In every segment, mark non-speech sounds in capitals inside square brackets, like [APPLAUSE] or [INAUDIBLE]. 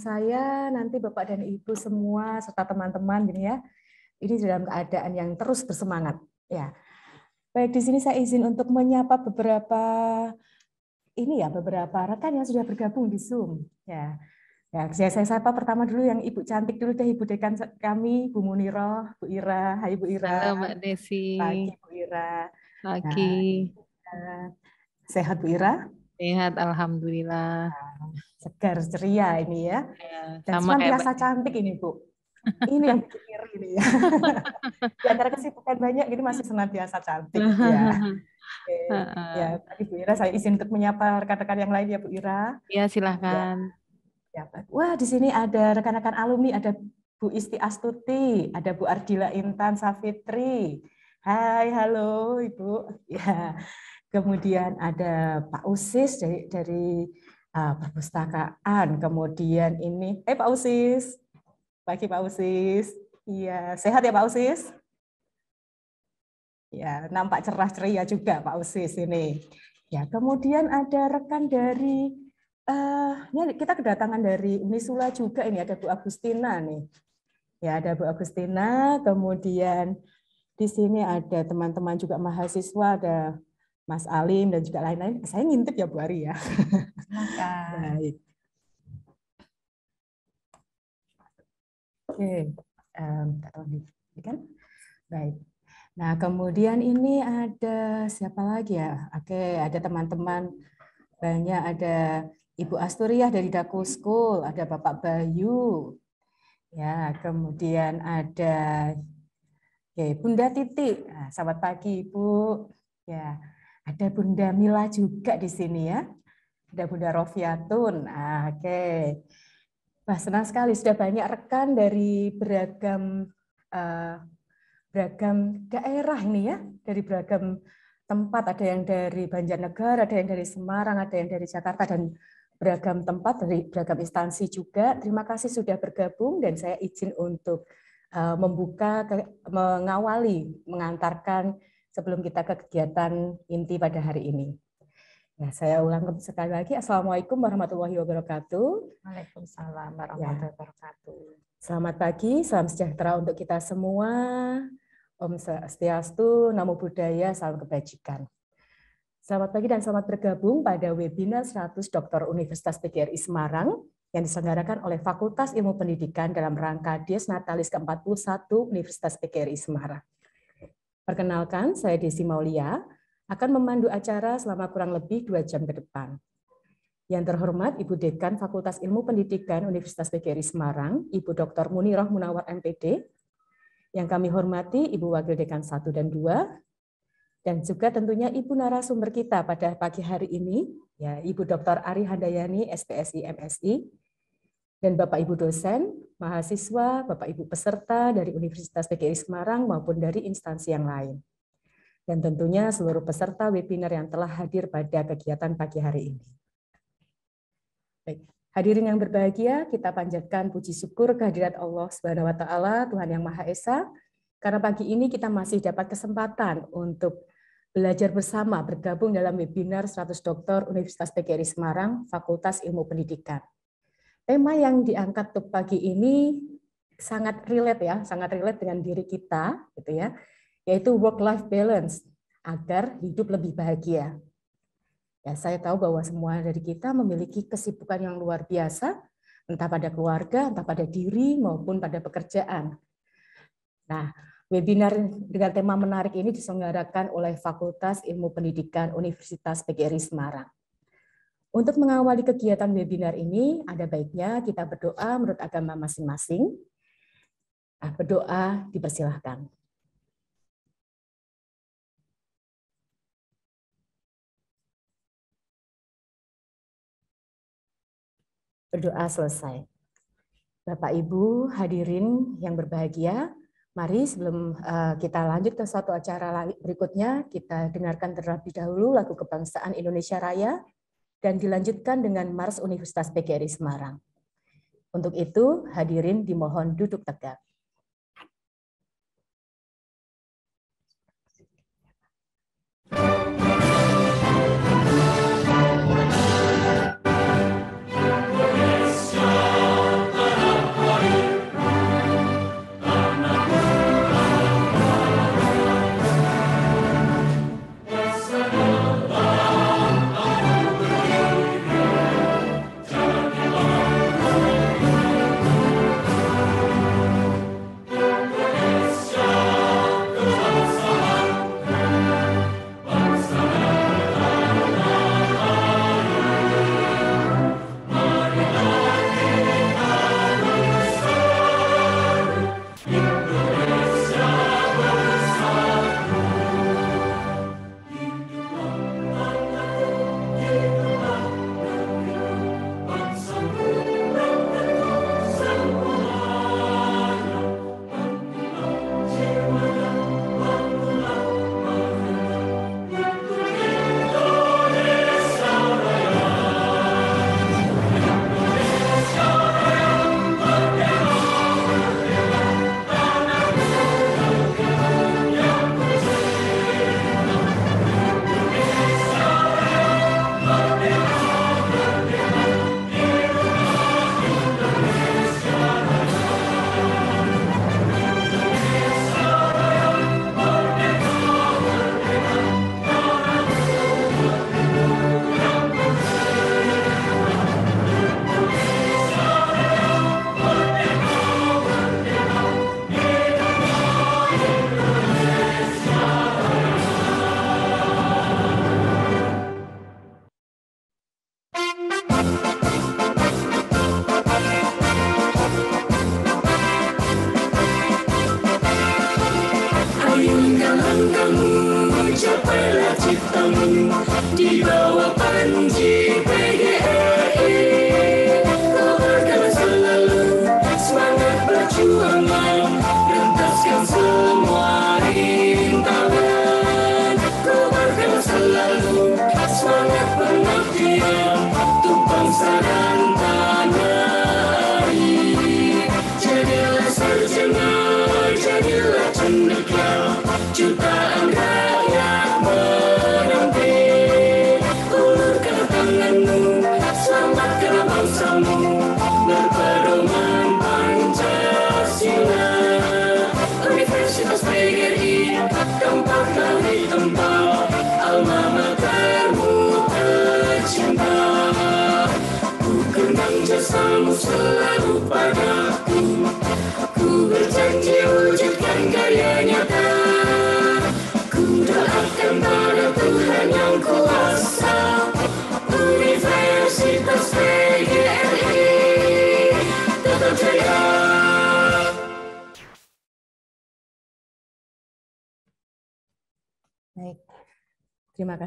saya nanti Bapak dan Ibu semua serta teman-teman ini ya. Ini dalam keadaan yang terus bersemangat ya. Baik di sini saya izin untuk menyapa beberapa ini ya beberapa rekan yang sudah bergabung di Zoom ya. Ya, saya, saya sapa pertama dulu yang Ibu cantik dulu deh Ibu dekan kami Bu Muniro, Bu Ira, Hai Bu Ira. Halo Mbak Desi. Pagi Bu Ira. Pagi. Nah, sehat Bu Ira? Sehat alhamdulillah. Nah, segar ceria ini ya. Iya, Dan Sama cuma biasa cantik ini Bu. Ini yang bikin ini ya. Di antara kesibukan banyak jadi masih senantiasa cantik ya. Oke. Ya, tadi Bu Ira saya izin untuk menyapa rekan-rekan yang lain ya Bu Ira. Iya, silahkan. Ya. ya. Wah, di sini ada rekan-rekan alumni, ada Bu Isti Astuti, ada Bu Ardila Intan Safitri. Hai, halo Ibu. Ya. Kemudian ada Pak Usis dari dari uh, perpustakaan. Kemudian ini, eh Pak Usis, pagi Pak Usis. Iya, sehat ya Pak Usis? Ya, nampak cerah ceria juga Pak Usis ini. Ya, kemudian ada rekan dari uh, eh, ini ya, kita kedatangan dari misula juga ini ada Bu Agustina nih. Ya, ada Bu Agustina, kemudian di sini ada teman-teman juga mahasiswa, ada Mas Alim dan juga lain-lain. Saya ngintip ya Bu Ari ya. Baik. Oke, um, lagi kan? Baik. Nah, kemudian ini ada siapa lagi ya? Oke, ada teman-teman banyak ada Ibu Asturiah dari Daku School, ada Bapak Bayu. Ya, kemudian ada Oke, Bunda Titik, Nah, sahabat pagi, Ibu. Ya. Ada Bunda Mila juga di sini ya. Ada Bunda Rofiatun. Ah, Oke. Okay. senang sekali sudah banyak rekan dari beragam uh, beragam daerah ini ya, dari beragam tempat. Ada yang dari Banjarnegara, ada yang dari Semarang, ada yang dari Jakarta dan beragam tempat dari beragam instansi juga. Terima kasih sudah bergabung dan saya izin untuk eh, membuka mengawali mengantarkan sebelum kita ke kegiatan inti pada hari ini. Ya, saya ulang sekali lagi. Assalamualaikum warahmatullahi wabarakatuh. Waalaikumsalam warahmatullahi ya. wabarakatuh. Selamat pagi, salam sejahtera untuk kita semua. Om Setiastu, Namo Buddhaya, salam kebajikan. Selamat pagi dan selamat bergabung pada webinar 100 Dokter Universitas PGRI Semarang yang diselenggarakan oleh Fakultas Ilmu Pendidikan dalam rangka Dies Natalis ke-41 Universitas PGRI Semarang. Perkenalkan, saya Desi Maulia, akan memandu acara selama kurang lebih dua jam ke depan. Yang terhormat Ibu Dekan Fakultas Ilmu Pendidikan Universitas PGRI Semarang, Ibu Dr. Muniroh Munawar MPD, yang kami hormati Ibu Wakil Dekan 1 dan 2, dan juga tentunya Ibu narasumber kita pada pagi hari ini, ya Ibu Dr. Ari Handayani, SPSI MSI, dan Bapak Ibu dosen, mahasiswa, Bapak Ibu peserta dari Universitas PGRI Semarang maupun dari instansi yang lain. Dan tentunya seluruh peserta webinar yang telah hadir pada kegiatan pagi hari ini. Baik. Hadirin yang berbahagia, kita panjatkan puji syukur kehadirat Allah Subhanahu wa taala, Tuhan yang Maha Esa, karena pagi ini kita masih dapat kesempatan untuk belajar bersama bergabung dalam webinar 100 Dokter Universitas PGRI Semarang, Fakultas Ilmu Pendidikan tema yang diangkat untuk pagi ini sangat relate ya, sangat relate dengan diri kita gitu ya, yaitu work life balance agar hidup lebih bahagia. Ya, saya tahu bahwa semua dari kita memiliki kesibukan yang luar biasa, entah pada keluarga, entah pada diri maupun pada pekerjaan. Nah, webinar dengan tema menarik ini diselenggarakan oleh Fakultas Ilmu Pendidikan Universitas PGRI Semarang. Untuk mengawali kegiatan webinar ini, ada baiknya kita berdoa menurut agama masing-masing. Nah, berdoa dipersilahkan. Berdoa selesai. Bapak Ibu hadirin yang berbahagia, mari sebelum eh, kita lanjut ke satu acara berikutnya, kita dengarkan terlebih dahulu lagu kebangsaan Indonesia Raya dan dilanjutkan dengan Mars Universitas PGRI Semarang. Untuk itu, hadirin dimohon duduk tegak.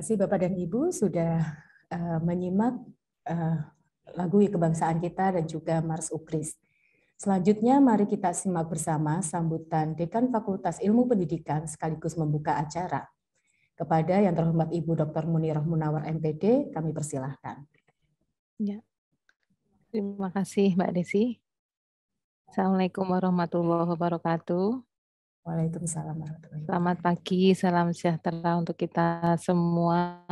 kasih Bapak dan Ibu sudah uh, menyimak uh, lagu kebangsaan kita dan juga Mars Ukris. Selanjutnya mari kita simak bersama sambutan Dekan Fakultas Ilmu Pendidikan sekaligus membuka acara. Kepada yang terhormat Ibu Dr. Munirah Munawar MPD, kami persilahkan. Ya. Terima kasih Mbak Desi. Assalamualaikum warahmatullahi wabarakatuh. Waalaikumsalam Selamat pagi, salam sejahtera untuk kita semua.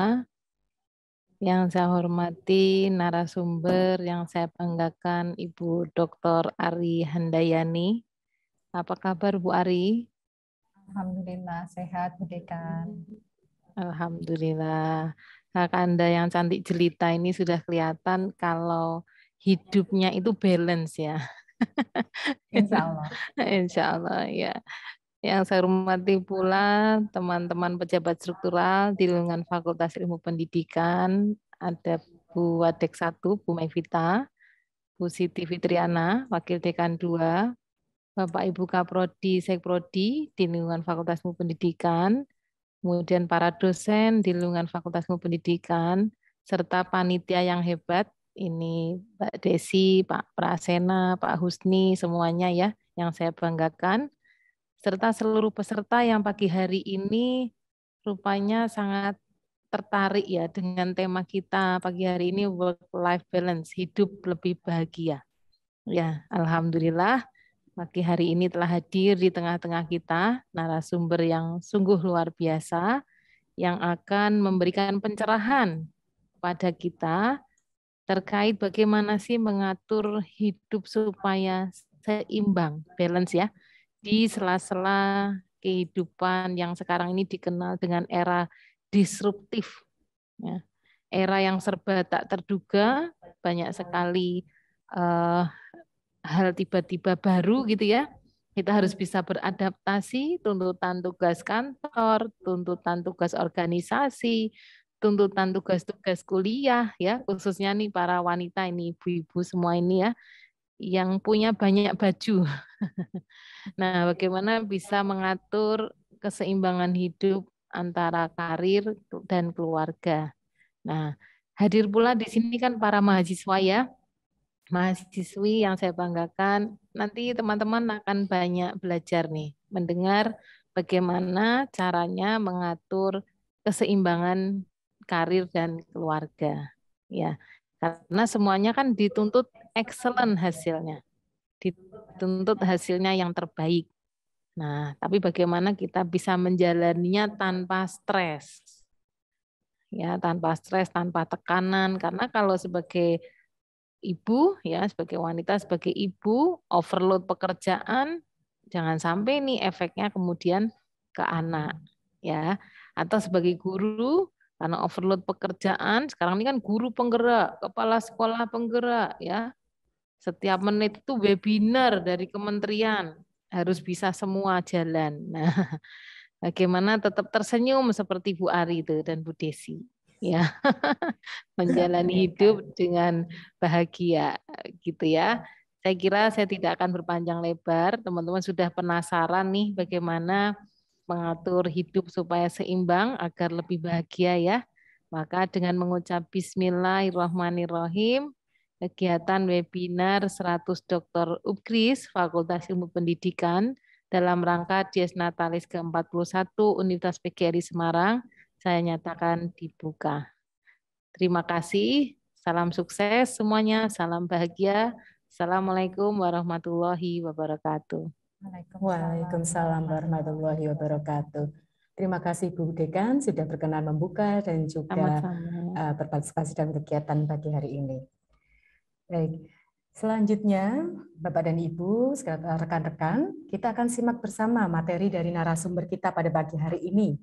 Yang saya hormati narasumber yang saya banggakan Ibu Dr. Ari Handayani. Apa kabar Bu Ari? Alhamdulillah sehat Bu Dekan. Alhamdulillah. kakanda Anda yang cantik jelita ini sudah kelihatan kalau hidupnya itu balance ya. Insya Allah. [LAUGHS] Insya Allah ya. Yang saya hormati pula teman-teman pejabat struktural di lingkungan Fakultas Ilmu Pendidikan, ada Bu Wadek 1, Bu Mevita, Bu Siti Fitriana, Wakil Dekan 2, Bapak Ibu Kaprodi, Sekprodi di lingkungan Fakultas Ilmu Pendidikan, kemudian para dosen di lingkungan Fakultas Ilmu Pendidikan, serta panitia yang hebat, ini Mbak Desi, Pak Prasena, Pak Husni, semuanya ya, yang saya banggakan serta seluruh peserta yang pagi hari ini rupanya sangat tertarik ya dengan tema kita pagi hari ini work life balance, hidup lebih bahagia. Ya, alhamdulillah pagi hari ini telah hadir di tengah-tengah kita narasumber yang sungguh luar biasa yang akan memberikan pencerahan pada kita terkait bagaimana sih mengatur hidup supaya seimbang, balance ya di sela-sela kehidupan yang sekarang ini dikenal dengan era disruptif. Ya. Era yang serba tak terduga, banyak sekali uh, hal tiba-tiba baru gitu ya. Kita harus bisa beradaptasi, tuntutan tugas kantor, tuntutan tugas organisasi, tuntutan tugas-tugas kuliah ya, khususnya nih para wanita ini ibu-ibu semua ini ya yang punya banyak baju. [LAUGHS] nah, bagaimana bisa mengatur keseimbangan hidup antara karir dan keluarga. Nah, hadir pula di sini kan para mahasiswa ya. Mahasiswi yang saya banggakan, nanti teman-teman akan banyak belajar nih, mendengar bagaimana caranya mengatur keseimbangan karir dan keluarga. Ya, karena semuanya kan dituntut excellent hasilnya. Dituntut hasilnya yang terbaik. Nah, tapi bagaimana kita bisa menjalaninya tanpa stres? Ya, tanpa stres, tanpa tekanan karena kalau sebagai ibu ya, sebagai wanita, sebagai ibu overload pekerjaan jangan sampai nih efeknya kemudian ke anak ya atau sebagai guru karena overload pekerjaan sekarang ini kan guru penggerak kepala sekolah penggerak ya setiap menit itu webinar dari kementerian harus bisa semua jalan. [LAUGHS] Nah, bagaimana tetap tersenyum seperti Bu Ari itu dan Bu Desi ya [LAUGHS] menjalani iya, hidup iya. dengan bahagia gitu ya saya kira saya tidak akan berpanjang lebar. Teman-teman sudah penasaran nih bagaimana mengatur hidup supaya seimbang agar lebih bahagia ya. Maka dengan mengucap bismillahirrahmanirrahim, kegiatan webinar 100 Dokter Upkris Fakultas Ilmu Pendidikan dalam rangka Dies Natalis ke-41 Universitas PGRI Semarang. Saya nyatakan dibuka. Terima kasih. Salam sukses semuanya. Salam bahagia. Assalamualaikum warahmatullahi wabarakatuh. Waalaikumsalam warahmatullahi wabarakatuh. Terima kasih Bu Dekan sudah berkenan membuka dan juga eh, berpartisipasi dalam kegiatan pagi hari ini. Baik. Selanjutnya, Bapak dan Ibu, rekan-rekan, kita akan simak bersama materi dari narasumber kita pada pagi hari ini.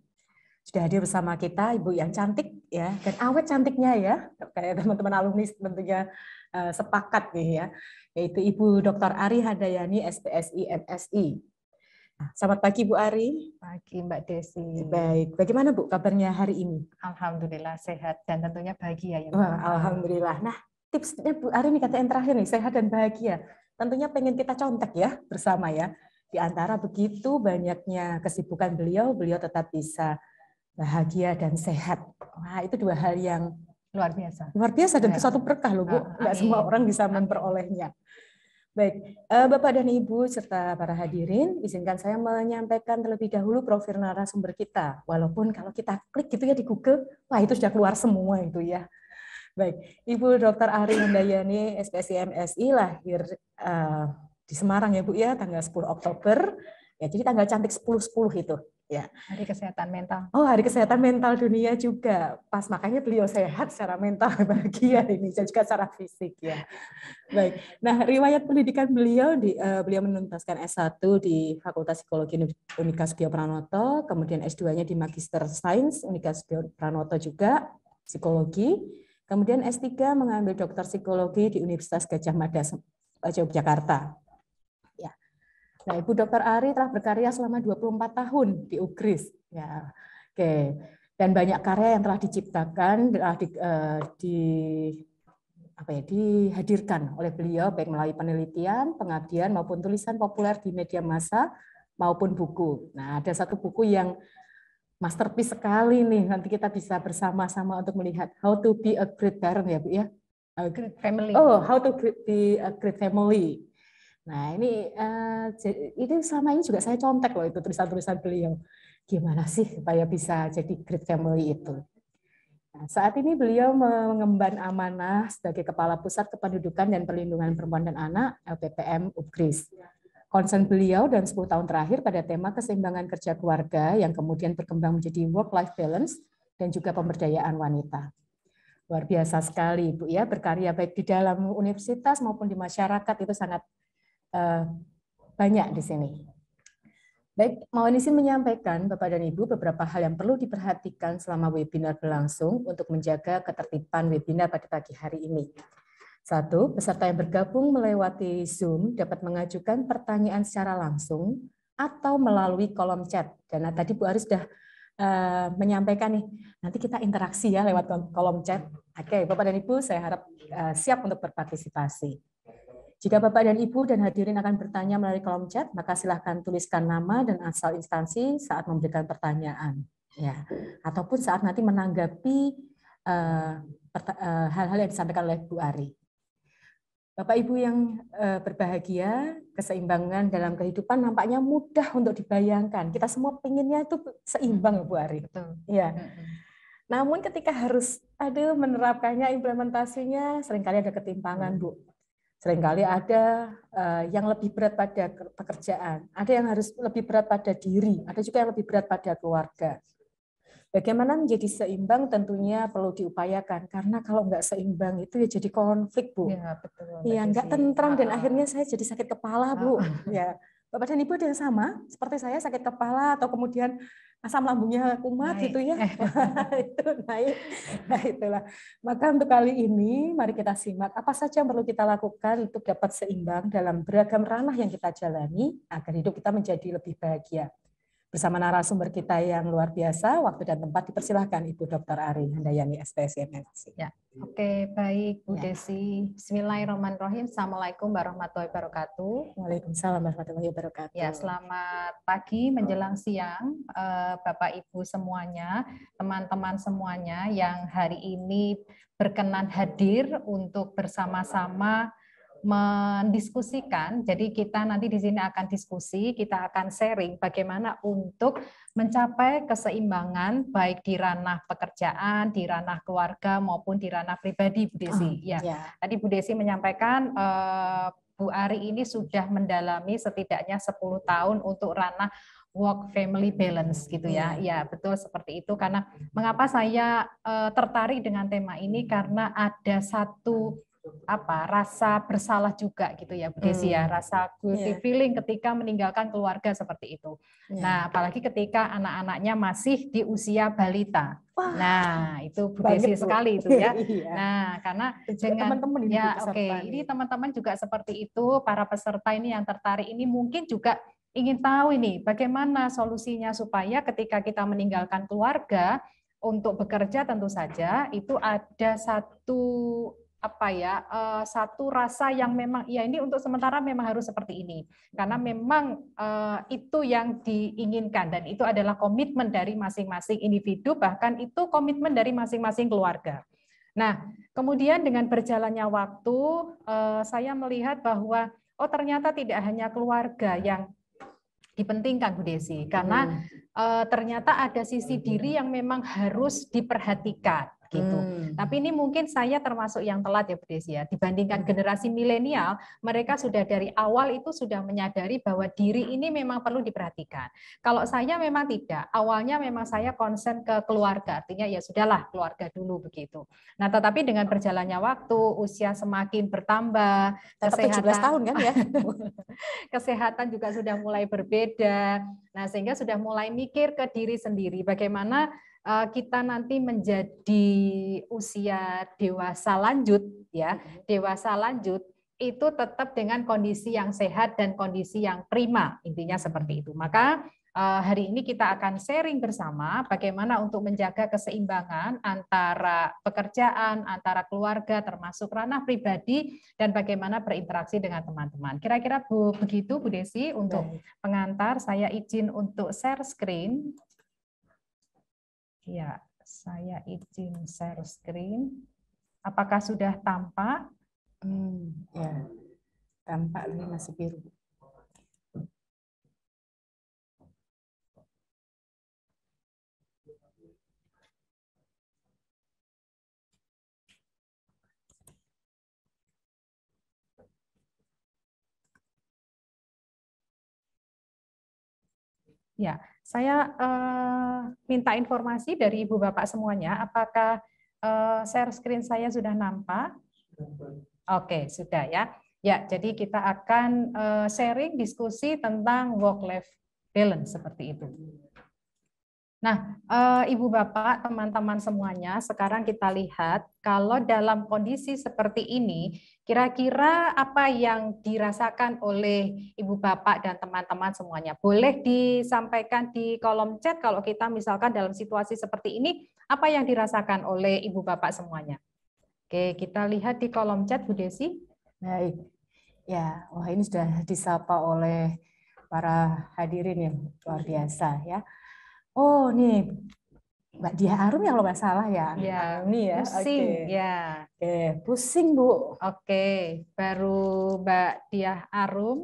Sudah hadir bersama kita Ibu yang cantik ya dan awet cantiknya ya, kayak teman-teman alumni tentunya uh, sepakat nih ya, yaitu Ibu Dr. Ari Hadayani SPSI MSI. Nah, selamat pagi Bu Ari. Pagi Mbak Desi. Baik. Bagaimana Bu kabarnya hari ini? Alhamdulillah sehat dan tentunya bahagia ya. Mbak. Wah, Alhamdulillah. Nah, tipsnya Bu nih kata yang terakhir nih, sehat dan bahagia. Tentunya pengen kita contek ya bersama ya. Di antara begitu banyaknya kesibukan beliau, beliau tetap bisa bahagia dan sehat. Wah, itu dua hal yang luar biasa. Luar biasa dan itu iya. suatu berkah loh Bu. Enggak ah, ah, ah, semua iya. orang bisa memperolehnya. Baik, eh, Bapak dan Ibu serta para hadirin, izinkan saya menyampaikan terlebih dahulu profil narasumber kita. Walaupun kalau kita klik gitu ya di Google, wah itu sudah keluar semua itu ya. Baik, Ibu Dr. Ari Handayani, SPSI MSI lahir uh, di Semarang ya Bu ya, tanggal 10 Oktober. Ya, jadi tanggal cantik 10-10 itu. Ya. Hari kesehatan mental. Oh, hari kesehatan mental dunia juga. Pas makanya beliau sehat secara mental [LAUGHS] bahagia ini dan juga secara fisik ya. Baik. Nah, riwayat pendidikan beliau di uh, beliau menuntaskan S1 di Fakultas Psikologi Unika Bio Pranoto, kemudian S2-nya di Magister Sains Unika Bio Pranoto juga psikologi Kemudian S3 mengambil dokter psikologi di Universitas Gajah Mada eh, Yogyakarta. Ya. Nah, Ibu Dr. Ari telah berkarya selama 24 tahun di Ugris. Ya. Oke. Dan banyak karya yang telah diciptakan, telah di, uh, di apa ya, dihadirkan oleh beliau baik melalui penelitian, pengabdian maupun tulisan populer di media massa maupun buku. Nah, ada satu buku yang masterpiece sekali nih. Nanti kita bisa bersama-sama untuk melihat how to be a great parent ya, Bu ya. A great family. Oh, how to be a great family. Nah, ini uh, ini selama ini juga saya contek loh itu tulisan-tulisan beliau. Gimana sih supaya bisa jadi great family itu? Nah, saat ini beliau mengemban amanah sebagai Kepala Pusat Kependudukan dan Perlindungan Perempuan dan Anak LPPM UPGRIS. Konsen beliau dan 10 tahun terakhir pada tema keseimbangan kerja keluarga yang kemudian berkembang menjadi work-life balance dan juga pemberdayaan wanita. Luar biasa sekali Ibu ya, berkarya baik di dalam universitas maupun di masyarakat itu sangat uh, banyak di sini. Baik, mohon izin menyampaikan Bapak dan Ibu beberapa hal yang perlu diperhatikan selama webinar berlangsung untuk menjaga ketertiban webinar pada pagi hari ini. Satu, peserta yang bergabung melewati Zoom dapat mengajukan pertanyaan secara langsung atau melalui kolom chat. Karena tadi Bu Aris sudah uh, menyampaikan nih, nanti kita interaksi ya lewat kolom chat. Oke, Bapak dan Ibu, saya harap uh, siap untuk berpartisipasi. Jika Bapak dan Ibu dan hadirin akan bertanya melalui kolom chat, maka silahkan tuliskan nama dan asal instansi saat memberikan pertanyaan. Ya, ataupun saat nanti menanggapi eh, hal-hal uh, uh, hal -hal yang disampaikan oleh Bu Ari. Bapak Ibu yang eh, berbahagia, keseimbangan dalam kehidupan nampaknya mudah untuk dibayangkan. Kita semua pinginnya itu seimbang hmm, Bu Ari. Betul. Ya. Namun ketika harus aduh menerapkannya, implementasinya seringkali ada ketimpangan, Bu. Seringkali ada eh, yang lebih berat pada pekerjaan, ada yang harus lebih berat pada diri, ada juga yang lebih berat pada keluarga. Bagaimana menjadi seimbang tentunya perlu diupayakan karena kalau nggak seimbang itu ya jadi konflik bu. Ya, iya betul. Iya nggak tentram dan ah. akhirnya saya jadi sakit kepala bu. Ah. Ya bapak dan ibu ada yang sama seperti saya sakit kepala atau kemudian asam lambungnya kumat naik. gitu ya eh. [LAUGHS] itu naik nah itulah maka untuk kali ini mari kita simak apa saja yang perlu kita lakukan untuk dapat seimbang dalam beragam ranah yang kita jalani agar hidup kita menjadi lebih bahagia bersama narasumber kita yang luar biasa. Waktu dan tempat dipersilahkan Ibu Dr. Arin Handayani, SPSI MNC. Ya. Oke, baik Bu ya. Desi. Bismillahirrahmanirrahim. Assalamualaikum warahmatullahi wabarakatuh. Waalaikumsalam warahmatullahi wabarakatuh. Ya, selamat pagi menjelang siang eh, Bapak Ibu semuanya, teman-teman semuanya yang hari ini berkenan hadir untuk bersama-sama mendiskusikan. Jadi kita nanti di sini akan diskusi, kita akan sharing bagaimana untuk mencapai keseimbangan baik di ranah pekerjaan, di ranah keluarga maupun di ranah pribadi Bu Desi. Oh, ya. ya. Tadi Bu Desi menyampaikan eh, Bu Ari ini sudah mendalami setidaknya 10 tahun untuk ranah work family balance gitu ya. Ya, betul seperti itu karena mengapa saya eh, tertarik dengan tema ini karena ada satu apa rasa bersalah juga gitu ya Bu Desi ya hmm. rasa guilty yeah. feeling ketika meninggalkan keluarga seperti itu. Yeah. Nah apalagi ketika anak-anaknya masih di usia balita. Wah, nah itu Bu Desi sekali itu iya. ya. Nah karena dengan teman -teman ya oke okay, ini teman-teman juga seperti itu para peserta ini yang tertarik ini mungkin juga ingin tahu ini bagaimana solusinya supaya ketika kita meninggalkan keluarga untuk bekerja tentu saja itu ada satu apa ya uh, satu rasa yang memang ya ini untuk sementara memang harus seperti ini karena memang uh, itu yang diinginkan dan itu adalah komitmen dari masing-masing individu bahkan itu komitmen dari masing-masing keluarga. Nah kemudian dengan berjalannya waktu uh, saya melihat bahwa oh ternyata tidak hanya keluarga yang dipentingkan Bu Desi karena uh, ternyata ada sisi diri yang memang harus diperhatikan gitu. Hmm. Tapi ini mungkin saya termasuk yang telat ya Bu Desi ya. Dibandingkan hmm. generasi milenial, mereka sudah dari awal itu sudah menyadari bahwa diri ini memang perlu diperhatikan. Kalau saya memang tidak, awalnya memang saya konsen ke keluarga, artinya ya sudahlah keluarga dulu begitu. Nah, tetapi dengan berjalannya waktu, usia semakin bertambah, Tetap kesehatan 17 tahun kan ya. [LAUGHS] kesehatan juga sudah mulai berbeda. Nah, sehingga sudah mulai mikir ke diri sendiri bagaimana Eh, kita nanti menjadi usia dewasa lanjut ya, mm-hmm. dewasa lanjut itu tetap dengan kondisi yang sehat dan kondisi yang prima, intinya seperti itu. Maka eh, hari ini kita akan sharing bersama bagaimana untuk menjaga keseimbangan antara pekerjaan, antara keluarga, termasuk ranah pribadi, dan bagaimana berinteraksi dengan teman-teman. Kira-kira Bu, begitu Bu Desi untuk pengantar, saya izin untuk share screen. Ya, saya izin share screen. Apakah sudah tampak? Hmm, ya, tampak ini masih biru. Ya, saya uh, minta informasi dari Ibu Bapak semuanya, apakah uh, share screen saya sudah nampak? Oke, okay, sudah ya. Ya, jadi kita akan uh, sharing diskusi tentang work-life balance seperti itu. Nah, eh, Ibu Bapak, teman-teman semuanya, sekarang kita lihat kalau dalam kondisi seperti ini, kira-kira apa yang dirasakan oleh Ibu Bapak dan teman-teman semuanya. Boleh disampaikan di kolom chat kalau kita misalkan dalam situasi seperti ini, apa yang dirasakan oleh Ibu Bapak semuanya. Oke, kita lihat di kolom chat, Bu Desi. Baik. Ya, wah ini sudah disapa oleh para hadirin yang luar biasa ya oh nih Mbak Dia Arum yang lo nggak salah ya. Ya. ini ya. Pusing. Okay. Ya. Oke, pusing Bu. Oke, okay. baru Mbak Dia Arum.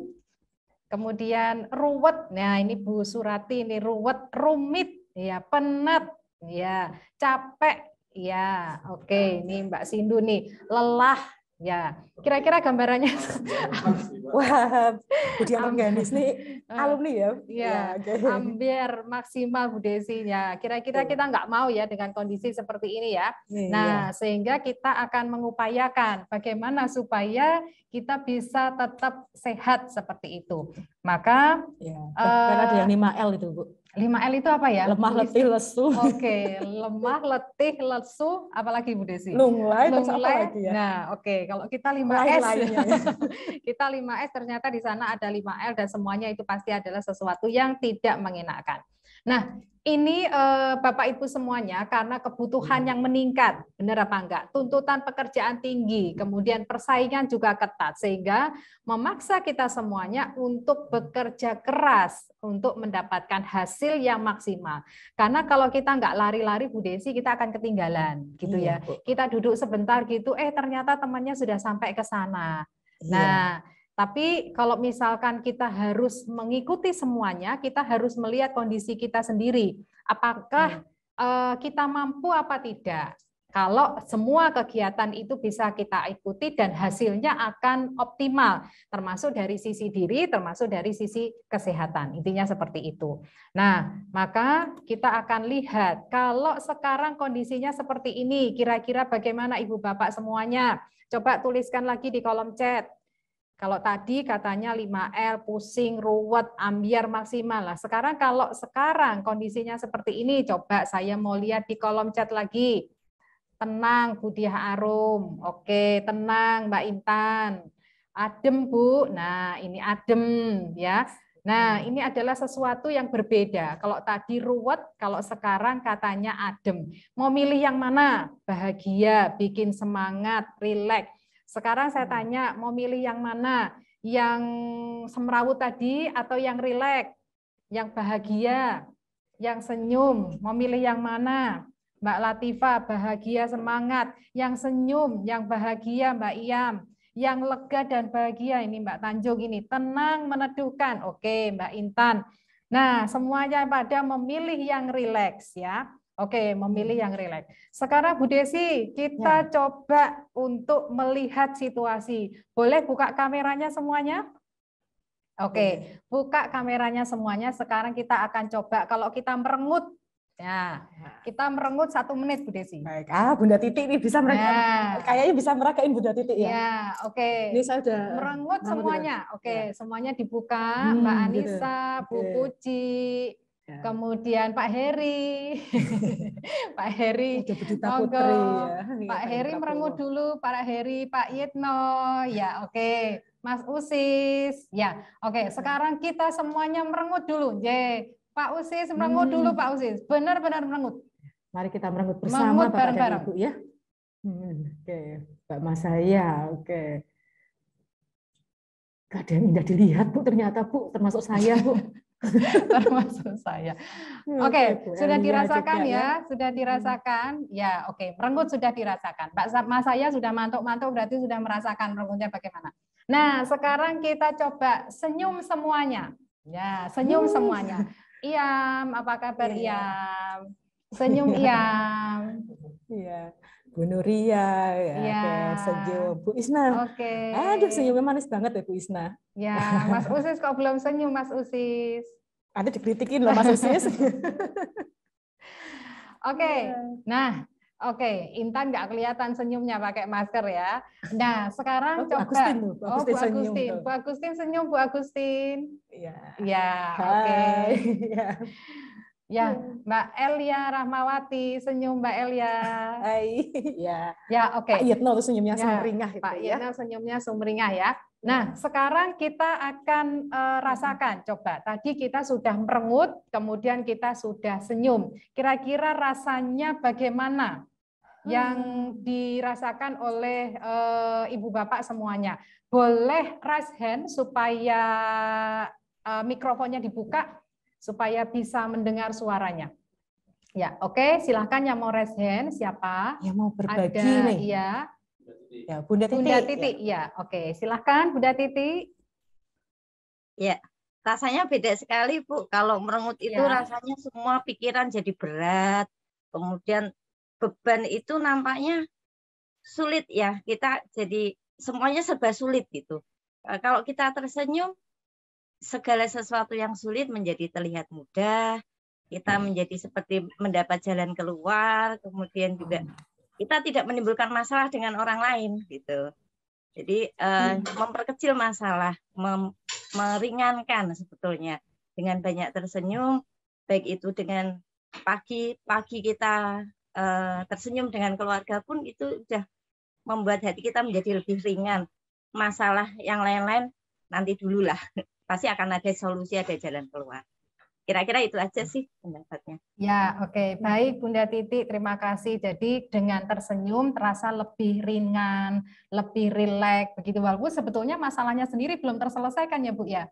Kemudian ruwet. Nah, ini Bu Surati ini ruwet, rumit, ya, penat, ya, capek. Ya, oke. Okay. Ini Mbak Sindu nih, lelah Ya, kira-kira gambarannya. Wah, [LAUGHS] Budi Ganis nih [LAUGHS] alumni ya. Iya, ya, okay. hampir maksimal Bu Desi ya. Kira-kira kita nggak mau ya dengan kondisi seperti ini ya. Iya, iya. Nah, sehingga kita akan mengupayakan bagaimana supaya kita bisa tetap sehat seperti itu. Maka ya, uh, ada yang 5L eh, itu, Bu lima l itu apa ya? Lemah, letih, ya? lesu. Oke, okay. lemah, letih, lesu, apalagi Bu Desi? Lunglai, terus apa lagi ya? Nah, oke. Okay. Kalau kita 5S, ya. [LAUGHS] kita lima s ternyata di sana ada lima l dan semuanya itu pasti adalah sesuatu yang tidak mengenakan. Nah, ini eh, Bapak Ibu semuanya karena kebutuhan hmm. yang meningkat, benar apa enggak? Tuntutan pekerjaan tinggi, hmm. kemudian persaingan juga ketat sehingga memaksa kita semuanya untuk bekerja keras untuk mendapatkan hasil yang maksimal. Karena kalau kita enggak lari-lari Bu Desi kita akan ketinggalan gitu iya, ya. Kita duduk sebentar gitu eh ternyata temannya sudah sampai ke sana. Iya. Nah, tapi kalau misalkan kita harus mengikuti semuanya, kita harus melihat kondisi kita sendiri. Apakah hmm. Eh, kita mampu apa tidak? Kalau semua kegiatan itu bisa kita ikuti dan hasilnya akan optimal, termasuk dari sisi diri, termasuk dari sisi kesehatan. Intinya seperti itu. Nah, maka kita akan lihat kalau sekarang kondisinya seperti ini, kira-kira bagaimana Ibu Bapak semuanya? Coba tuliskan lagi di kolom chat kalau tadi katanya 5 r pusing, ruwet, ambiar maksimal. Lah sekarang kalau sekarang kondisinya seperti ini, coba saya mau lihat di kolom chat lagi. Tenang Budiah Arum. Oke, tenang Mbak Intan. Adem, Bu. Nah, ini adem ya. Nah, ini adalah sesuatu yang berbeda. Kalau tadi ruwet, kalau sekarang katanya adem. Mau milih yang mana? Bahagia, bikin semangat, rileks sekarang saya hmm. tanya, mau milih yang mana? Yang semrawut tadi atau yang rileks? Yang bahagia? Yang senyum? Mau milih yang mana? Mbak Latifa, bahagia, semangat. Yang senyum, yang bahagia, Mbak Iam. Yang lega dan bahagia, ini Mbak Tanjung ini. Tenang, meneduhkan. Oke, Mbak Intan. Nah, semuanya pada memilih yang rileks ya. Oke, memilih yang hmm. rileks. Sekarang Bu Desi, kita ya. coba untuk melihat situasi. Boleh buka kameranya semuanya? Oke, buka kameranya semuanya. Sekarang kita akan coba kalau kita merengut Ya, ya. kita merengut satu menit Bu Desi. Baik, ah Bunda Titi ini bisa merengut. Ya. kayaknya bisa meragain Bunda Titi ya. Ya, oke. Okay. Ini saya merengut semuanya, oke, ya. semuanya dibuka. Hmm, Mbak gitu. Anissa, gitu. Bu Puji, Ya. Kemudian Pak Heri, [LAUGHS] Pak Heri, oh, Putri, ya. Pak kan Heri merengut dulu, Pak Heri, Pak Yitno, ya oke, okay. Mas Usis, ya oke. Okay. Ya. Sekarang kita semuanya merengut dulu, J. Pak Usis merengut hmm. dulu, Pak Usis, benar-benar merengut. Mari kita merengut bersama merengut Pak bareng -bareng. ya. Hmm, oke, okay. Mbak Mas saya, oke. Okay. Gak ada yang indah dilihat Bu, ternyata Bu, termasuk saya Bu. [LAUGHS] [LAUGHS] termasuk saya. Hmm, oke, okay, iya, sudah iya, iya, dirasakan ya, ya, sudah hmm. dirasakan. Ya, oke, okay. sudah dirasakan. Pak Sapma saya sudah mantuk-mantuk berarti sudah merasakan renggutnya bagaimana. Nah, sekarang kita coba senyum semuanya. Ya, senyum hmm. semuanya. [LAUGHS] Iam, apa kabar Iam? Senyum [LAUGHS] Iam. Iya. Bu Nuria, ya, ya. Oke, senyum Bu Isna. Oke. Aduh senyumnya kan manis banget ya Bu Isna. Ya, Mas Usis kok belum senyum Mas Usis? Ada dikritikin loh Mas Usis. [LAUGHS] oke, okay. Iya. nah Oke, okay. Intan nggak kelihatan senyumnya pakai masker ya. Nah, sekarang oh, coba. Agustin, Bu Agustin oh, Bu Agustin, senyum, Bu Agustin senyum, Bu Agustin. Iya. Iya, oke. Okay. [LAUGHS] Ya, hmm. Mbak Elia Rahmawati, senyum Mbak Elia. Hai, ya. Ya, oke. Okay. Pak Yitno senyumnya ya, sumringah Pak ya. Pak senyumnya sumringah ya. Hmm. Nah, sekarang kita akan uh, rasakan hmm. coba. Tadi kita sudah merengut, kemudian kita sudah senyum. Kira-kira rasanya bagaimana? yang dirasakan oleh uh, ibu bapak semuanya. Boleh raise hand supaya uh, mikrofonnya dibuka supaya bisa mendengar suaranya. Ya, oke, okay. silahkan yang mau raise hand siapa? Yang mau berbagi Ada, nih. Iya. Ya, Bunda Titi. Bunda Titi, ya, ya oke, okay. silahkan Bunda Titi. Ya, rasanya beda sekali Bu. Kalau merengut itu ya. rasanya semua pikiran jadi berat. Kemudian beban itu nampaknya sulit ya. Kita jadi semuanya serba sulit gitu. Eh, kalau kita tersenyum segala sesuatu yang sulit menjadi terlihat mudah. Kita hmm. menjadi seperti mendapat jalan keluar, kemudian juga hmm. kita tidak menimbulkan masalah dengan orang lain gitu. Jadi uh, memperkecil masalah, mem meringankan sebetulnya dengan banyak tersenyum, baik itu dengan pagi pagi kita uh, tersenyum dengan keluarga pun itu sudah membuat hati kita menjadi lebih ringan. Masalah yang lain-lain nanti dululah [LAUGHS] pasti akan ada solusi, ada jalan keluar. Kira-kira itu aja sih pendapatnya. Ya, oke. Okay. Baik, Bunda Titi, terima kasih. Jadi dengan tersenyum terasa lebih ringan, lebih rileks begitu. Walaupun sebetulnya masalahnya sendiri belum terselesaikan ya, Bu ya.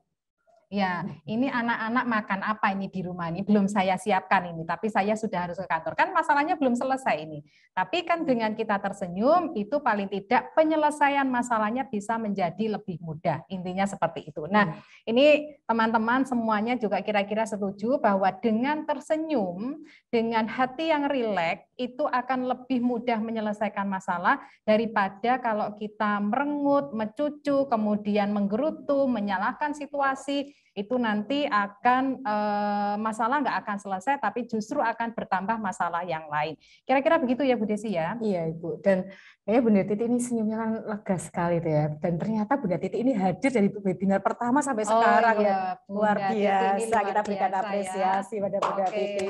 Ya, ini anak-anak makan apa ini di rumah ini belum saya siapkan ini, tapi saya sudah harus ke kantor. Kan masalahnya belum selesai ini. Tapi kan dengan kita tersenyum itu paling tidak penyelesaian masalahnya bisa menjadi lebih mudah. Intinya seperti itu. Nah, iya. ini teman-teman semuanya juga kira-kira setuju bahwa dengan tersenyum, dengan hati yang rileks itu akan lebih mudah menyelesaikan masalah daripada kalau kita merengut, mencucu, kemudian menggerutu, menyalahkan situasi itu nanti akan eh, masalah nggak akan selesai, tapi justru akan bertambah masalah yang lain. Kira-kira begitu ya Bu Desi ya? Iya Ibu. Dan ya Bu Titi ini senyumnya kan lega sekali tuh ya. Dan ternyata Bu Desi ini hadir dari webinar pertama sampai oh, sekarang. Oh, iya. Bunda luar biasa. luar Kita berikan biasa, ya. apresiasi ya. pada Bunda okay. Titi.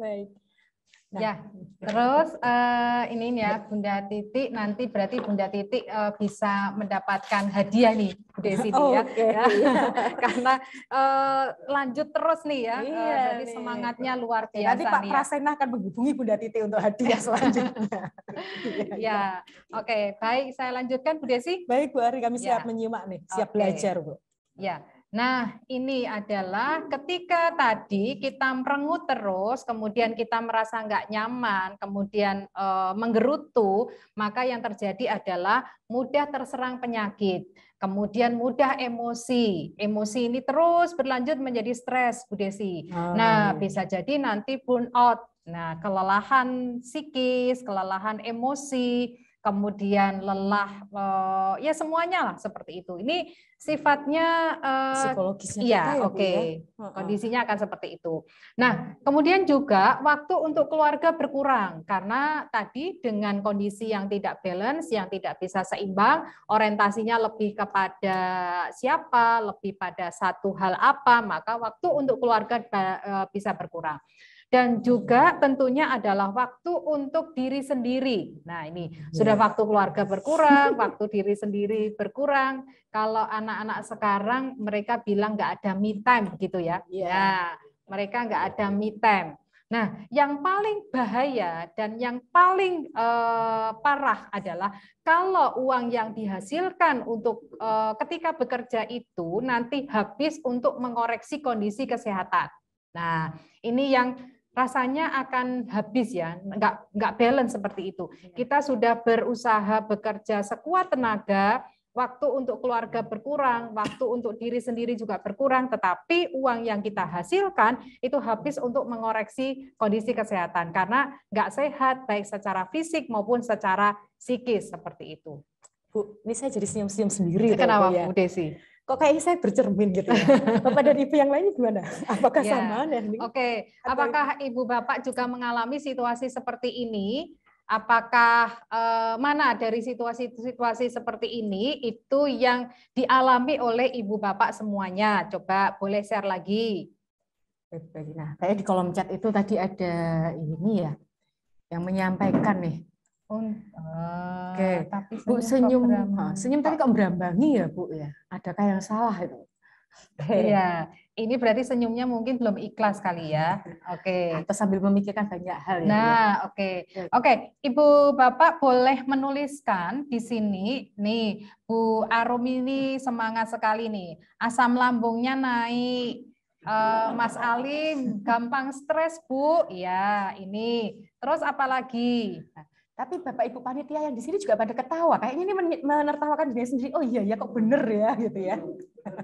Baik. Ya, nah. Ya, terus uh, ini ya Bunda Titik nanti berarti Bunda Titik uh, eh, bisa mendapatkan hadiah nih Bu Desi oh, ya, [LAUGHS] okay. ya. [LAUGHS] karena uh, lanjut terus nih ya, iya, uh, jadi nih. semangatnya luar biasa Nanti Pak nih, Prasena ya. akan menghubungi Bunda Titik untuk hadiah [LAUGHS] selanjutnya. ya, ya. oke okay. baik saya lanjutkan Bu Desi. Baik Bu Ari, kami ya. siap menyimak nih, siap okay. belajar Bu. Ya. Nah, ini adalah ketika tadi kita merengut terus, kemudian kita merasa nggak nyaman, kemudian e, menggerutu, maka yang terjadi adalah mudah terserang penyakit, kemudian mudah emosi. Emosi ini terus berlanjut menjadi stres, Bu Desi. Hmm. Nah, ah. bisa jadi nanti burnout, nah kelelahan psikis, kelelahan emosi, kemudian lelah, uh, ya semuanya lah seperti itu. Ini sifatnya uh, psikologisnya. Iya, ya, oke. Okay. Ya? Kondisinya akan seperti itu. Nah, hmm. kemudian juga waktu untuk keluarga berkurang karena tadi dengan kondisi yang tidak balance, yang tidak bisa seimbang, orientasinya lebih kepada siapa, lebih pada satu hal apa, maka waktu untuk keluarga eh, bisa berkurang dan juga tentunya adalah waktu untuk diri sendiri. Nah, ini sudah waktu keluarga berkurang, waktu diri sendiri berkurang. Kalau anak-anak sekarang mereka bilang nggak ada me time begitu ya. Ya, mereka nggak ada me time. Nah, yang paling bahaya dan yang paling uh, parah adalah kalau uang yang dihasilkan untuk uh, ketika bekerja itu nanti habis untuk mengoreksi kondisi kesehatan. Nah, ini yang rasanya akan habis ya, nggak nggak balance seperti itu. Iya. Kita sudah berusaha bekerja sekuat tenaga, waktu untuk keluarga berkurang, waktu untuk diri sendiri juga berkurang, tetapi uang yang kita hasilkan itu habis untuk mengoreksi kondisi kesehatan karena nggak sehat baik secara fisik maupun secara psikis seperti itu. Bu, ini saya jadi senyum-senyum sendiri. Kenapa, ya? Bu Desi? kok kayaknya saya bercermin gitu ya. Bapak dan Ibu yang lainnya gimana? Apakah yeah. sama? Oke, okay. apakah Atau... Ibu Bapak juga mengalami situasi seperti ini? Apakah eh, mana dari situasi-situasi seperti ini itu yang dialami oleh Ibu Bapak semuanya? Coba boleh share lagi. Nah, kayak di kolom chat itu tadi ada ini ya, yang menyampaikan nih Oh, oke, okay. Eh, Bu senyum, ha, senyum tadi kok berambangi ya Bu ya? Adakah yang salah itu? Okay. [LAUGHS] Iya, ini berarti senyumnya mungkin belum ikhlas kali ya. Oke. Okay. Atau sambil memikirkan banyak hal. Ya, ya? nah, oke, ya. oke, okay. Ibu Bapak boleh menuliskan di sini, nih Bu Arum ini semangat sekali nih, asam lambungnya naik, Uh, Mas Alim gampang stres Bu, ya ini. Terus apalagi? Nah, tapi Bapak Ibu panitia yang di sini juga pada ketawa. Kayaknya ini menertawakan dirinya sendiri. Oh iya ya kok bener ya gitu ya.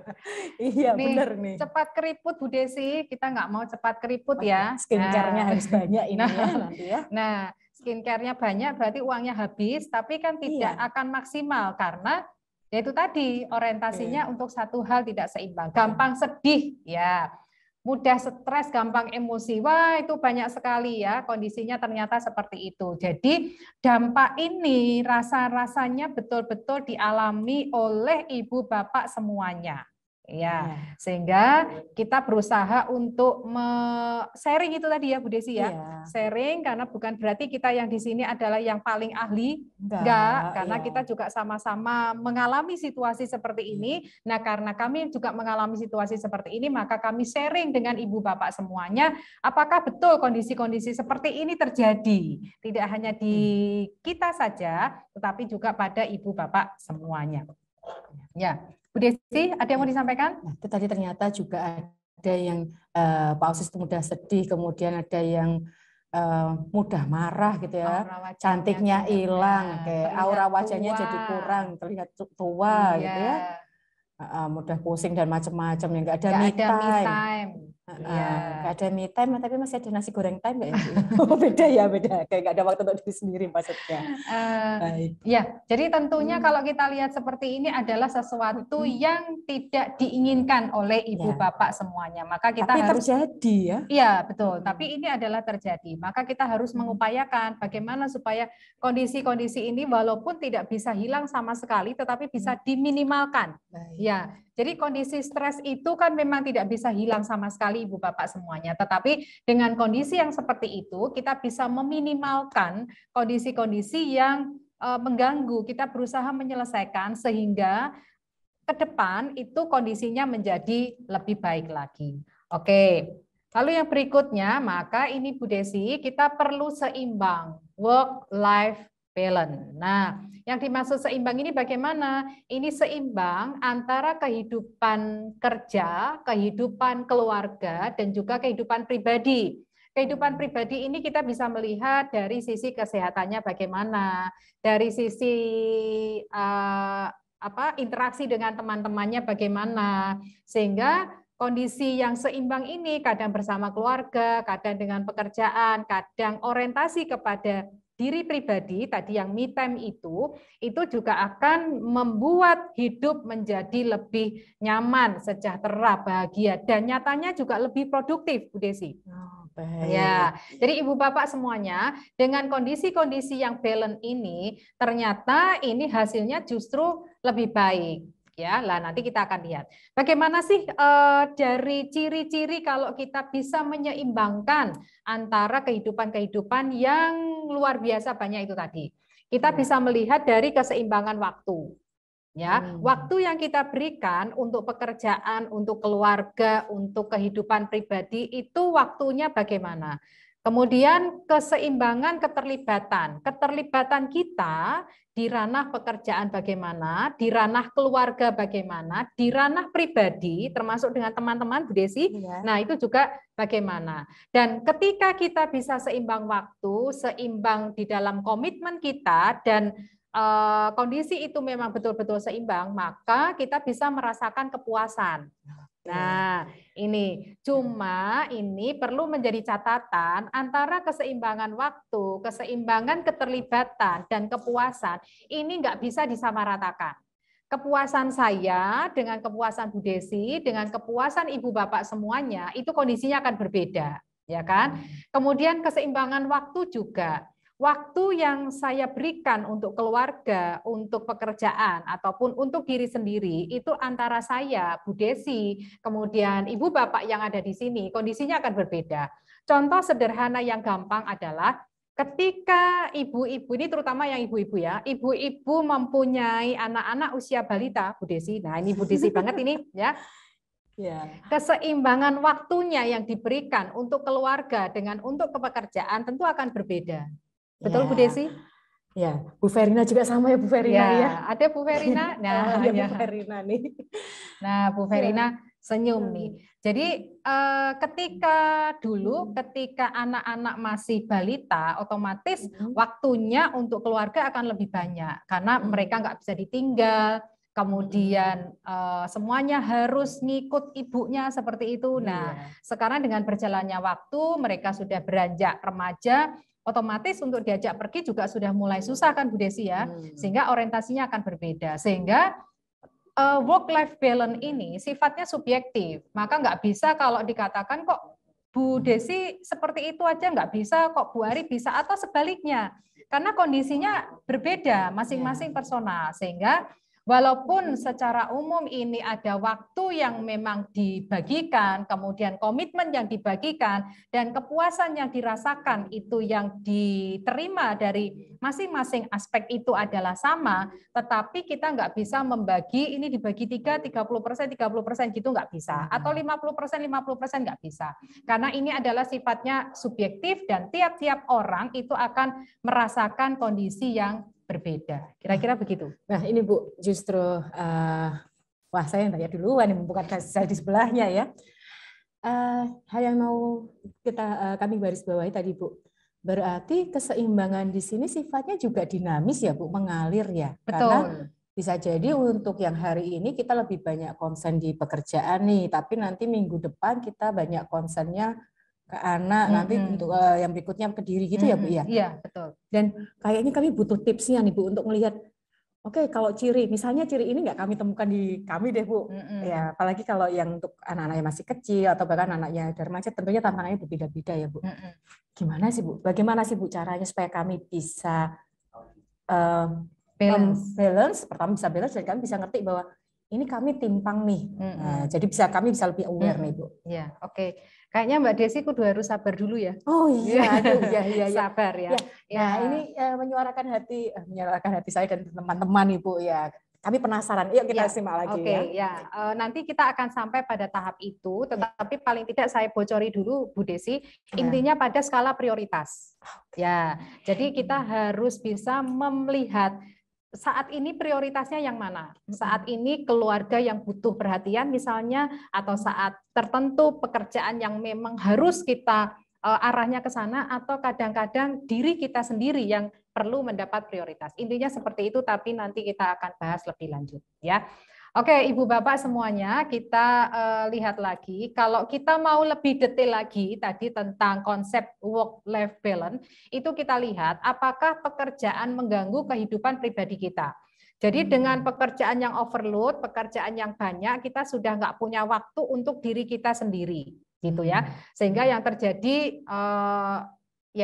[LAUGHS] iya nih, bener nih. Cepat keriput Bu Desi, kita nggak mau cepat keriput ya. Skincarenya nah. harus banyak ini ya [LAUGHS] nah, ya nanti ya. Nah, skincare banyak berarti uangnya habis, tapi kan iya. tidak iya. akan maksimal karena yaitu tadi orientasinya okay. untuk satu hal tidak seimbang. Gampang sedih ya mudah stres, gampang emosi. Wah, itu banyak sekali ya kondisinya ternyata seperti itu. Jadi dampak ini rasa-rasanya betul-betul dialami oleh ibu bapak semuanya. Ya, sehingga kita berusaha untuk me sharing itu tadi ya Bu Desi ya. ya. Sharing karena bukan berarti kita yang di sini adalah yang paling ahli, enggak, enggak karena ya. kita juga sama-sama mengalami situasi seperti iya. ini. Nah, karena kami juga mengalami situasi seperti ini, maka kami sharing dengan Ibu Bapak semuanya, apakah betul kondisi-kondisi seperti ini terjadi? Tidak hanya di hmm. kita saja, tetapi juga pada Ibu Bapak semuanya. Ya. Bu Desi, ada yang mau disampaikan? Nah, itu tadi ternyata juga ada yang uh, eh, pausis mudah sedih, kemudian ada yang uh, mudah marah gitu ya, cantiknya ya. hilang, kayak aura wajahnya tua. jadi kurang, terlihat tua iya. gitu ya, uh, mudah pusing dan macam-macam yang enggak ada, ada me, time. me time. Iya. gak ada me time, tapi masih ada nasi goreng time gak ya? [LAUGHS] Oh, beda ya, beda. Kayak gak ada waktu untuk diri sendiri maksudnya. Uh, Baik. Ya, jadi tentunya hmm. kalau kita lihat seperti ini adalah sesuatu hmm. yang tidak diinginkan oleh ibu yeah. bapak semuanya. Maka kita tapi harus terjadi ya. Iya betul. Hmm. Tapi ini adalah terjadi. Maka kita harus hmm. mengupayakan bagaimana supaya kondisi-kondisi ini walaupun tidak bisa hilang sama sekali, tetapi bisa hmm. diminimalkan. Baik. Ya, jadi kondisi stres itu kan memang tidak bisa hilang sama sekali Ibu Bapak semuanya. Tetapi dengan kondisi yang seperti itu kita bisa meminimalkan kondisi-kondisi yang e, mengganggu. Kita berusaha menyelesaikan sehingga ke depan itu kondisinya menjadi lebih baik lagi. Oke. Lalu yang berikutnya, maka ini Bu Desi, kita perlu seimbang work life balance. Nah, yang dimaksud seimbang ini bagaimana? Ini seimbang antara kehidupan kerja, kehidupan keluarga, dan juga kehidupan pribadi. Kehidupan pribadi ini kita bisa melihat dari sisi kesehatannya bagaimana, dari sisi uh, apa interaksi dengan teman-temannya bagaimana, sehingga kondisi yang seimbang ini kadang bersama keluarga, kadang dengan pekerjaan, kadang orientasi kepada diri pribadi tadi yang me time itu itu juga akan membuat hidup menjadi lebih nyaman, sejahtera, bahagia dan nyatanya juga lebih produktif Bu Desi. Oh, ya, baik. Ya. Jadi Ibu Bapak semuanya dengan kondisi-kondisi yang balance ini ternyata ini hasilnya justru lebih baik ya. Lah nanti kita akan lihat bagaimana sih uh, dari ciri-ciri kalau kita bisa menyeimbangkan antara kehidupan-kehidupan yang luar biasa banyak itu tadi. Kita ya. bisa melihat dari keseimbangan waktu. Ya, hmm. waktu yang kita berikan untuk pekerjaan, untuk keluarga, untuk kehidupan pribadi itu waktunya bagaimana? Kemudian keseimbangan keterlibatan. Keterlibatan kita di ranah pekerjaan bagaimana, di ranah keluarga bagaimana, di ranah pribadi termasuk dengan teman-teman Bu Desi. Iya. Nah, itu juga bagaimana. Dan ketika kita bisa seimbang waktu, seimbang di dalam komitmen kita dan uh, kondisi itu memang betul-betul seimbang, maka kita bisa merasakan kepuasan. Nah, nah, ini cuma ini perlu menjadi catatan antara keseimbangan waktu, keseimbangan keterlibatan, dan kepuasan. Ini nggak bisa disamaratakan. Kepuasan saya dengan kepuasan Bu Desi, dengan kepuasan Ibu Bapak semuanya, itu kondisinya akan berbeda. Ya kan? Hmm. Kemudian keseimbangan waktu juga waktu yang saya berikan untuk keluarga, untuk pekerjaan, ataupun untuk diri sendiri, itu antara saya, Bu Desi, kemudian Ibu Bapak yang ada di sini, kondisinya akan berbeda. Contoh sederhana yang gampang adalah ketika ibu-ibu ini terutama yang ibu-ibu ya, ibu-ibu mempunyai anak-anak usia balita, Bu Desi. Nah, ini Bu Desi banget ini [LAUGHS] ya. Iya. Keseimbangan waktunya yang diberikan untuk keluarga dengan untuk kepekerjaan tentu akan berbeda. Betul ya. Bu iya. Desi? Ya, Bu Verina juga sama ya Bu Verina iya, ya. ya. Ada Bu Verina. [LAUGHS] Nah, ada ya. Bu iya. Verina nih. Nah, Bu Verina ya. senyum nih. Jadi eh, ketika dulu hmm. ketika anak-anak masih balita, otomatis hmm. waktunya untuk keluarga akan lebih banyak karena hmm. mereka nggak bisa ditinggal. Kemudian eh, semuanya harus ngikut ibunya seperti itu. Nah, sekarang dengan berjalannya waktu, mereka sudah beranjak remaja, otomatis untuk diajak pergi juga sudah mulai susah kan Bu Desi ya, hmm. sehingga orientasinya akan berbeda. Sehingga uh, eh, work life balance ini sifatnya subjektif, maka nggak bisa kalau dikatakan kok Bu Desi seperti itu aja nggak bisa, kok Bu Ari bisa atau sebaliknya, karena kondisinya berbeda masing-masing ya. personal, sehingga Walaupun secara umum ini ada waktu yang memang dibagikan, kemudian komitmen yang dibagikan, dan kepuasan yang dirasakan itu yang diterima dari masing-masing aspek itu adalah sama, tetapi kita nggak bisa membagi ini dibagi 3, 30 persen, 30 persen gitu nggak bisa. Hmm. Atau 50 persen, 50 persen nggak bisa. Karena ini adalah sifatnya subjektif dan tiap-tiap orang itu akan merasakan kondisi yang berbeda. Kira-kira ah. begitu. Nah ini Bu, justru uh, wah saya yang tanya duluan, bukan saya di sebelahnya ya. Uh, hal yang mau kita uh, kami baris bawahi tadi Bu, berarti keseimbangan di sini sifatnya juga dinamis ya Bu, mengalir ya. Betul. Karena bisa jadi untuk yang hari ini kita lebih banyak konsen di pekerjaan nih, tapi nanti minggu depan kita banyak konsennya ke anak hmm. nanti untuk uh, yang berikutnya ke diri gitu hmm. ya bu ya iya betul dan kayaknya kami butuh tipsnya nih bu untuk melihat Oke, okay, kalau ciri, misalnya ciri ini nggak kami temukan di kami deh bu, mm-hmm. ya apalagi kalau yang untuk anak anak yang masih kecil atau bahkan anaknya dermaja, tentunya tantangannya berbeda-beda ya bu. Mm-hmm. Gimana sih bu? Bagaimana sih bu caranya supaya kami bisa uh, balance. Um, balance, pertama bisa balance dan kami bisa ngerti bahwa ini kami timpang nih, mm-hmm. nah, jadi bisa kami bisa lebih aware mm-hmm. nih bu. Ya, yeah, oke. Okay. Kayaknya Mbak Desi kudu harus sabar dulu ya. Oh iya, aduh, [LAUGHS] iya, iya, iya, iya. sabar ya. ya. ya. Nah ini ya, menyuarakan hati, eh, menyuarakan hati saya dan teman-teman ibu ya. Kami penasaran. Yuk kita ya. simak lagi okay, ya. Oke ya. Uh, nanti kita akan sampai pada tahap itu, ya. tetapi ya. paling tidak saya bocori dulu Bu Desi. Ya. Intinya pada skala prioritas. Ah, ya, jadi kita harus bisa melihat saat ini prioritasnya yang mana? Saat ini keluarga yang butuh perhatian misalnya atau saat tertentu pekerjaan yang memang harus kita eh, arahnya ke sana atau kadang-kadang diri kita sendiri yang perlu mendapat prioritas. Intinya seperti itu tapi nanti kita akan bahas lebih lanjut ya. Oke, Ibu Bapak semuanya, kita uh, lihat lagi. Kalau kita mau lebih detail lagi tadi tentang konsep work-life balance, itu kita lihat apakah pekerjaan mengganggu kehidupan pribadi kita. Jadi hmm. dengan pekerjaan yang overload, pekerjaan yang banyak, kita sudah nggak punya waktu untuk diri kita sendiri, gitu ya. Hmm. Sehingga yang terjadi eh, ya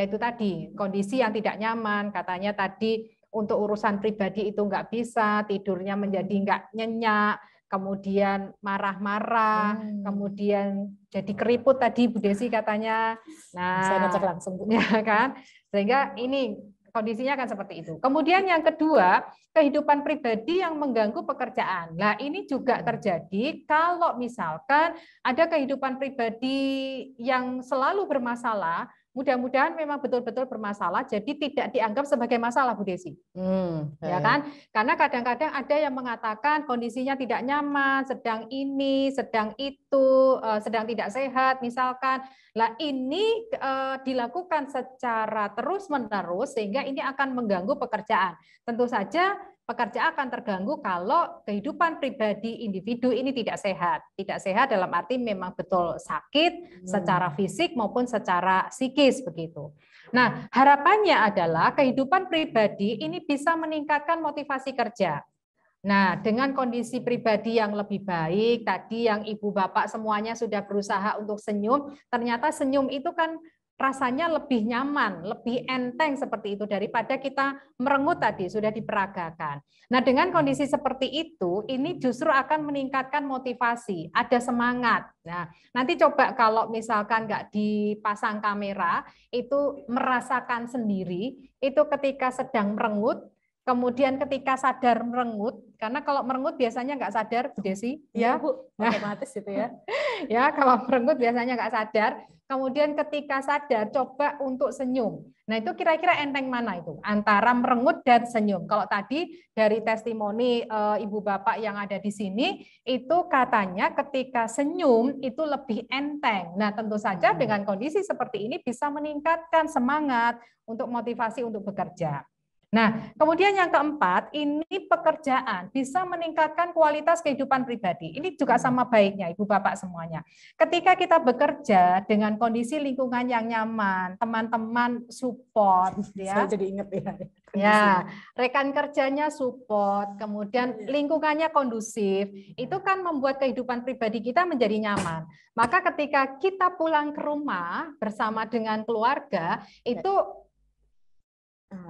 yaitu tadi kondisi yang tidak nyaman, katanya tadi untuk urusan pribadi itu nggak bisa, tidurnya menjadi nggak nyenyak, kemudian marah-marah, hmm. kemudian jadi keriput tadi Bu Desi katanya. Nah, saya ngecek langsung Bu. [LAUGHS] Ya kan? Sehingga ini kondisinya akan seperti itu. Kemudian yang kedua, kehidupan pribadi yang mengganggu pekerjaan. Nah, ini juga hmm. terjadi kalau misalkan ada kehidupan pribadi yang selalu bermasalah, mudah-mudahan memang betul-betul bermasalah jadi tidak dianggap sebagai masalah Bu Desi hmm, ya kan karena kadang-kadang ada yang mengatakan kondisinya tidak nyaman sedang ini sedang itu eh, sedang tidak sehat misalkan lah ini eh, dilakukan secara terus menerus sehingga ini akan mengganggu pekerjaan tentu saja pekerja akan terganggu kalau kehidupan pribadi individu ini tidak sehat. Tidak sehat dalam arti memang betul sakit hmm. secara fisik maupun secara psikis begitu. Nah, harapannya adalah kehidupan pribadi ini bisa meningkatkan motivasi kerja. Nah, dengan kondisi pribadi yang lebih baik, tadi yang ibu bapak semuanya sudah berusaha untuk senyum, ternyata senyum itu kan rasanya lebih nyaman, lebih enteng seperti itu daripada kita merengut tadi sudah diperagakan. Nah, dengan kondisi seperti itu, ini justru akan meningkatkan motivasi, ada semangat. Nah, nanti coba kalau misalkan nggak dipasang kamera, itu merasakan sendiri, itu ketika sedang merengut, Kemudian ketika sadar merengut, karena kalau merengut biasanya nggak sadar, Bu Desi, ya, ya Bu, otomatis gitu ya. [LAUGHS] ya, kalau merengut biasanya nggak sadar. Kemudian ketika sadar, coba untuk senyum. Nah itu kira-kira enteng mana itu antara merengut dan senyum. Kalau tadi dari testimoni e, ibu bapak yang ada di sini, itu katanya ketika senyum itu lebih enteng. Nah tentu saja hmm. dengan kondisi seperti ini bisa meningkatkan semangat untuk motivasi untuk bekerja. Nah, kemudian yang keempat, ini pekerjaan bisa meningkatkan kualitas kehidupan pribadi. Ini juga hmm. sama baiknya Ibu Bapak semuanya. Ketika kita bekerja dengan kondisi lingkungan yang nyaman, teman-teman support [LAUGHS] ya. Saya jadi ingat ya. Ya, rekan kerjanya support, kemudian iya. lingkungannya kondusif, itu kan membuat kehidupan pribadi kita menjadi nyaman. Maka ketika kita pulang ke rumah bersama dengan keluarga, ya. itu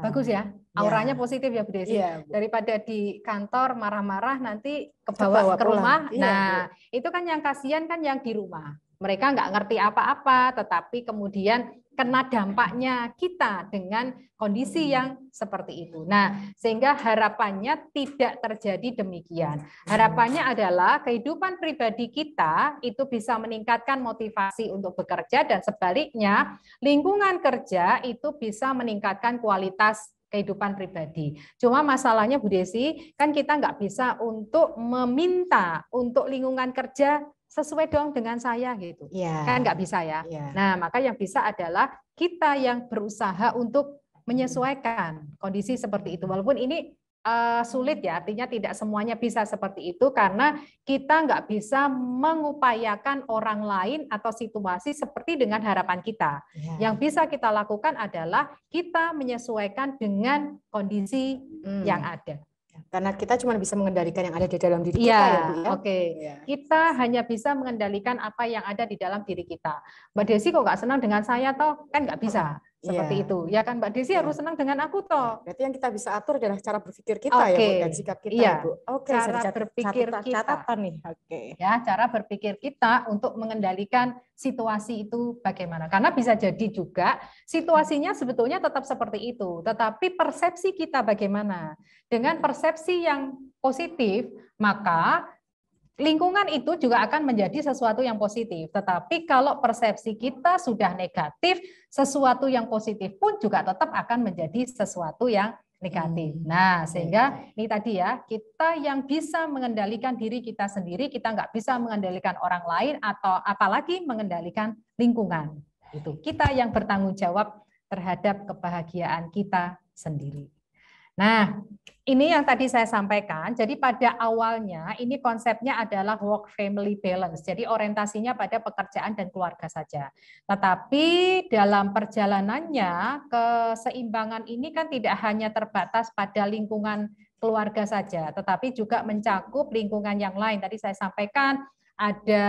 Bagus ya, hmm. auranya yeah. positif ya Bu Desi. yeah, Daripada di kantor marah-marah nanti ke bawah ke rumah. Iya, nah, yeah, itu kan yang kasihan kan yang di rumah mereka nggak ngerti apa-apa, tetapi kemudian kena dampaknya kita dengan kondisi hmm. yang seperti itu. Nah, sehingga harapannya tidak terjadi demikian. Harapannya hmm. adalah kehidupan pribadi kita itu bisa meningkatkan motivasi untuk bekerja dan sebaliknya lingkungan kerja itu bisa meningkatkan kualitas kehidupan pribadi. Cuma masalahnya Bu Desi, kan kita nggak bisa untuk meminta untuk lingkungan kerja sesuai dong dengan saya gitu. Yeah. Kan nggak bisa ya. Yeah. Nah, maka yang bisa adalah kita yang berusaha untuk menyesuaikan kondisi seperti itu. Walaupun ini uh, sulit ya, artinya tidak semuanya bisa seperti itu karena kita nggak bisa mengupayakan orang lain atau situasi seperti dengan harapan kita. Ya. Yang bisa kita lakukan adalah kita menyesuaikan dengan kondisi hmm. yang ada. Karena kita cuma bisa mengendalikan yang ada di dalam diri ya, kita ya, iya, Bu, ya? Oke. Okay. Ya. Kita hanya bisa mengendalikan apa yang ada di dalam diri kita. Mbak Desi kok nggak senang dengan saya toh? Kan nggak bisa seperti yeah. itu ya kan Mbak Desi yeah. harus senang dengan aku toh. Iya, berarti yang kita bisa atur adalah cara berpikir kita okay. ya Bu dan sikap kita yeah. Bu. okay, cara cat berpikir catatan, kita nih. Oke. Okay. Ya, cara berpikir kita untuk mengendalikan situasi itu bagaimana. Karena bisa jadi juga situasinya sebetulnya tetap seperti itu, tetapi persepsi kita bagaimana. Dengan persepsi yang positif, maka lingkungan itu juga akan menjadi sesuatu yang positif. Tetapi kalau persepsi kita sudah negatif, sesuatu yang positif pun juga tetap akan menjadi sesuatu yang negatif. Hmm, nah, sehingga ini tadi ya, kita yang bisa mengendalikan diri kita sendiri, kita nggak bisa mengendalikan orang lain atau apalagi mengendalikan lingkungan. Itu kita yang bertanggung jawab terhadap kebahagiaan kita sendiri. Nah, ini yang tadi saya sampaikan. Jadi pada awalnya ini konsepnya adalah work family balance. Jadi orientasinya pada pekerjaan dan keluarga saja. Tetapi dalam perjalanannya keseimbangan ini kan tidak hanya terbatas pada lingkungan keluarga saja, tetapi juga mencakup lingkungan yang lain. Tadi saya sampaikan ada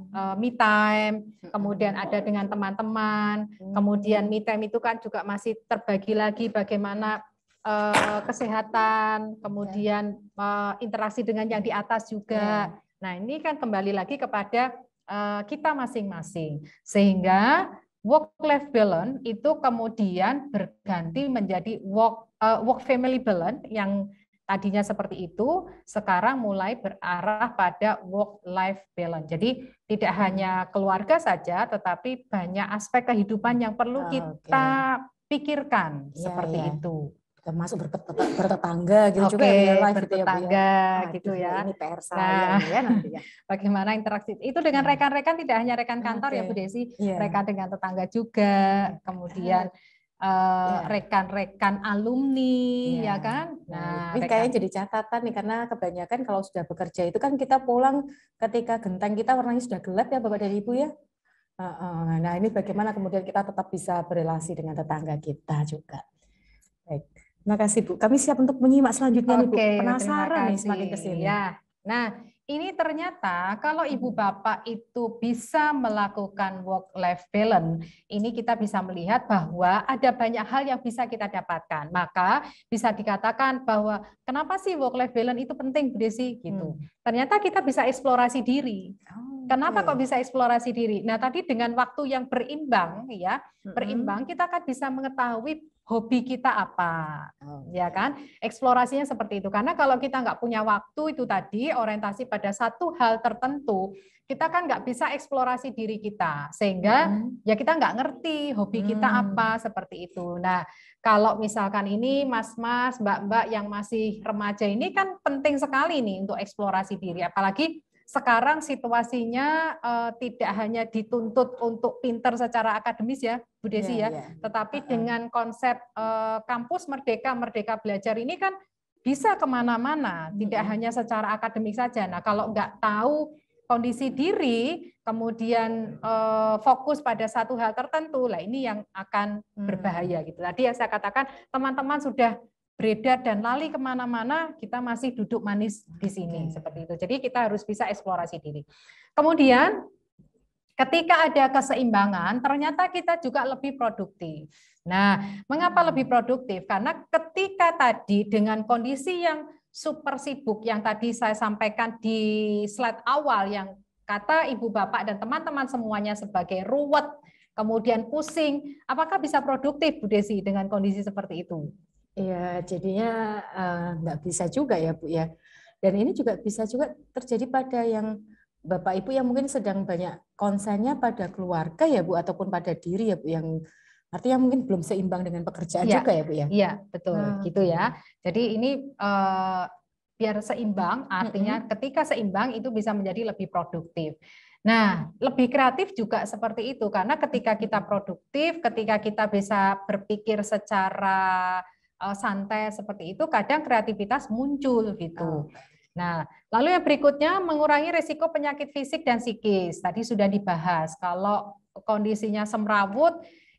uh, me time, kemudian ada dengan teman-teman, hmm. kemudian me time itu kan juga masih terbagi lagi bagaimana Eh, kesehatan, iya. kemudian eh, interaksi dengan yang di atas juga. Iya. Nah, ini kan kembali lagi kepada eh, kita masing-masing. Sehingga work life balance itu kemudian berganti menjadi work uh, work family balance yang tadinya seperti itu sekarang mulai berarah pada work life balance. Jadi tidak hanya keluarga saja tetapi banyak aspek kehidupan yang perlu ah, kita oh, okay. pikirkan ya, seperti ya. itu termasuk bertetangga gitu okay, juga ya live bertetangga gitu ya, Bu, ya. Nah, gitu ya. Ini PR saya nah, ya, ya nantinya. [LAUGHS] Bagaimana interaksi itu dengan nah. rekan-rekan tidak hanya rekan kantor okay. ya Bu Desi, yeah. rekan dengan tetangga juga, iya. kemudian eh, iya. rekan-rekan uh, yeah. alumni yeah. ya kan. Nah, nah ini kayaknya jadi catatan nih karena kebanyakan kalau sudah bekerja itu kan kita pulang ketika genteng kita warnanya sudah gelap ya Bapak dan Ibu ya. Nah, ini bagaimana kemudian kita tetap bisa berrelasi dengan tetangga kita juga. Terima kasih Bu. Kami siap untuk menyimak selanjutnya Oke, nih Bu. Penasaran nih semakin ke sini. Ya. Nah, ini ternyata kalau ibu bapak itu bisa melakukan work life balance, ini kita bisa melihat bahwa ada banyak hal yang bisa kita dapatkan. Maka bisa dikatakan bahwa kenapa sih work life balance itu penting Bu Desi gitu. Hmm. Ternyata kita bisa eksplorasi diri. Oh Kenapa kok hmm. bisa eksplorasi diri? Nah, tadi dengan waktu yang berimbang ya, hmm. berimbang kita akan bisa mengetahui hobi kita apa, ya kan? Eksplorasinya seperti itu. Karena kalau kita nggak punya waktu itu tadi orientasi pada satu hal tertentu, kita kan nggak bisa eksplorasi diri kita, sehingga hmm. ya kita nggak ngerti hobi kita apa seperti itu. Nah, kalau misalkan ini mas-mas, mbak-mbak yang masih remaja ini kan penting sekali nih untuk eksplorasi diri, apalagi sekarang situasinya uh, tidak hanya dituntut untuk pinter secara akademis ya, Bu Desi yeah, ya, yeah. tetapi uh dengan konsep uh, kampus merdeka merdeka belajar ini kan bisa kemana-mana, tidak -hmm. tidak hanya secara akademik saja. Nah, kalau nggak tahu kondisi diri, kemudian uh, fokus pada satu hal tertentu, lah ini yang akan berbahaya gitu. Tadi yang saya katakan teman-teman sudah beredar dan lali kemana-mana, kita masih duduk manis di sini seperti itu. Jadi kita harus bisa eksplorasi diri. Kemudian ketika ada keseimbangan, ternyata kita juga lebih produktif. Nah, mengapa lebih produktif? Karena ketika tadi dengan kondisi yang super sibuk yang tadi saya sampaikan di slide awal yang kata ibu bapak dan teman-teman semuanya sebagai ruwet, kemudian pusing, apakah bisa produktif Bu Desi dengan kondisi seperti itu? Iya, jadinya eh, nggak uh, bisa juga ya, Bu ya. Dan ini juga bisa juga terjadi pada yang Bapak Ibu yang mungkin sedang banyak konsennya pada keluarga ya, Bu, ataupun pada diri ya, Bu, yang artinya mungkin belum seimbang dengan pekerjaan ya, juga ya, Bu ya. Iya, betul. Hmm. Gitu ya. Jadi ini uh, biar seimbang, artinya hmm. ketika seimbang itu bisa menjadi lebih produktif. Nah, lebih kreatif juga seperti itu karena ketika kita produktif, ketika kita bisa berpikir secara Eh, santai seperti itu kadang kreativitas muncul gitu. Ah. Nah, lalu yang berikutnya mengurangi risiko penyakit fisik dan psikis. Tadi sudah dibahas kalau kondisinya semrawut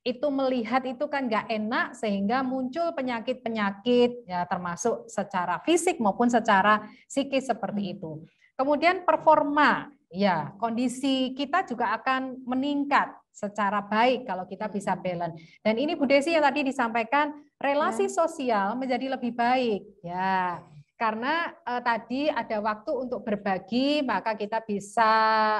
itu melihat itu kan nggak enak sehingga muncul penyakit-penyakit ya termasuk secara fisik maupun secara psikis seperti hmm. itu. Kemudian performa ya kondisi kita juga akan meningkat secara baik kalau kita bisa hmm. balance. Dan ini Bu Desi yang tadi disampaikan relasi ya. sosial menjadi lebih baik ya karena uh, tadi ada waktu untuk berbagi maka kita bisa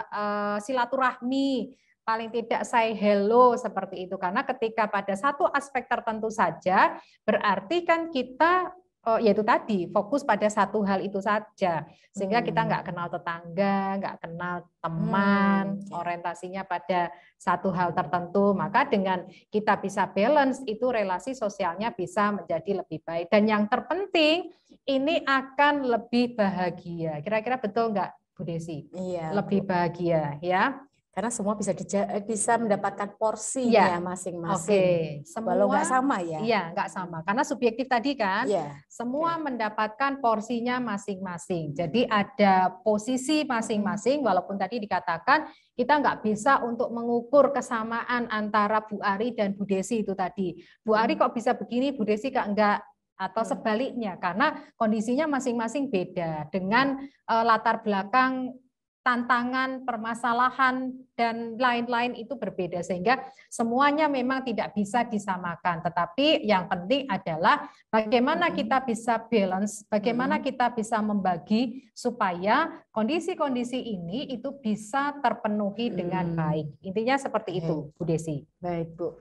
uh, silaturahmi paling tidak saya hello seperti itu karena ketika pada satu aspek tertentu saja berarti kan kita oh, yaitu tadi fokus pada satu hal itu saja sehingga kita hmm. nggak kenal tetangga nggak kenal teman hmm. orientasinya pada satu hal tertentu maka dengan kita bisa balance itu relasi sosialnya bisa menjadi lebih baik dan yang terpenting ini akan lebih bahagia kira-kira betul nggak Bu Desi iya, lebih bahagia ya karena semua bisa eh, bisa mendapatkan porsinya ya. masing-masing. Okay. Semua, Walau nggak sama ya. Iya, nggak sama. Karena subjektif tadi kan, ya. semua ya. mendapatkan porsinya masing-masing. Jadi ada posisi masing-masing, walaupun tadi dikatakan kita nggak bisa untuk mengukur kesamaan antara Bu Ari dan Bu Desi itu tadi. Bu Ari hmm. kok bisa begini, Bu Desi kok enggak atau hmm. sebaliknya karena kondisinya masing-masing beda dengan uh, latar belakang tantangan, permasalahan, dan lain-lain itu berbeda. Sehingga semuanya memang tidak bisa disamakan. Tetapi yang penting adalah bagaimana mm-hmm. kita bisa balance, bagaimana mm-hmm. kita bisa membagi supaya kondisi-kondisi ini itu bisa terpenuhi hmm. dengan baik. Intinya seperti itu, Bu Desi. Baik, Bu.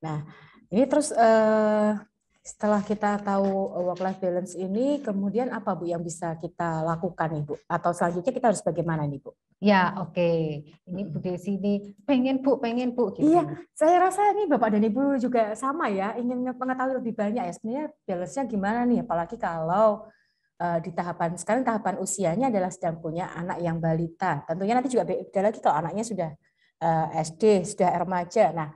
Nah, ini terus Uh... Setelah kita tahu uh, work life balance ini, kemudian apa Bu yang bisa kita lakukan Ibu? Atau selanjutnya kita harus bagaimana nih Bu? Ya, oke. Okay. Ini Bu Desi ini pengen Bu, pengen Bu gitu. Iya, saya rasa ini Bapak dan Ibu juga sama ya, ingin mengetahui lebih banyak ya sebenarnya balance-nya gimana nih apalagi kalau uh, di tahapan sekarang tahapan usianya adalah sedang punya anak yang balita. Tentunya nanti juga beda lagi kalau anaknya sudah uh, SD, sudah remaja. Nah,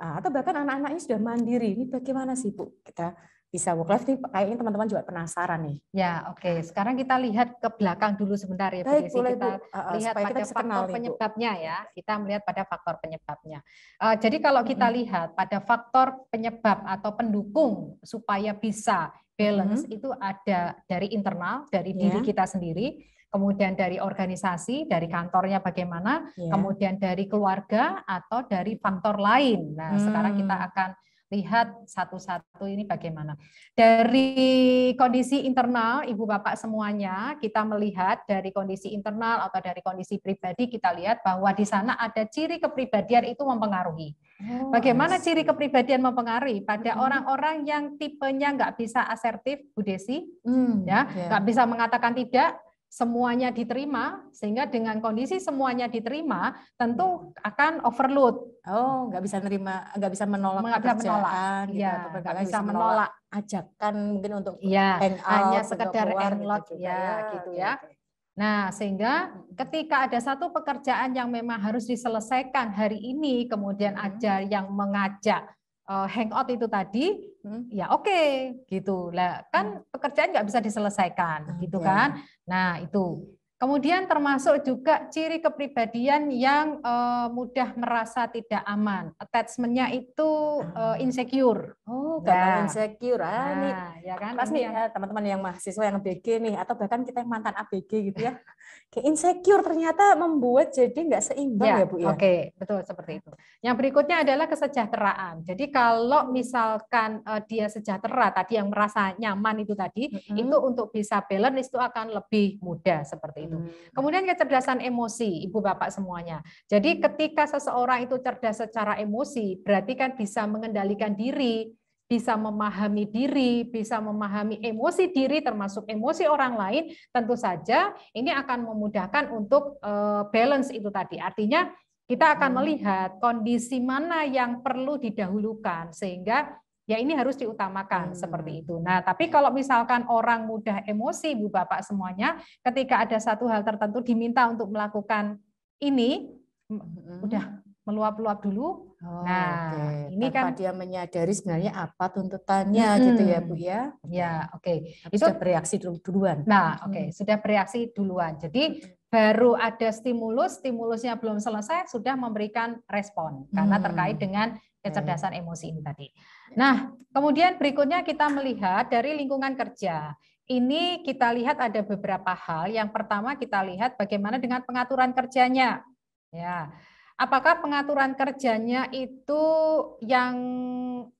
Ah, atau bahkan anak-anaknya sudah mandiri. Ini bagaimana sih Bu? Kita bisa work life nih kayaknya teman-teman juga penasaran nih. Ya, oke. Okay. Sekarang kita lihat ke belakang dulu sebentar ya, Baik, Bu boleh, kita Uh, lihat pada kita faktor kenal, penyebabnya Bu. ya. Kita melihat pada faktor penyebabnya. Uh, jadi kalau kita hmm. lihat pada faktor penyebab atau pendukung supaya bisa balance hmm. itu ada dari internal, dari diri ya. kita sendiri kemudian dari organisasi, dari kantornya bagaimana, yeah. kemudian dari keluarga atau dari faktor lain. Nah, hmm. sekarang kita hmm. akan lihat satu-satu ini bagaimana. Dari kondisi internal Ibu Bapak semuanya, kita melihat dari kondisi internal atau dari kondisi pribadi kita lihat bahwa di sana ada ciri kepribadian itu mempengaruhi. Oh, bagaimana ciri kepribadian mempengaruhi pada orang orang-orang yang tipenya nggak bisa asertif, Bu Desi, hmm, ya, yeah. nggak bisa mengatakan tidak, semuanya diterima, sehingga dengan kondisi semuanya diterima, tentu akan overload. Oh, nggak bisa nerima, nggak bisa menolak nggak bisa menolak, gitu, ya, nggak bisa menolak ajakan mungkin untuk iya, gitu ya, hanya sekedar hangout, gitu ya, gitu ya. Nah, sehingga hmm. ketika ada satu pekerjaan yang memang harus diselesaikan hari ini, kemudian hmm. ada yang mengajak eh, hangout itu tadi, hmm. ya oke okay, gitu lah kan hmm. pekerjaan nggak bisa diselesaikan okay. Ah, gitu iya. kan nah itu Kemudian termasuk juga ciri kepribadian yang uh, mudah merasa tidak aman. Attachment-nya itu uh, insecure. Oh, gampang ya. insecure. Ah, nah, nih. ya kan? Pas nih ya, teman-teman yang mahasiswa yang BG nih atau bahkan kita yang mantan ABG gitu ya. Kayak insecure ternyata membuat jadi nggak seimbang ya, ya Bu ya. Oke, okay. betul seperti itu. Yang berikutnya adalah kesejahteraan. Jadi kalau misalkan uh, dia sejahtera tadi yang merasa nyaman itu tadi, mm -hmm. itu untuk bisa balance itu akan lebih mudah seperti itu itu. Hmm. Kemudian kecerdasan emosi, Ibu Bapak semuanya. Jadi ketika seseorang itu cerdas secara emosi, berarti kan bisa mengendalikan diri, bisa memahami diri, bisa memahami emosi diri termasuk emosi orang lain, tentu saja ini akan memudahkan untuk eh, balance itu tadi. Artinya kita akan hmm. melihat kondisi mana yang perlu didahulukan sehingga ya ini harus diutamakan hmm. seperti itu. Nah, tapi kalau misalkan orang mudah emosi, Bu Bapak semuanya, ketika ada satu hal tertentu diminta untuk melakukan ini, hmm. udah meluap-luap dulu. Oh, nah, okay. ini Tanpa kan dia menyadari sebenarnya apa tuntutannya hmm. gitu ya, Bu hmm. ya. Ya, oke. Okay. Itu sudah bereaksi duluan. Nah, hmm. oke, okay. sudah bereaksi duluan. Jadi hmm. baru ada stimulus, stimulusnya belum selesai sudah memberikan respon karena terkait dengan kecerdasan emosi ini tadi. Nah, kemudian berikutnya kita melihat dari lingkungan kerja. Ini kita lihat ada beberapa hal. Yang pertama kita lihat bagaimana dengan pengaturan kerjanya. Ya. Apakah pengaturan kerjanya itu yang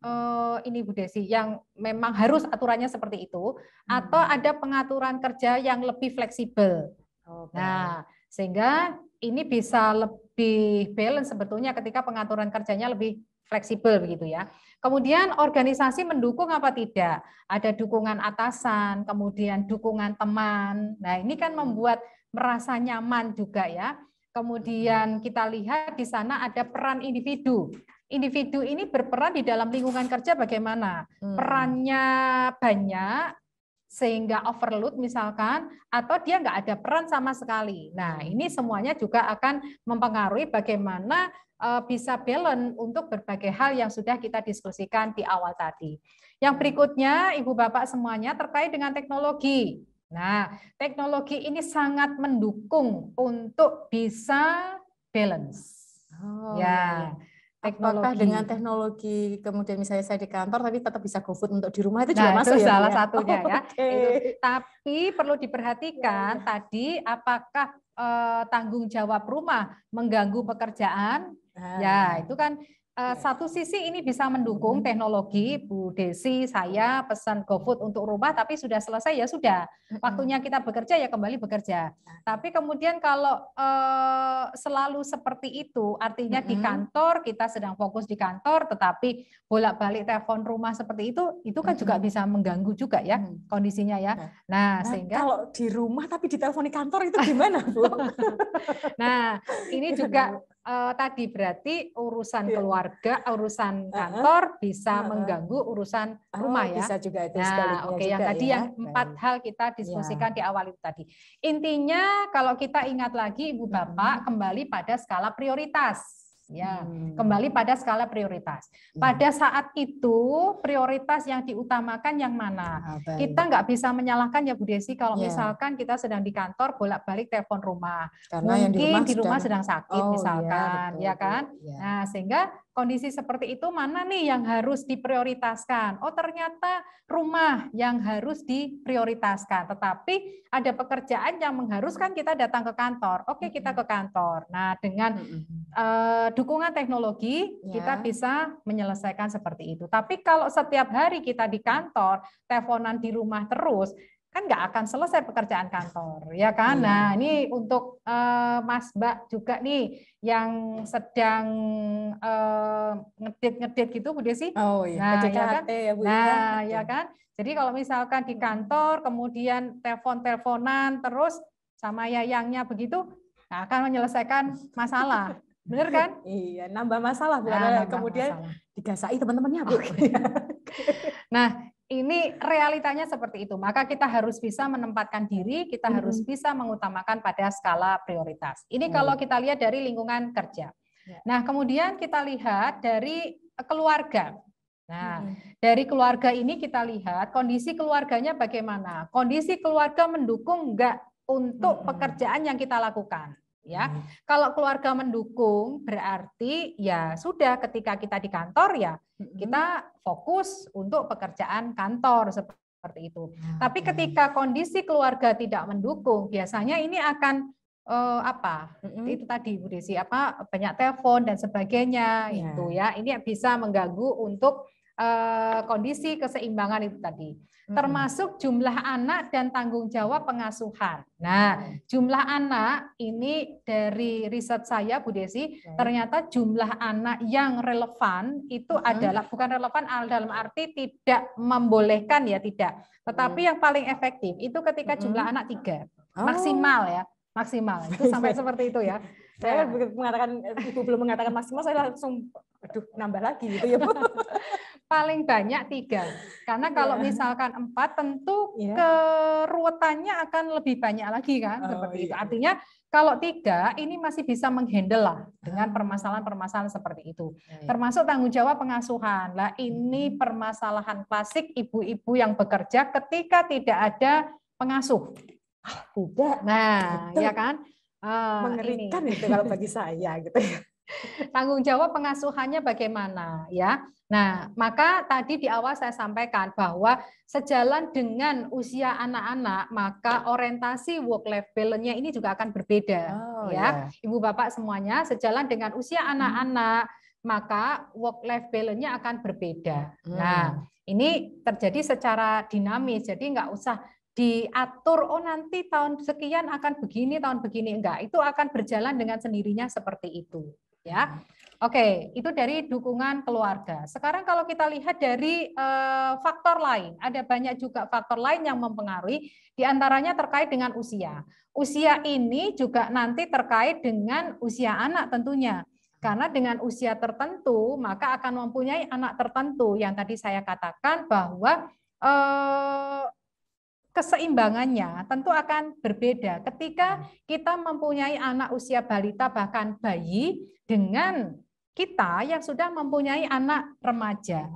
eh, ini Bu Desi yang memang harus aturannya seperti itu hmm. atau ada pengaturan kerja yang lebih fleksibel? Okay. Nah, sehingga ini bisa lebih balance sebetulnya ketika pengaturan kerjanya lebih fleksibel begitu ya. Kemudian organisasi mendukung apa tidak? Ada dukungan atasan, kemudian dukungan teman. Nah, ini kan membuat merasa nyaman juga ya. Kemudian kita lihat di sana ada peran individu individu ini berperan di dalam lingkungan kerja bagaimana? Hmm. Perannya banyak sehingga overload misalkan atau dia nggak ada peran sama sekali. Nah ini semuanya juga akan mempengaruhi bagaimana Eh, bisa balance untuk berbagai hal yang sudah kita diskusikan di awal tadi. Yang berikutnya, Ibu Bapak semuanya terkait dengan teknologi. Nah, teknologi ini sangat mendukung untuk bisa balance. Oh, ya. Iya, iya. teknologi. Apakah dengan teknologi kemudian misalnya saya di kantor tapi tetap bisa GoFood untuk di rumah itu juga nah, masuk itu ya? ya? salah ya? satunya oh, ya. Okay. Itu. Tapi perlu diperhatikan iya, tadi apakah Eh, tanggung jawab rumah mengganggu pekerjaan, ah. ya itu kan Eh, ya. satu sisi ini bisa mendukung hmm. teknologi Bu Desi saya pesan GoFood untuk rumah tapi sudah selesai ya sudah hmm. waktunya kita bekerja ya kembali bekerja nah. tapi kemudian kalau eh, selalu seperti itu artinya di hmm. kantor kita sedang fokus di kantor tetapi bolak-balik telepon rumah seperti itu itu kan juga bisa mengganggu juga ya kondisinya ya nah. nah, nah sehingga kalau di rumah tapi ditelepon di kantor itu gimana Bu [LAUGHS] nah ini juga uh, tadi berarti urusan yeah. keluarga, urusan kantor uh -huh. bisa uh -huh. mengganggu urusan oh, rumah ya. Bisa juga itu nah, oke okay, yang tadi ya. yang empat hal kita iya. diskusikan yeah. di awal itu tadi. Intinya kalau kita ingat lagi Ibu Bapak hmm. kembali pada skala prioritas. Ya, hmm. kembali pada skala prioritas. Hmm. Pada saat itu prioritas yang diutamakan yang mana? Ah, kita nggak bisa menyalahkan ya Bu Desi kalau yeah. misalkan kita sedang di kantor bolak-balik telepon rumah. Karena Mungkin yang di rumah, di rumah sedang, sedang sakit oh, ya, misalkan, ya, betul, kan? ya kan? Yeah. Nah, sehingga kondisi seperti itu mana nih yang harus diprioritaskan? Oh, ternyata rumah yang harus diprioritaskan. Tetapi ada pekerjaan yang mengharuskan kita datang ke kantor. Oke, kita ke kantor. Nah, dengan uh, dukungan teknologi ya. kita bisa menyelesaikan seperti itu. Tapi kalau setiap hari kita di kantor, teleponan di rumah terus, kan nggak akan selesai pekerjaan kantor, ya kan? Hmm. Nah, ini untuk uh, Mas Mbak juga nih yang sedang uh, eh, ngedit-ngedit gitu Bu Desi. Oh iya, nah, ya kan? Ya, Bu, ya. nah, ya. kan? Jadi kalau misalkan di kantor kemudian telepon-teleponan terus sama yayangnya begitu, nah akan menyelesaikan masalah. Bener [LAUGHS] kan? Iya, nambah masalah. bu nah, kemudian masalah. digasai teman-temannya. Bu. Okay. Ah, [LAUGHS] nah, ini realitanya seperti itu. Maka kita harus bisa menempatkan diri, kita hmm. harus bisa mengutamakan pada skala prioritas. Ini hmm. kalau kita lihat dari lingkungan kerja. Ya. Nah, kemudian kita lihat dari eh, keluarga. Nah, hmm. dari keluarga ini kita lihat kondisi keluarganya bagaimana. Kondisi keluarga mendukung enggak untuk hmm. pekerjaan yang kita lakukan ya. Hmm. Kalau keluarga mendukung berarti ya sudah ketika kita di kantor ya hmm. kita fokus untuk pekerjaan kantor seperti itu. Hmm. Tapi ketika kondisi keluarga tidak mendukung biasanya ini akan Uh, apa? Hmm. Itu tadi Bu Desi apa banyak telepon dan sebagainya yeah. itu ya. Ini bisa mengganggu untuk Eh, kondisi keseimbangan itu tadi. Termasuk jumlah anak dan tanggung jawab pengasuhan. Nah, jumlah anak ini dari riset saya Bu Desi, ternyata jumlah anak yang relevan itu adalah bukan relevan dalam arti tidak membolehkan ya tidak, tetapi yang paling efektif itu ketika jumlah anak tiga oh. maksimal ya maksimal itu [LAUGHS] sampai seperti itu ya saya nah. mengatakan ibu belum mengatakan maksimal saya langsung aduh nambah lagi gitu ya bu [LAUGHS] paling banyak tiga. Karena kalau yeah. misalkan empat, tentu yeah. keruwetannya akan lebih banyak lagi kan, oh, seperti yeah. itu. Iya. Artinya kalau tiga, ini masih bisa menghandle lah ah. dengan permasalahan-permasalahan seperti itu. Yeah. Iya. Termasuk tanggung jawab pengasuhan. Lah ini hmm. permasalahan klasik ibu-ibu yang bekerja ketika tidak ada pengasuh. Ah, tidak. Nah, Betul. ya kan. Ah, Mengerikan ini. itu kalau bagi saya gitu ya. Tanggung jawab pengasuhannya bagaimana ya. Nah, maka tadi di awal saya sampaikan bahwa sejalan dengan usia anak-anak, maka orientasi work life balance-nya ini juga akan berbeda oh, ya. Yeah. Ibu Bapak semuanya, sejalan dengan usia hmm. anak-anak, hmm. maka work life balance-nya akan berbeda. Hmm. Nah, ini terjadi secara dinamis. Jadi nggak usah diatur oh nanti tahun sekian akan begini tahun begini enggak itu akan berjalan dengan sendirinya seperti itu ya. Oke, itu dari dukungan keluarga. Sekarang kalau kita lihat dari eh, faktor lain, ada banyak juga faktor lain yang mempengaruhi, diantaranya terkait dengan usia. Usia ini juga nanti terkait dengan usia anak tentunya. Karena dengan usia tertentu, maka akan mempunyai anak tertentu yang tadi saya katakan bahwa eh, keseimbangannya tentu akan berbeda ketika hmm. kita mempunyai anak usia balita bahkan bayi dengan kita yang sudah mempunyai anak remaja.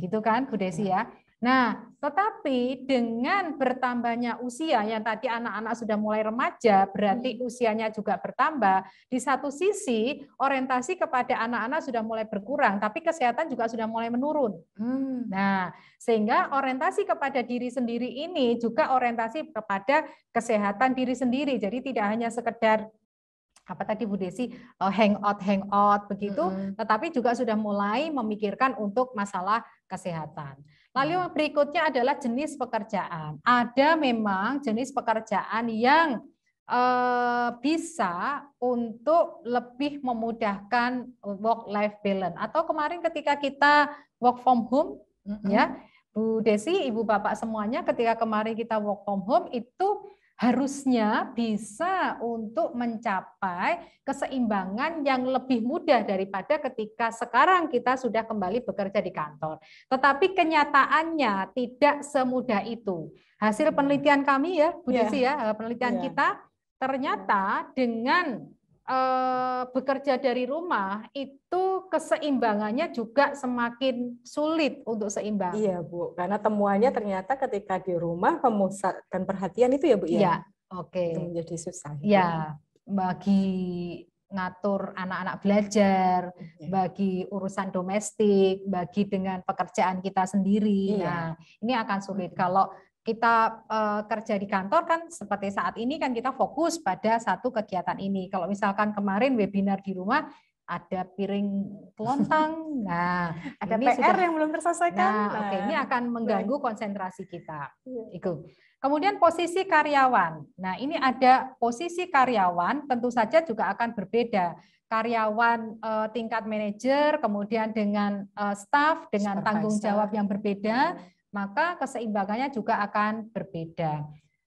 Gitu kan Bu Desi ya. Nah, tetapi dengan bertambahnya usia yang tadi anak-anak sudah mulai remaja, berarti hmm. usianya juga bertambah. Di satu sisi, orientasi kepada anak-anak sudah mulai berkurang, tapi kesehatan juga sudah mulai menurun. Hmm, nah, sehingga orientasi kepada diri sendiri ini juga orientasi kepada kesehatan diri sendiri. Jadi tidak hanya sekedar apa tadi Bu Desi uh, eh, hangout hangout begitu, mm -hmm. tetapi juga sudah mulai memikirkan untuk masalah kesehatan. Lalu mm. berikutnya adalah jenis pekerjaan. Ada memang jenis pekerjaan yang eh, bisa untuk lebih memudahkan work life balance. Atau kemarin ketika kita work from home, mm -hmm. ya Bu Desi, Ibu Bapak semuanya, ketika kemarin kita work from home itu harusnya bisa untuk mencapai keseimbangan yang lebih mudah daripada ketika sekarang kita sudah kembali bekerja di kantor. Tetapi kenyataannya tidak semudah itu. Hasil hmm. penelitian kami ya, Bu iya. Desi ya, eh, penelitian iya. kita ternyata iya. dengan Eh, bekerja dari rumah itu keseimbangannya juga semakin sulit untuk seimbang. Iya Bu, karena temuannya ternyata ketika di rumah pemusatan perhatian itu ya Bu ya? Iya, oke. Okay. menjadi susah. Iya, bagi ngatur anak-anak belajar, okay. Iya. bagi urusan domestik, bagi dengan pekerjaan kita sendiri. Iya. Nah, ini akan sulit kalau kita eh, kerja di kantor kan seperti saat ini kan kita fokus pada satu kegiatan ini. Kalau misalkan kemarin webinar di rumah ada piring kelontang, [LAUGHS] nah ada ini PR sudah, yang belum terselesaikan. Nah, nah. oke ini nah, akan mengganggu konsentrasi kita. Iya. Itu. Kemudian posisi karyawan. Nah ini ada posisi karyawan tentu saja juga akan berbeda karyawan eh, tingkat manajer, kemudian dengan eh, staff dengan Supervisor. tanggung jawab yang berbeda maka keseimbangannya juga akan berbeda.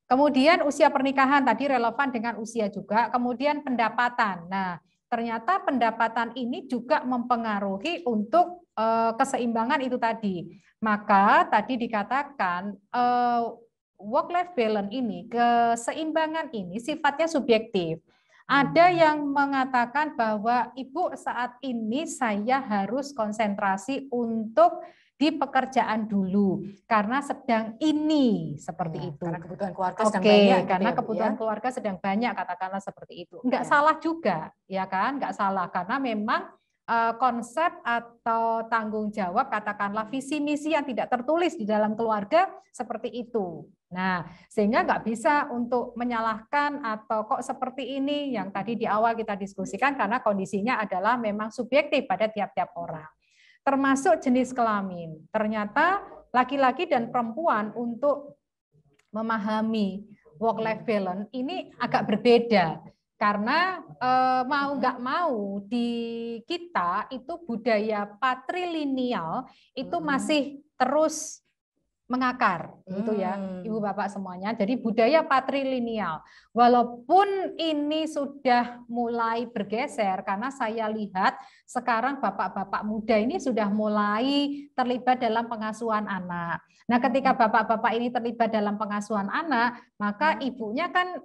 Kemudian usia pernikahan tadi relevan dengan usia juga, kemudian pendapatan. Nah, ternyata pendapatan ini juga mempengaruhi untuk eh, keseimbangan itu tadi. Maka tadi dikatakan eh, work life balance ini, keseimbangan ini sifatnya subjektif. Ada hmm. yang mengatakan bahwa Ibu saat ini saya harus konsentrasi untuk di pekerjaan dulu karena sedang ini seperti ya, itu. Karena kebutuhan keluarga Oke, sedang banyak. Gitu karena ya ya? kebutuhan ya? keluarga sedang banyak katakanlah seperti itu. Enggak iya. ya. salah juga ya kan? Enggak salah karena memang eh, konsep atau tanggung jawab katakanlah visi misi yang tidak tertulis di dalam keluarga seperti itu. Nah, sehingga nggak bisa untuk menyalahkan atau kok seperti ini yang tadi di awal kita diskusikan karena kondisinya adalah memang subjektif pada tiap-tiap orang termasuk jenis kelamin. Ternyata laki-laki dan perempuan untuk memahami work life balance ini agak berbeda karena e, mau nggak mau di kita itu budaya patrilineal itu hmm. masih terus mengakar hmm. gitu ya hmm. ibu bapak semuanya jadi budaya patrilineal walaupun ini sudah mulai bergeser karena saya lihat sekarang bapak-bapak muda ini sudah mulai terlibat dalam pengasuhan anak nah ketika hmm. bapak-bapak ini terlibat dalam pengasuhan anak maka hmm. ibunya kan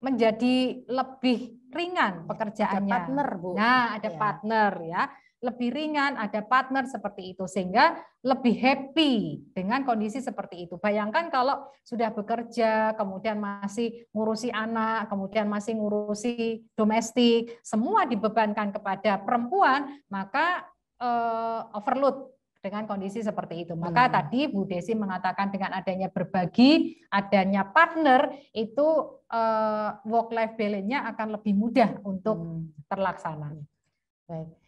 menjadi lebih ringan pekerjaannya ada partner bu nah ada ya. partner ya lebih ringan, ada partner seperti itu sehingga lebih happy dengan kondisi seperti itu. Bayangkan kalau sudah bekerja, kemudian masih ngurusi anak, kemudian masih ngurusi domestik, semua dibebankan kepada perempuan, maka eh, overload dengan kondisi seperti itu. Maka hmm. tadi Bu Desi mengatakan dengan adanya berbagi, adanya partner itu eh, work life balance-nya akan lebih mudah untuk hmm. terlaksana. Baik.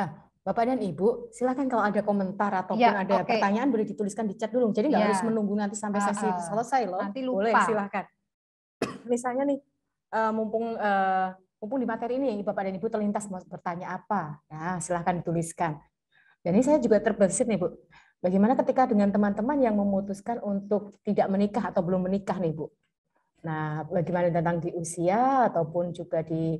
Ah, Bapak dan Ibu, silakan kalau ada komentar ataupun ya, ada okay. pertanyaan boleh dituliskan di chat dulu. Jadi nggak ya. harus menunggu nanti sampai sesi uh, uh. selesai loh. Nanti lupa. Boleh, silakan. [CLEARS THROAT] Misalnya nih, uh, mumpung uh, mumpung di materi ini Bapak dan Ibu terlintas mau bertanya apa, nah tuliskan. dituliskan. Dan ini saya juga terbersit nih Bu, bagaimana ketika dengan teman-teman yang memutuskan untuk tidak menikah atau belum menikah nih Bu? Nah, bagaimana tentang di usia ataupun juga di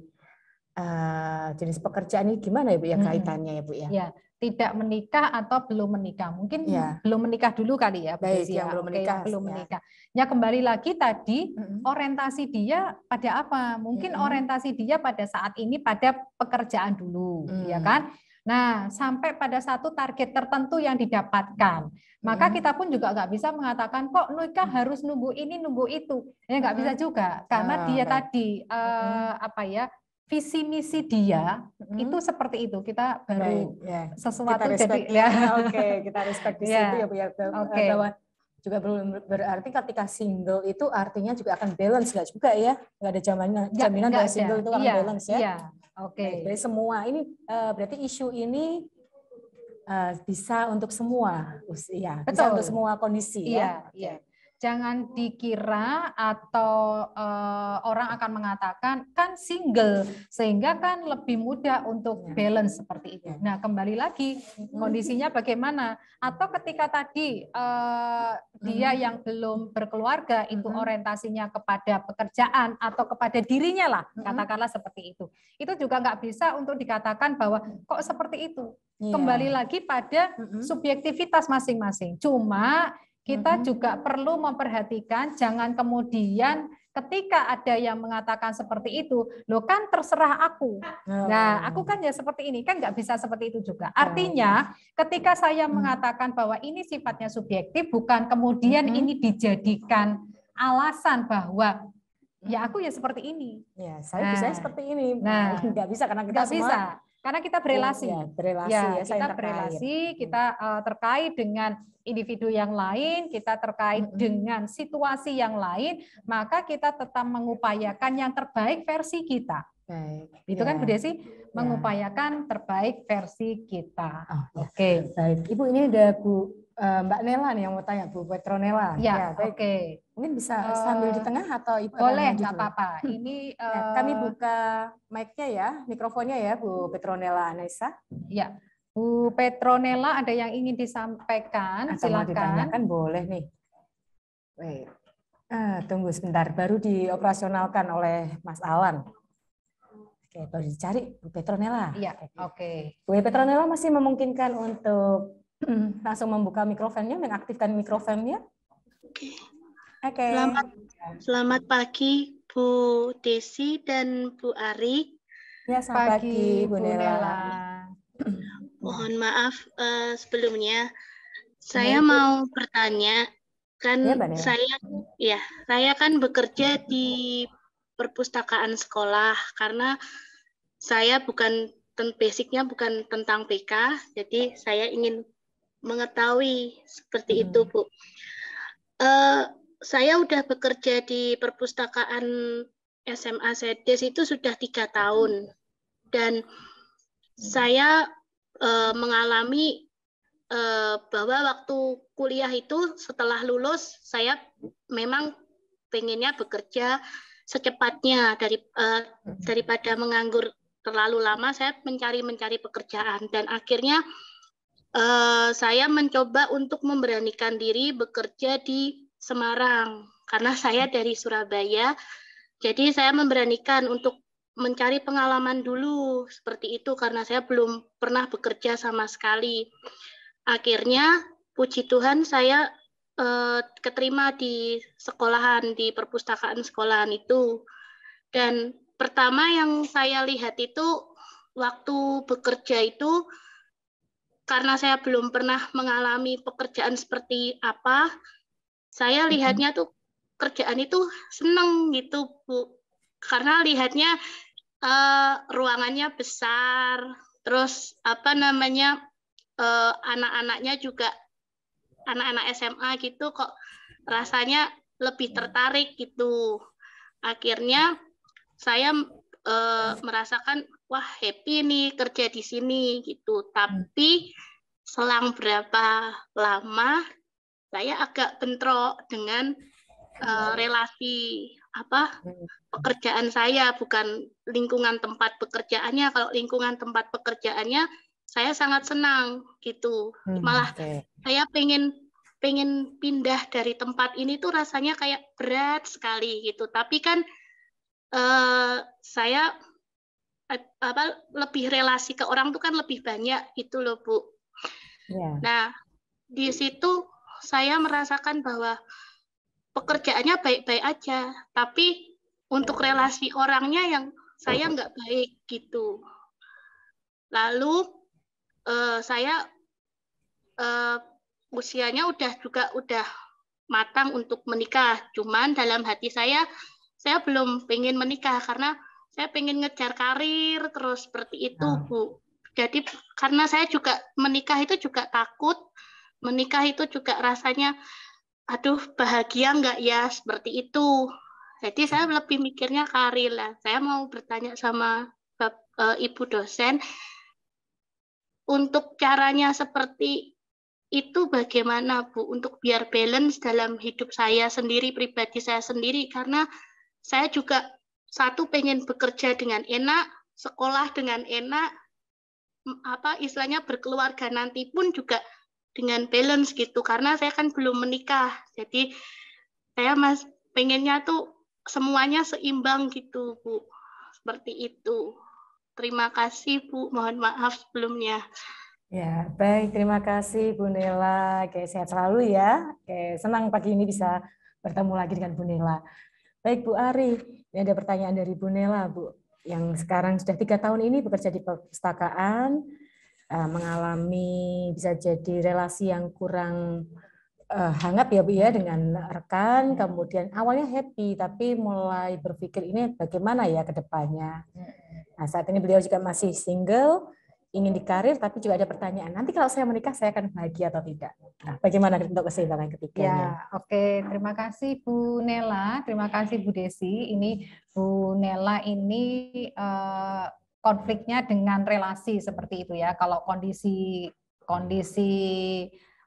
Eh, jenis pekerjaan ini gimana ya Bu ya hmm. kaitannya ya Bu ya? ya? Tidak menikah atau belum menikah. Mungkin ya. belum menikah dulu kali ya. Baik, ya? Bu yang belum menikah. Ya. Oke, belum menikah. Ya kembali lagi tadi hmm. orientasi dia pada apa? Mungkin hmm. orientasi dia pada saat ini pada pekerjaan dulu, hmm. ya mm. kan? Nah, sampai pada satu target tertentu yang didapatkan, maka hmm. kita pun juga nggak bisa mengatakan kok nikah mm. harus nunggu ini nunggu itu, ya nggak hmm. bisa juga karena oh, dia baik. tadi hmm. apa ya visi misi dia hmm. itu seperti itu kita baru right, yeah. sesuatu kita jadi [LAUGHS] ya oke kita respect di situ ya, ya Bu ya okay. bahwa juga belum berarti ketika single itu artinya juga akan balance nggak juga ya nggak ada jaminan jaminan bahwa single itu akan yeah. balance ya yeah. oke okay. jadi semua ini uh, berarti isu ini uh, bisa untuk semua usia ya, Betul. bisa untuk semua kondisi yeah. ya iya, Okay. Iya jangan dikira atau e, orang akan mengatakan kan single sehingga kan lebih mudah untuk ya. balance seperti itu. Ya. Nah, kembali lagi kondisinya bagaimana atau ketika tadi e, dia yang belum berkeluarga itu orientasinya kepada pekerjaan atau kepada dirinya lah, katakanlah seperti itu. Itu juga nggak bisa untuk dikatakan bahwa kok seperti itu. Iya. Kembali lagi pada subjektivitas masing-masing. Cuma kita mm-hmm. juga perlu memperhatikan jangan kemudian ketika ada yang mengatakan seperti itu, lo kan terserah aku. Oh. Nah, aku kan ya seperti ini, kan nggak bisa seperti itu juga. Oh. Artinya, ketika saya mm-hmm. mengatakan bahwa ini sifatnya subjektif, bukan kemudian mm-hmm. ini dijadikan alasan bahwa ya aku ya seperti ini. Ya, saya nah, bisa seperti ini. Nah, nggak bisa karena kita semua bisa karena kita iya, berrelasi. Ya, berrelasi ya, ya kita berrelasi, hmm. kita uh, terkait dengan individu yang lain, kita terkait mm -hmm. dengan situasi yang lain, maka kita tetap mengupayakan yang terbaik versi kita. Baik. Itu kan, ya. kan Bu Desi ya. mengupayakan terbaik versi kita. Oh, Oke. Okay. Baik. Ibu ini ada Bu uh, Mbak Nela nih yang mau tanya Bu Petronela. Ya, ya Oke. Okay. Mungkin bisa uh, sambil di eh, tengah atau Ibu Boleh, nggak apa-apa. Hmm. Ini uh, kami eh, buka mic-nya ya, mikrofonnya ya Bu Petronella Anaisa Ya. Bu Petronella ada yang ingin disampaikan, Atau silakan. kan boleh nih. Wait. Ah, eh, tunggu sebentar, baru dioperasionalkan oleh Mas Alan. Oke, baru dicari Bu Petronella. Iya, oke. Okay. Bu Petronella masih memungkinkan untuk [CLEARS THROAT] langsung membuka mikrofonnya, mengaktifkan mikrofonnya. Okay. Selamat, selamat pagi Bu Desi dan Bu Ari. Ya, selamat pagi, pagi Bu Nela. [CLEARS THROAT] Mohon maaf uh, sebelumnya. Saya Nela. mau bertanya, kan ya, saya ya, saya kan bekerja di perpustakaan sekolah karena saya bukan basicnya bukan tentang PK, jadi saya ingin mengetahui seperti hmm. itu, Bu. Uh, saya udah bekerja di perpustakaan SMA Sedes itu sudah tiga tahun dan hmm. saya e, mengalami e, bahwa waktu kuliah itu setelah lulus saya memang pengennya bekerja secepatnya dari e, daripada menganggur terlalu lama saya mencari mencari pekerjaan dan akhirnya saya mencoba untuk memberanikan diri bekerja di Semarang karena saya dari Surabaya. Jadi saya memberanikan untuk mencari pengalaman dulu seperti itu karena saya belum pernah bekerja sama sekali. Akhirnya puji Tuhan saya eh, keterima di sekolahan di perpustakaan sekolahan itu. Dan pertama yang saya lihat itu waktu bekerja itu karena saya belum pernah mengalami pekerjaan seperti apa, saya lihatnya tuh kerjaan itu seneng gitu bu, karena lihatnya uh, ruangannya besar, terus apa namanya uh, anak-anaknya juga anak-anak SMA gitu kok rasanya lebih mm. tertarik gitu. Akhirnya saya e, merasakan wah happy nih kerja di sini gitu. Mm. Tapi selang berapa lama saya agak bentrok dengan uh, relasi apa hmm. pekerjaan saya bukan lingkungan tempat pekerjaannya kalau lingkungan tempat pekerjaannya saya sangat senang gitu hmm, malah saya pengen pengen pindah dari tempat ini tuh rasanya kayak berat sekali gitu tapi kan uh, saya apa lebih relasi ke orang tuh kan lebih banyak gitu loh bu yeah. nah di situ saya merasakan bahwa pekerjaannya baik-baik aja, tapi untuk relasi orangnya yang saya nggak baik gitu. Lalu uh, saya uh, usianya udah juga udah matang untuk menikah, cuman dalam hati saya saya belum pengen menikah karena saya pengen ngejar karir terus seperti itu, hmm. Bu. Jadi karena saya juga menikah itu juga takut menikah itu juga rasanya aduh bahagia nggak ya seperti itu jadi saya hmm. lebih mikirnya karir lah saya mau bertanya sama e, ibu dosen untuk caranya seperti itu bagaimana bu untuk biar balance dalam hidup saya sendiri pribadi saya sendiri karena saya juga satu pengen bekerja dengan enak sekolah dengan enak apa istilahnya berkeluarga nanti pun juga dengan balance gitu karena saya kan belum menikah jadi saya mas pengennya tuh semuanya seimbang gitu bu seperti itu terima kasih bu mohon maaf sebelumnya ya baik terima kasih Bu Nela kayak sehat selalu ya oke senang pagi ini bisa bertemu lagi dengan Bu Nela baik Bu Ari ini ada pertanyaan dari Bu Nela Bu yang sekarang sudah tiga tahun ini bekerja di perpustakaan Eh, mengalami bisa jadi relasi yang kurang eh, hangat ya Bu ya dengan rekan, hmm. kemudian awalnya happy tapi mulai berpikir ini bagaimana ya kedepannya hmm. Nah, saat ini beliau juga masih single, ingin dikarir tapi juga ada pertanyaan nanti kalau saya menikah saya akan bahagia atau tidak nah bagaimana untuk keseimbangan ketiganya ya oke okay. terima kasih Bu Nela terima kasih Bu Desi ini Bu Nela ini uh, konfliknya dengan relasi seperti itu ya. Kalau kondisi kondisi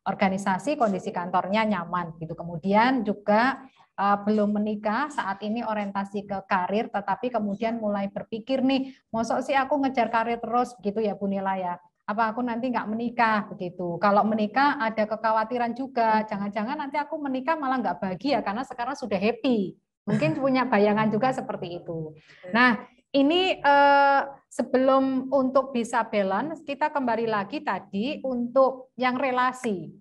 organisasi, kondisi kantornya nyaman gitu. Kemudian juga uh, belum menikah, saat ini orientasi ke karir tetapi kemudian mulai berpikir nih, mosok sih aku ngejar karir terus gitu ya Bu Nila ya. Apa aku nanti nggak menikah begitu? Kalau menikah ada kekhawatiran juga, jangan-jangan nanti aku menikah malah nggak bahagia karena sekarang sudah happy. Mungkin punya bayangan juga seperti itu. Nah, ini eh, sebelum untuk bisa balance, kita kembali lagi tadi untuk yang relasi.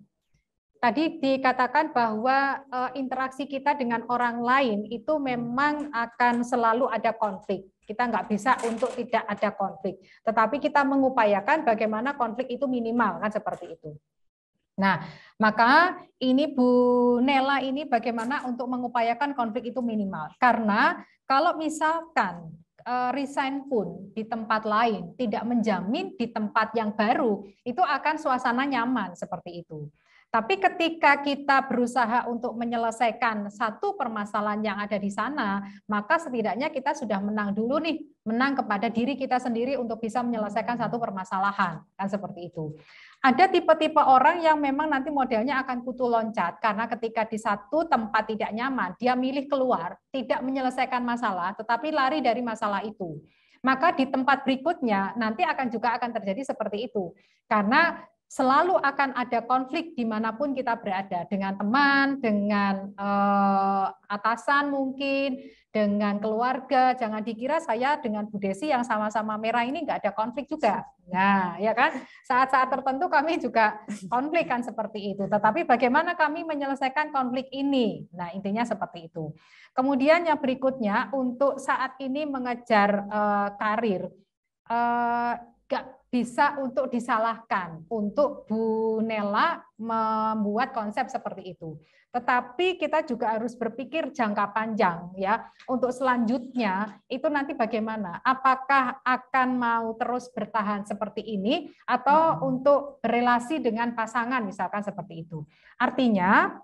Tadi dikatakan bahwa eh, interaksi kita dengan orang lain itu memang akan selalu ada konflik. Kita nggak bisa untuk tidak ada konflik. Tetapi kita mengupayakan bagaimana konflik itu minimal, kan seperti itu. Nah, maka ini Bu Nela ini bagaimana untuk mengupayakan konflik itu minimal. Karena kalau misalkan Eh, resign pun di tempat lain, tidak menjamin di tempat yang baru, itu akan suasana nyaman seperti itu. Tapi ketika kita berusaha untuk menyelesaikan satu permasalahan yang ada di sana, maka setidaknya kita sudah menang dulu nih, menang kepada diri kita sendiri untuk bisa menyelesaikan satu permasalahan, kan seperti itu. Ada tipe-tipe orang yang memang nanti modelnya akan kutu loncat karena ketika di satu tempat tidak nyaman, dia milih keluar, tidak menyelesaikan masalah, tetapi lari dari masalah itu maka di tempat berikutnya nanti akan juga akan terjadi seperti itu. Karena selalu akan ada konflik dimanapun kita berada, dengan teman, dengan uh, atasan mungkin, dengan keluarga. Jangan dikira saya dengan Bu Desi yang sama-sama merah ini nggak ada konflik juga. Nah, ya kan? Saat-saat tertentu kami juga konflik kan seperti itu. Tetapi bagaimana kami menyelesaikan konflik ini? Nah, intinya seperti itu. Kemudian yang berikutnya untuk saat ini mengejar uh, karir, uh, bisa untuk disalahkan untuk Bu Nela membuat konsep seperti itu. Tetapi kita juga harus berpikir jangka panjang ya. Untuk selanjutnya itu nanti bagaimana? Apakah akan mau terus bertahan seperti ini atau hmm. untuk berelasi dengan pasangan misalkan seperti itu. Artinya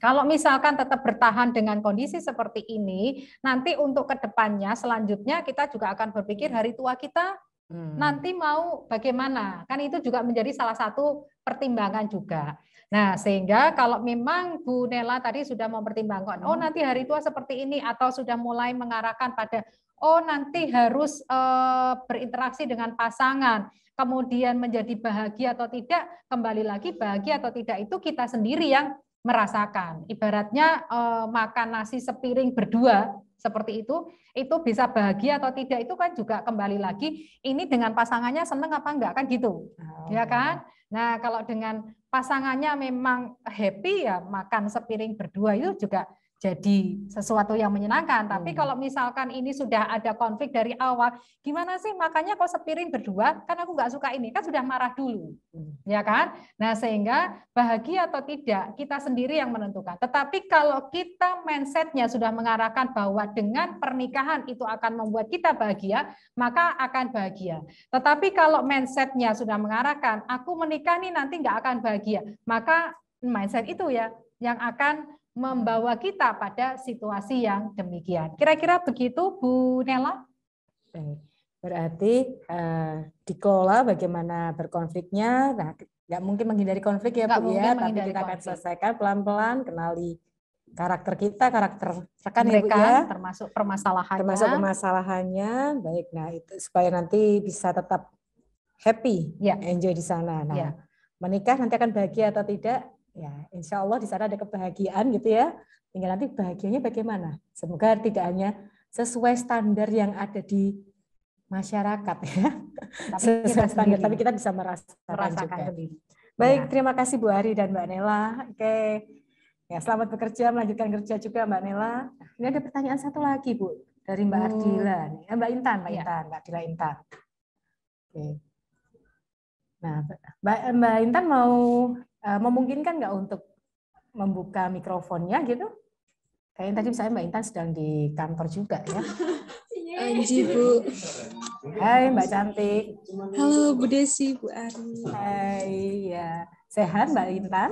kalau misalkan tetap bertahan dengan kondisi seperti ini, nanti untuk kedepannya selanjutnya kita juga akan berpikir hari tua kita Hmm. Nanti mau bagaimana? Kan itu juga menjadi salah satu pertimbangan juga. Nah, sehingga kalau memang Bu Nela tadi sudah mempertimbangkan, oh hmm. nanti hari tua seperti ini atau sudah mulai mengarahkan pada oh nanti harus uh, berinteraksi dengan pasangan, kemudian menjadi bahagia atau tidak, kembali lagi bahagia atau tidak itu kita sendiri yang merasakan. Ibaratnya eh, makan nasi sepiring berdua seperti itu, itu bisa bahagia atau tidak itu kan juga kembali lagi ini dengan pasangannya seneng apa enggak kan gitu. Oh. Ya kan? Nah, kalau dengan pasangannya memang happy ya makan sepiring berdua itu juga jadi sesuatu yang menyenangkan. Tapi hmm. kalau misalkan ini sudah ada konflik dari awal, gimana sih makanya kok sepiring berdua? Kan aku nggak suka ini, kan sudah marah dulu, hmm. ya kan? Nah sehingga bahagia atau tidak kita sendiri yang menentukan. Tetapi kalau kita mindsetnya sudah mengarahkan bahwa dengan pernikahan itu akan membuat kita bahagia, maka akan bahagia. Tetapi kalau mindsetnya sudah mengarahkan, aku menikah nih nanti nggak akan bahagia, maka mindset itu ya yang akan membawa hmm. kita pada situasi yang demikian. Kira-kira begitu Bu Nela? Baik. Berarti eh, dikelola bagaimana berkonfliknya. Nah, nggak mungkin menghindari konflik ya Bu ya, tapi kita akan selesaikan pelan-pelan, kenali karakter kita, karakter rekan ya, Mereka, ya. termasuk permasalahannya. Termasuk permasalahannya. Baik, nah itu supaya nanti bisa tetap happy, ya. enjoy di sana. Nah, ya. menikah nanti akan bahagia atau tidak Ya, insya Allah di sana ada kebahagiaan gitu ya. Tinggal nanti bahagianya bagaimana? Semoga tidak hanya sesuai standar yang ada di masyarakat ya. Tapi sesuai standar, sendiri. tapi kita bisa merasakan, merasakan juga. Sendiri. Baik, ya. terima kasih Bu Ari dan Mbak Nela. Oke. Ya, selamat bekerja, melanjutkan kerja juga Mbak Nela. Ini ada pertanyaan satu lagi, Bu, dari Mbak hmm. Ardila. Eh, Mbak Intan, Mbak ya. Intan, Mbak Ardila Intan. Oke. Nah, Mbak Intan mau Eh, memungkinkan nggak untuk membuka mikrofonnya gitu? Kayaknya tadi misalnya Mbak Intan sedang di kantor juga ya. Anji iya. oh, iya, Bu. Hai Mbak Cantik. Halo Bu Desi, Bu Ari. Hai ya. Sehat Mbak Intan?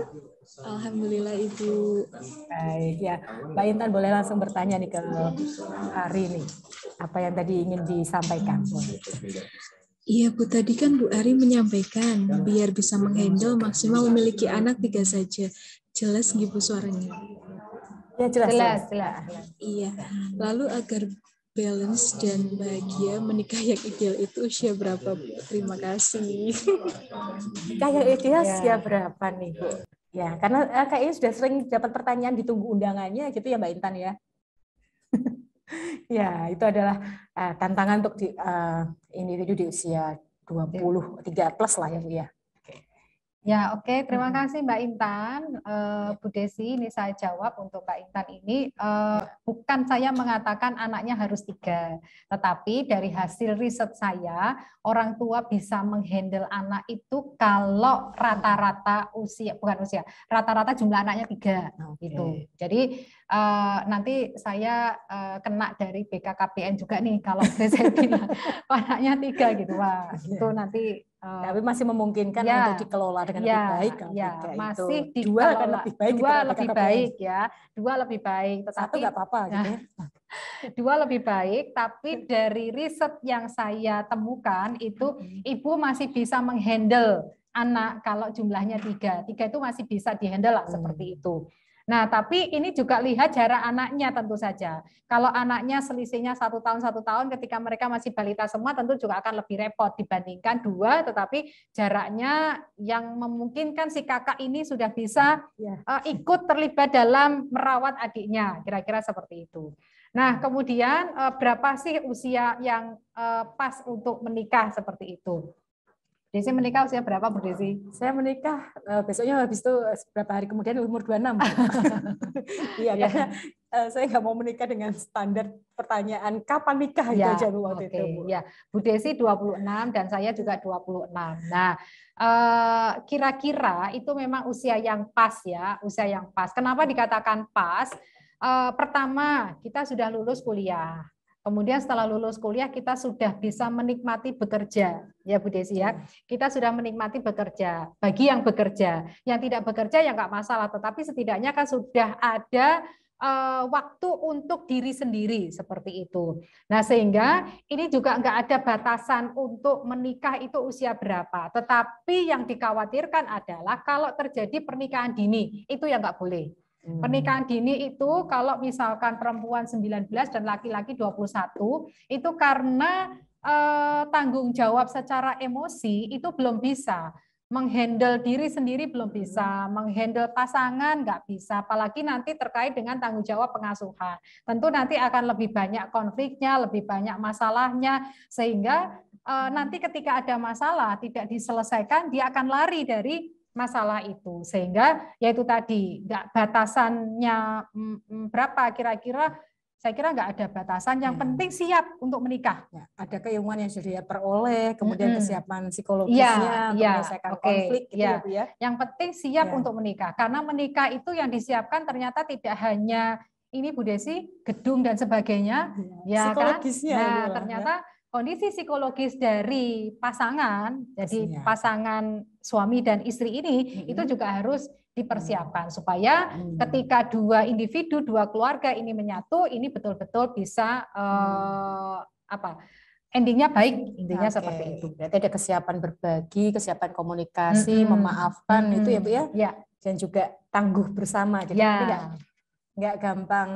Alhamdulillah Ibu. Baik ya. Mbak Intan boleh langsung bertanya nih ke Ari nih. Apa yang tadi ingin disampaikan? Iya Bu, tadi kan Bu Ari menyampaikan biar bisa menghandle maksimal memiliki anak tiga saja. Jelas nggih Bu suaranya? Ya jelas. Ya. Jelas, jelas. Iya. Lalu agar balance dan bahagia menikah yang ideal itu usia berapa Bu? Terima kasih. Nikah yang ideal ya. usia berapa nih Bu? Ya, karena eh, kayaknya sudah sering dapat pertanyaan ditunggu undangannya gitu ya Mbak Intan ya. [LAUGHS] ya, itu adalah uh, tantangan untuk di, uh, individu di usia 23 plus lah ya Bu ya. Ya, oke. Okay. Terima kasih Mbak Intan. Uh, Bu Desi, ini saya jawab untuk Mbak Intan ini. Uh, bukan saya mengatakan anaknya harus tiga, tetapi dari hasil riset saya, orang tua bisa menghandle anak itu kalau rata-rata usia, bukan usia, rata-rata jumlah anaknya tiga. Okay. Gitu. Jadi uh, nanti saya uh, kena dari BKKBN juga nih kalau [LAUGHS] saya bilang anaknya tiga gitu. Wah, iya. itu nanti Uh, tapi masih memungkinkan ya, untuk dikelola dengan ya, lebih baik kalau ya, masih itu. dua akan lebih baik dua lebih baik ya dua lebih baik tetapi satu nggak apa-apa [LAUGHS] gitu ya. dua lebih baik tapi dari riset yang saya temukan itu ibu masih bisa menghandle anak kalau jumlahnya tiga tiga itu masih bisa dihandle lah hmm. seperti itu Nah, tapi ini juga lihat jarak anaknya tentu saja. Kalau anaknya selisihnya satu tahun satu tahun, ketika mereka masih balita semua, tentu juga akan lebih repot dibandingkan dua, tetapi jaraknya yang memungkinkan si kakak ini sudah bisa uh, ikut terlibat dalam merawat adiknya, kira-kira seperti itu. Nah, kemudian uh, berapa sih usia yang uh, pas untuk menikah seperti itu? Desi menikah usia berapa Bu Desi? Saya menikah eh, besoknya habis itu eh, berapa hari kemudian umur 26. [LAUGHS] iya, ya. karena eh, saya nggak mau menikah dengan standar pertanyaan kapan nikah ya, itu aja waktu okay. itu Bu. Ya, Bu Desi 26 dan saya juga 26. Nah, kira-kira itu memang usia yang pas ya, usia yang pas. Kenapa dikatakan pas? Pertama, kita sudah lulus kuliah Kemudian setelah lulus kuliah kita sudah bisa menikmati bekerja, ya Bu Desi ya. Hmm. Kita sudah menikmati bekerja. Bagi yang bekerja, yang tidak bekerja ya nggak masalah. Tetapi setidaknya kan sudah ada uh, waktu untuk diri sendiri seperti itu. Nah sehingga ini juga nggak ada batasan untuk menikah itu usia berapa. Tetapi yang dikhawatirkan adalah kalau terjadi pernikahan dini itu yang nggak boleh Hmm. Pernikahan dini itu kalau misalkan perempuan 19 dan laki-laki 21 itu karena eh, tanggung jawab secara emosi itu belum bisa menghandle diri sendiri belum hmm. bisa, menghandle pasangan nggak bisa, apalagi nanti terkait dengan tanggung jawab pengasuhan. Tentu nanti akan lebih banyak konfliknya, lebih banyak masalahnya, sehingga eh, nanti ketika ada masalah tidak diselesaikan, dia akan lari dari masalah itu sehingga yaitu tadi nggak batasannya mm, mm, berapa kira-kira saya kira nggak ada batasan yang ya. penting siap untuk menikah ya, ada keilmuan yang sudah peroleh kemudian -hmm. kesiapan psikologisnya ya, untuk ya, menyelesaikan okay, konflik gitu iya. ya. ya yang penting siap ya. untuk menikah karena menikah itu yang disiapkan ternyata tidak hanya ini Bu Desi gedung dan sebagainya ya, ya kan nah ya. ternyata ya kondisi psikologis dari pasangan, jadi iya. pasangan suami dan istri ini hmm. itu juga harus dipersiapkan supaya ketika dua individu, dua keluarga ini menyatu, ini betul-betul bisa hmm. eh, mm. apa? endingnya baik intinya okay. seperti itu. Berarti ada kesiapan berbagi, kesiapan komunikasi, hmm. memaafkan hmm. itu ya bu ya. ya. Dan juga tangguh bersama. Jadi ya. tidak nggak gampang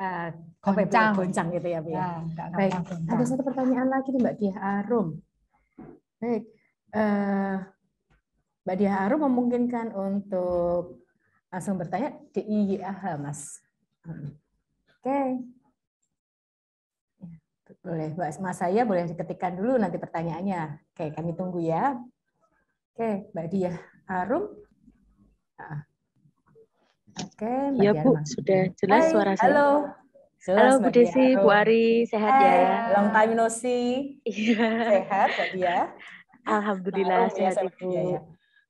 uh, goncang. gitu ya Bu ya. Ah, Baik. Ada satu pertanyaan lagi nih Mbak Diah Arum. Baik. Uh, Mbak Diah Arum memungkinkan untuk langsung bertanya di IYAH Mas. Oke. Okay. Ya, boleh, Mas saya boleh diketikkan dulu nanti pertanyaannya. Oke, okay, kami tunggu ya. Oke, okay, Mbak Diah Arum. Uh. Oke, okay, ya, Bu, masuk. sudah jelas Hai, suara saya. Halo. Jelas, halo Bu Desi, Bu Ari, sehat Hai, ya? Long time no see. Iya. sehat Mbak Dia? Alhamdulillah nah, sehat ya, Bu.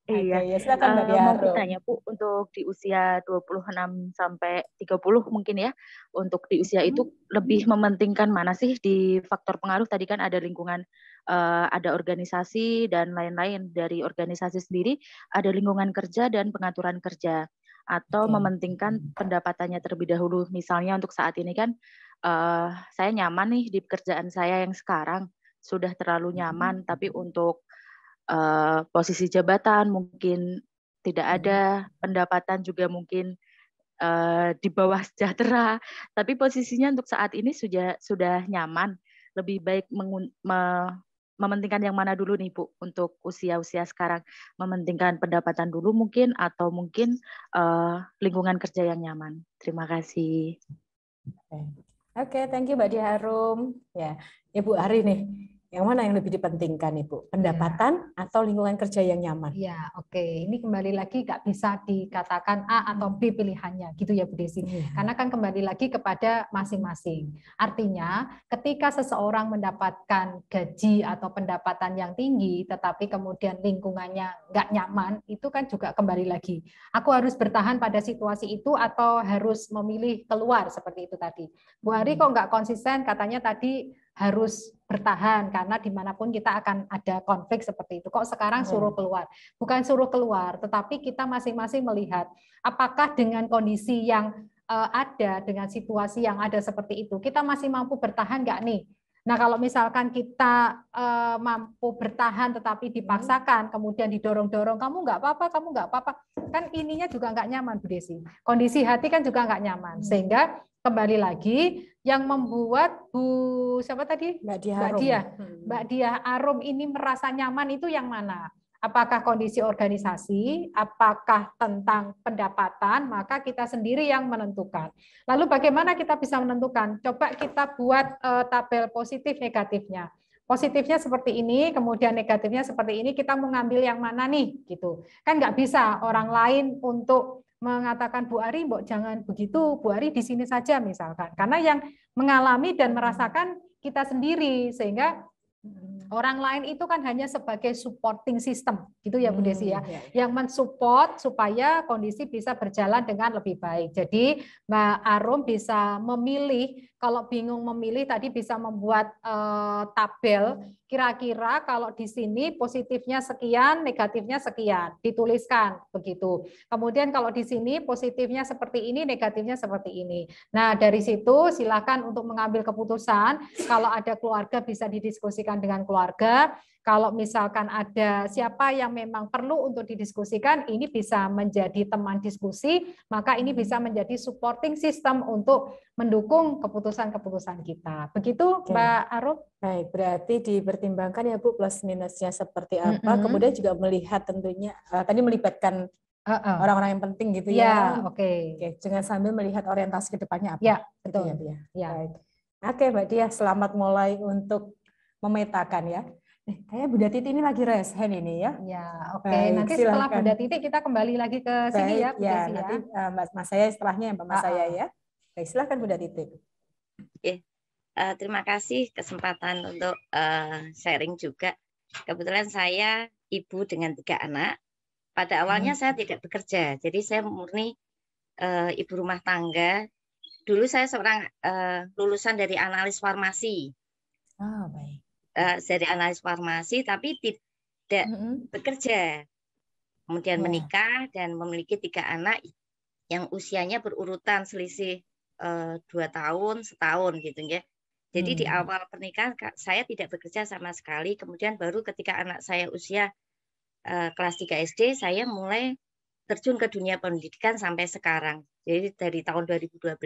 Iya, okay, ya, silakan Mbak Uh, mau bertanya Bu, untuk di usia 26 sampai 30 mungkin ya, untuk di usia itu hmm. lebih mementingkan mana sih di faktor pengaruh tadi kan ada lingkungan, uh, ada organisasi dan lain-lain dari organisasi sendiri, ada lingkungan kerja dan pengaturan kerja atau okay. mementingkan hmm. pendapatannya terlebih dahulu. Misalnya untuk saat ini kan uh, saya nyaman nih di pekerjaan saya yang sekarang sudah terlalu hmm. nyaman, hmm. tapi untuk uh, posisi jabatan mungkin tidak hmm. ada, pendapatan juga mungkin uh, di bawah [LAUGHS] sejahtera, tapi posisinya untuk saat ini sudah sudah nyaman. Lebih baik mementingkan yang mana dulu nih Bu untuk usia-usia sekarang? Mementingkan pendapatan dulu mungkin atau mungkin uh, lingkungan kerja yang nyaman? Terima kasih. Oke, okay. okay, thank you Mbak Diharum. Ya, Ibu Ari nih. Yang mana yang lebih dipentingkan, Ibu? Iya. Pendapatan ya. atau lingkungan kerja yang nyaman? Ya, oke. Okay. Ini kembali lagi nggak bisa dikatakan A atau B pilihannya, gitu ya Bu Desi. Ya. Karena kan kembali lagi kepada masing-masing. Artinya, ketika seseorang mendapatkan gaji atau pendapatan yang tinggi, tetapi kemudian lingkungannya nggak nyaman, itu kan juga kembali lagi. Aku harus bertahan pada situasi itu atau harus memilih keluar seperti itu tadi. Bu Ari hmm. kok nggak konsisten? Katanya tadi harus bertahan karena dimanapun kita akan ada konflik seperti itu. Kok sekarang hmm. suruh keluar? Bukan suruh keluar, tetapi kita masing-masing melihat apakah dengan kondisi yang eh, ada, dengan situasi yang ada seperti itu, kita masih mampu bertahan nggak nih? Nah, kalau misalkan kita uh, mampu bertahan tetapi hmm. dipaksakan, kemudian didorong-dorong, kamu nggak apa-apa, kamu nggak apa-apa, kan ininya juga nggak nyaman, Bu Desi. Kondisi hati kan juga nggak nyaman, hmm. sehingga kembali lagi yang membuat Bu siapa tadi Mbak Dia Mbak Dia, hmm. Mbak Dia Arum ini merasa nyaman itu yang mana? Apakah kondisi organisasi, apakah tentang pendapatan, maka kita sendiri yang menentukan. Lalu bagaimana kita bisa menentukan? Coba kita buat uh, tabel positif negatifnya positifnya seperti ini, kemudian negatifnya seperti ini, kita mau ngambil yang mana nih gitu. Kan nggak bisa orang lain untuk mengatakan Bu Ari, Mbok jangan begitu, Bu Ari di sini saja misalkan. Karena yang mengalami dan hmm. merasakan kita sendiri sehingga hmm. orang lain itu kan hanya sebagai supporting system gitu ya Bu hmm, Desi ya, ya. yang mensupport supaya kondisi bisa berjalan dengan lebih baik. Jadi Mbak Arum bisa memilih kalau bingung memilih tadi bisa membuat uh, tabel. Kira-kira kalau di sini positifnya sekian, negatifnya sekian, dituliskan begitu. Kemudian kalau di sini positifnya seperti ini, negatifnya seperti ini. Nah dari situ silakan untuk mengambil keputusan. Kalau ada keluarga bisa didiskusikan dengan keluarga kalau misalkan ada siapa yang memang perlu untuk didiskusikan, ini bisa menjadi teman diskusi, maka ini bisa menjadi supporting system untuk mendukung keputusan-keputusan kita. Begitu Oke. Mbak Arup? Baik, berarti dipertimbangkan ya Bu plus minusnya seperti apa, mm -hmm. kemudian juga melihat tentunya, uh, tadi melibatkan orang-orang uh -uh. yang penting gitu ya. ya. Oke. Okay. Okay. Jangan sambil melihat orientasi kedepannya apa. Ya, gitu betul. ya, ya. ya. Baik. Oke, Mbak Dia, selamat mulai untuk memetakan ya. Eh, Bunda Titi ini lagi raise ini ya. Ya, oke. Okay. nanti silahkan. setelah Bunda Titi kita kembali lagi ke Baik, sini ya, ya, Desi, ya. nanti, Uh, eh, mas, mas saya setelahnya yang Mas saya ah, ah. ya. Baik, silahkan Bunda Titi. Uh, terima kasih kesempatan untuk uh, sharing juga. Kebetulan saya ibu dengan tiga anak. Pada hmm. awalnya hmm. saya tidak bekerja, jadi saya murni uh, ibu rumah tangga. Dulu saya seorang uh, lulusan dari analis farmasi. oh, baik uh, analis farmasi tapi tidak mm-hmm. bekerja. Kemudian iya. menikah dan memiliki tiga anak yang usianya berurutan selisih uh, dua tahun, setahun gitu ya. Jadi hmm. di awal pernikahan saya tidak bekerja sama sekali. Kemudian baru ketika anak saya usia uh, kelas 3 SD, saya mulai terjun ke dunia pendidikan sampai sekarang. Jadi dari tahun 2012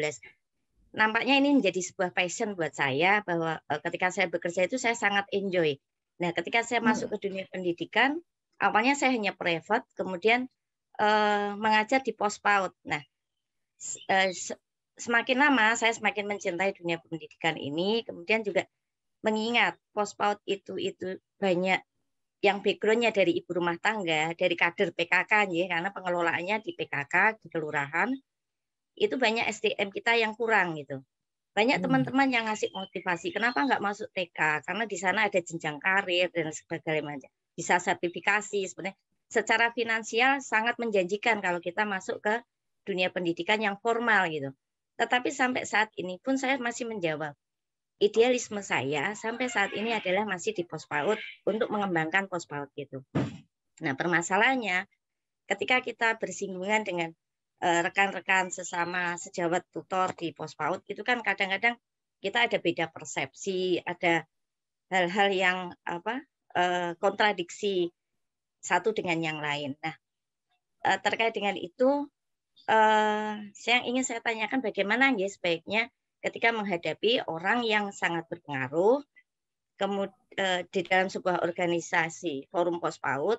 nampaknya ini menjadi sebuah passion buat saya bahwa eh, ketika saya bekerja itu saya sangat enjoy. Nah, ketika saya masuk hmm. ke dunia pendidikan, awalnya saya hanya private, kemudian eh, mengajar di pos paut. Nah, eh, -se semakin lama saya semakin mencintai dunia pendidikan ini, kemudian juga mengingat pos paut itu itu banyak yang backgroundnya dari ibu rumah tangga, dari kader PKK, ya, karena pengelolaannya di PKK di kelurahan, itu banyak SDM kita yang kurang gitu. Banyak hmm. teman-teman hmm. yang ngasih motivasi, kenapa nggak masuk TK? Karena di sana ada jenjang karir dan sebagainya. Bisa sertifikasi sebenarnya. Secara finansial sangat menjanjikan kalau kita masuk ke dunia pendidikan yang formal gitu. Tetapi sampai saat ini pun saya masih menjawab. Idealisme saya sampai saat ini adalah masih di pos PAUD untuk mengembangkan pos PAUD gitu. Nah, permasalahannya ketika kita bersinggungan dengan Eh, rekan-rekan sesama sejawat tutor di pos paut itu kan kadang-kadang kita ada beda persepsi, ada hal-hal yang apa eh, kontradiksi satu dengan yang lain. Nah, eh, terkait dengan itu, yang ingin saya tanyakan bagaimana ya sebaiknya ketika menghadapi orang yang sangat berpengaruh, kemudian di dalam sebuah organisasi forum pos paut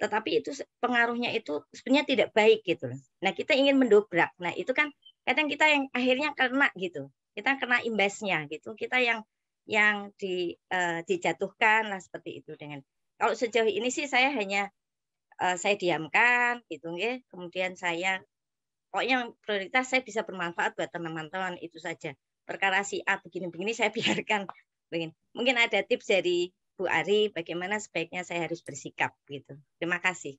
tetapi itu pengaruhnya itu sebenarnya tidak baik gitu Nah, kita ingin mendobrak. Nah, itu kan kadang kita yang akhirnya kena gitu. Kita kena imbasnya gitu. Kita yang yang di uh, dijatuhkan lah seperti itu dengan kalau sejauh ini sih saya hanya uh, saya diamkan gitu ya. Kemudian saya pokoknya prioritas saya bisa bermanfaat buat teman-teman itu saja. Perkara si A begini-begini saya [LAUGHS] biarkan. Begini. Mungkin ada tips dari Bu Ari bagaimana sebaiknya saya harus bersikap gitu. Terima kasih.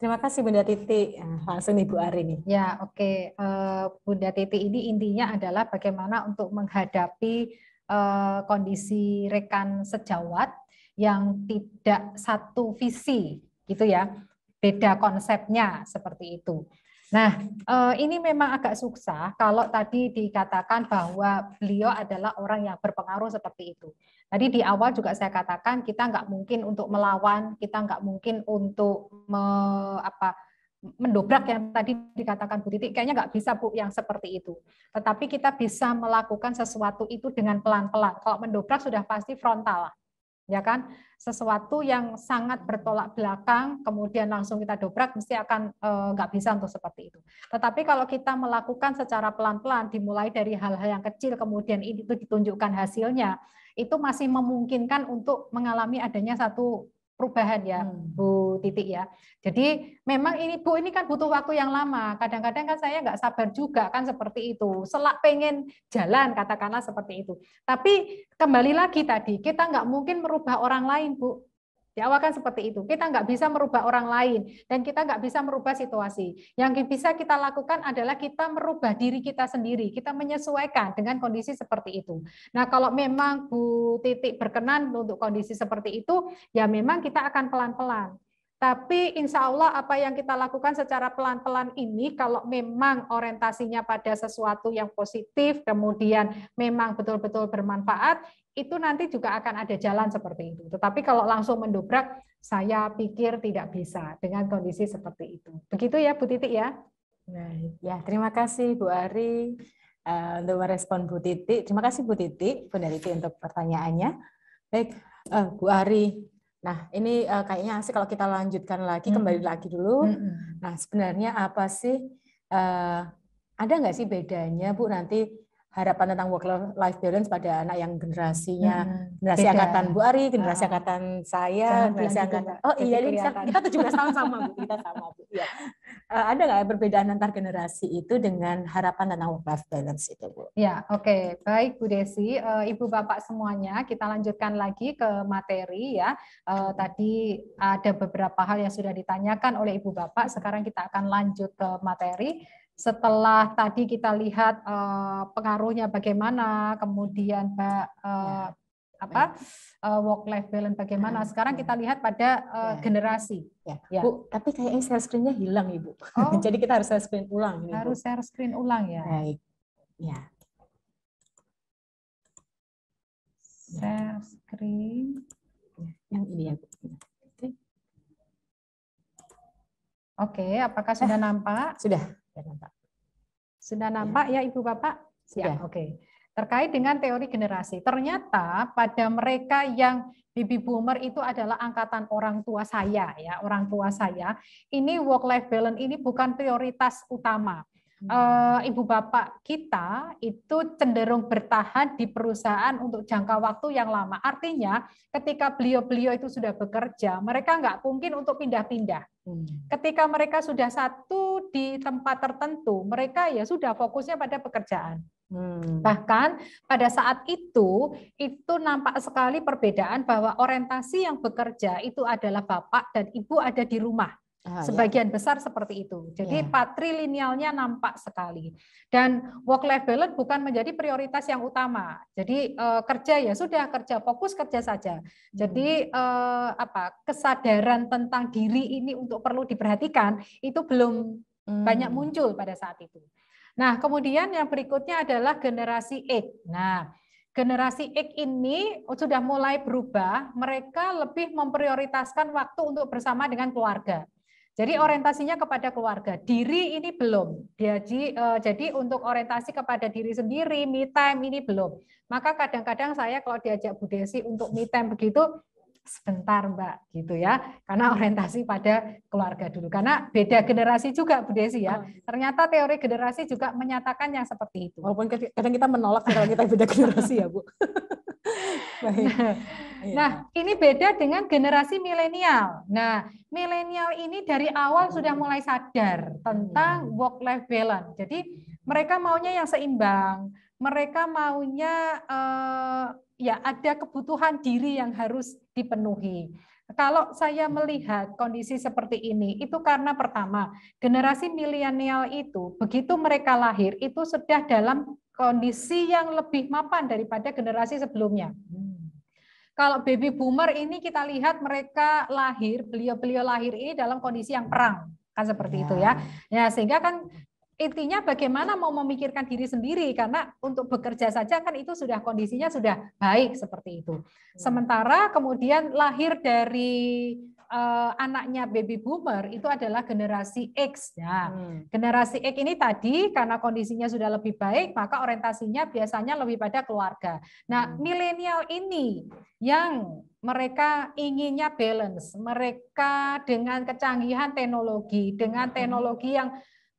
Terima kasih Bunda Titi. Eh, langsung Bu Ari nih. Ya oke, okay. Eh, Bunda Titi ini intinya adalah bagaimana untuk menghadapi eh, kondisi rekan sejawat yang tidak satu visi gitu ya, beda konsepnya seperti itu. Nah, eh, ini memang agak susah kalau tadi dikatakan bahwa beliau adalah orang yang berpengaruh seperti itu. Tadi di awal juga saya katakan kita nggak mungkin untuk melawan, kita nggak mungkin untuk me, apa, mendobrak yang tadi dikatakan Bu Titik. Kayaknya nggak bisa Bu yang seperti itu. Tetapi kita bisa melakukan sesuatu itu dengan pelan-pelan. Kalau mendobrak sudah pasti frontal ya kan? Sesuatu yang sangat bertolak belakang, kemudian langsung kita dobrak, mesti akan eh, nggak e, bisa untuk seperti itu. Tetapi kalau kita melakukan secara pelan-pelan, dimulai dari hal-hal yang kecil, kemudian itu ditunjukkan hasilnya, itu masih memungkinkan untuk mengalami adanya satu perubahan ya hmm. Bu Titik ya. Jadi memang ini Bu ini kan butuh waktu yang lama. Kadang-kadang kan saya nggak sabar juga kan seperti itu. Selak pengen jalan katakanlah seperti itu. Tapi kembali lagi tadi kita nggak mungkin merubah orang lain Bu. Di awal kan seperti itu. Kita nggak bisa merubah orang lain dan kita nggak bisa merubah situasi. Yang bisa kita lakukan adalah kita merubah diri kita sendiri. Kita menyesuaikan dengan kondisi seperti itu. Nah kalau memang Bu Titik berkenan untuk kondisi seperti itu, ya memang kita akan pelan-pelan. Tapi insya Allah apa yang kita lakukan secara pelan-pelan ini, kalau memang orientasinya pada sesuatu yang positif, kemudian memang betul-betul bermanfaat, itu nanti juga akan ada jalan seperti itu. Tetapi kalau langsung mendobrak, saya pikir tidak bisa dengan kondisi seperti itu. Begitu ya Bu Titik ya? Baik. Ya, terima kasih Bu Ari uh, untuk merespon Bu Titik. Terima kasih Bu Titik, Bu Neriti untuk pertanyaannya. Baik, uh, Bu Ari. Nah, ini uh, kayaknya sih kalau kita lanjutkan lagi, -hmm. kembali lagi dulu. -hmm. Nah, sebenarnya apa sih, uh, ada nggak sih bedanya Bu nanti harapan tentang work life balance pada anak yang generasinya hmm, generasi beda. angkatan Bu Ari, ah. generasi ah. angkatan saya, Jangan generasi angkatan Oh iya, kita, kita 17 tahun sama Bu, kita sama Bu. Ya. Uh, ada nggak ya perbedaan antar generasi itu dengan harapan tentang work life balance itu Bu? Ya, oke. Okay. Baik Bu Desi, uh, Ibu Bapak semuanya, kita lanjutkan lagi ke materi ya. Uh, tadi ada beberapa hal yang sudah ditanyakan oleh Ibu Bapak, sekarang kita akan lanjut ke materi setelah tadi kita lihat uh, pengaruhnya bagaimana, kemudian uh, ya. apa uh, work life balance bagaimana. Ya. Sekarang kita ya. lihat pada uh, ya. generasi. Ya. ya. Bu, tapi kayaknya share screen-nya hilang, Ibu. Oh. [LAUGHS] Jadi kita harus share screen ulang. Ini, harus Bu. share screen ulang ya. Baik. Ya. Share screen. Ya, yang ini ya, Oke, apakah sudah eh, nampak? Sudah sudah nampak. Sudah iya. nampak ya, ya Ibu Bapak? Ya, oke. Terkait dengan teori generasi. Ternyata pada mereka yang baby boomer itu adalah angkatan orang tua saya ya, orang tua saya. Ini work life balance ini bukan prioritas utama uh, ibu bapak kita itu cenderung bertahan di perusahaan untuk jangka waktu yang lama. Artinya, ketika beliau-beliau itu sudah bekerja, mereka nggak mungkin untuk pindah-pindah. Hmm. Ketika mereka sudah satu di tempat tertentu, mereka ya sudah fokusnya pada pekerjaan. Hmm. Bahkan pada saat itu, itu nampak sekali perbedaan bahwa orientasi yang bekerja itu adalah bapak dan ibu ada di rumah. Ah, ya. Sebagian ya. besar seperti itu. Jadi ya. patrilinealnya nampak sekali. Dan work life balance bukan menjadi prioritas yang utama. Jadi uh, kerja ya sudah kerja fokus kerja saja. Jadi uh, apa kesadaran tentang diri ini untuk perlu diperhatikan itu belum hmm. banyak muncul pada saat itu. Nah, kemudian yang berikutnya adalah generasi X. Nah, generasi X ini sudah mulai berubah, mereka lebih memprioritaskan waktu untuk bersama dengan keluarga. Jadi orientasinya kepada keluarga. Diri ini belum. Jadi, uh, jadi untuk orientasi kepada diri sendiri, me time ini belum. Maka kadang-kadang saya kalau diajak Bu Desi untuk me time begitu, sebentar Mbak gitu ya. Karena [LAUGHS] orientasi pada keluarga dulu. Karena beda generasi juga Bu Desi ya. Ah. Ternyata teori generasi juga menyatakan yang seperti itu. Walaupun kadang kita menolak kalau kita beda generasi ya Bu. [LAUGHS] Baik. Nah, Iya. Nah, ini beda dengan generasi milenial. Nah, milenial ini dari awal sudah mulai sadar tentang hmm. work life balance. Jadi mereka maunya yang seimbang, mereka maunya uh, ya ada kebutuhan diri yang harus dipenuhi. Kalau saya melihat kondisi seperti ini, itu karena pertama, generasi milenial itu begitu mereka lahir itu sudah dalam kondisi yang lebih mapan daripada generasi sebelumnya. Hmm. Kalau baby boomer ini kita lihat mereka lahir, beliau-beliau lahir ini dalam kondisi yang perang, kan seperti ya. itu ya. Ya nah, sehingga kan intinya bagaimana mau memikirkan diri sendiri karena untuk bekerja saja kan itu sudah kondisinya sudah baik seperti itu. Ya. Sementara kemudian lahir dari uh, anaknya baby boomer itu adalah generasi X. ya. hmm. generasi X ini tadi karena kondisinya sudah lebih baik, maka orientasinya biasanya lebih pada keluarga. Nah, hmm. milenial ini yang mereka inginnya balance, mereka dengan kecanggihan teknologi, dengan hmm. teknologi yang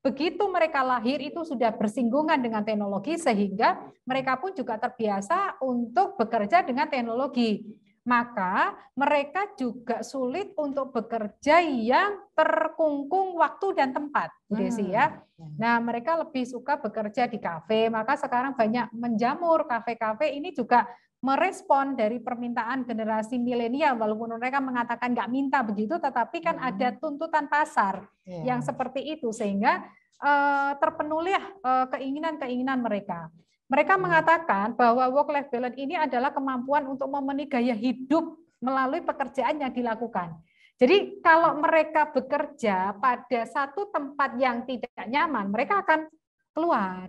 begitu mereka lahir itu sudah bersinggungan dengan teknologi sehingga mereka pun juga terbiasa untuk bekerja dengan teknologi maka mereka juga sulit untuk bekerja yang terkungkung waktu dan tempat, Bu hmm, Desi ya. Iya. Nah, mereka lebih suka bekerja di kafe, maka sekarang banyak menjamur kafe-kafe ini juga merespon dari permintaan generasi milenial walaupun mereka mengatakan nggak minta begitu tetapi kan hmm. ada tuntutan pasar yeah. yang seperti itu sehingga uh, terpenuhi eh, keinginan-keinginan mereka. Mereka hmm. mengatakan bahwa work-life balance ini adalah kemampuan untuk memenuhi gaya hidup melalui pekerjaan yang dilakukan. Jadi kalau mereka bekerja pada satu tempat yang tidak nyaman, mereka akan keluar.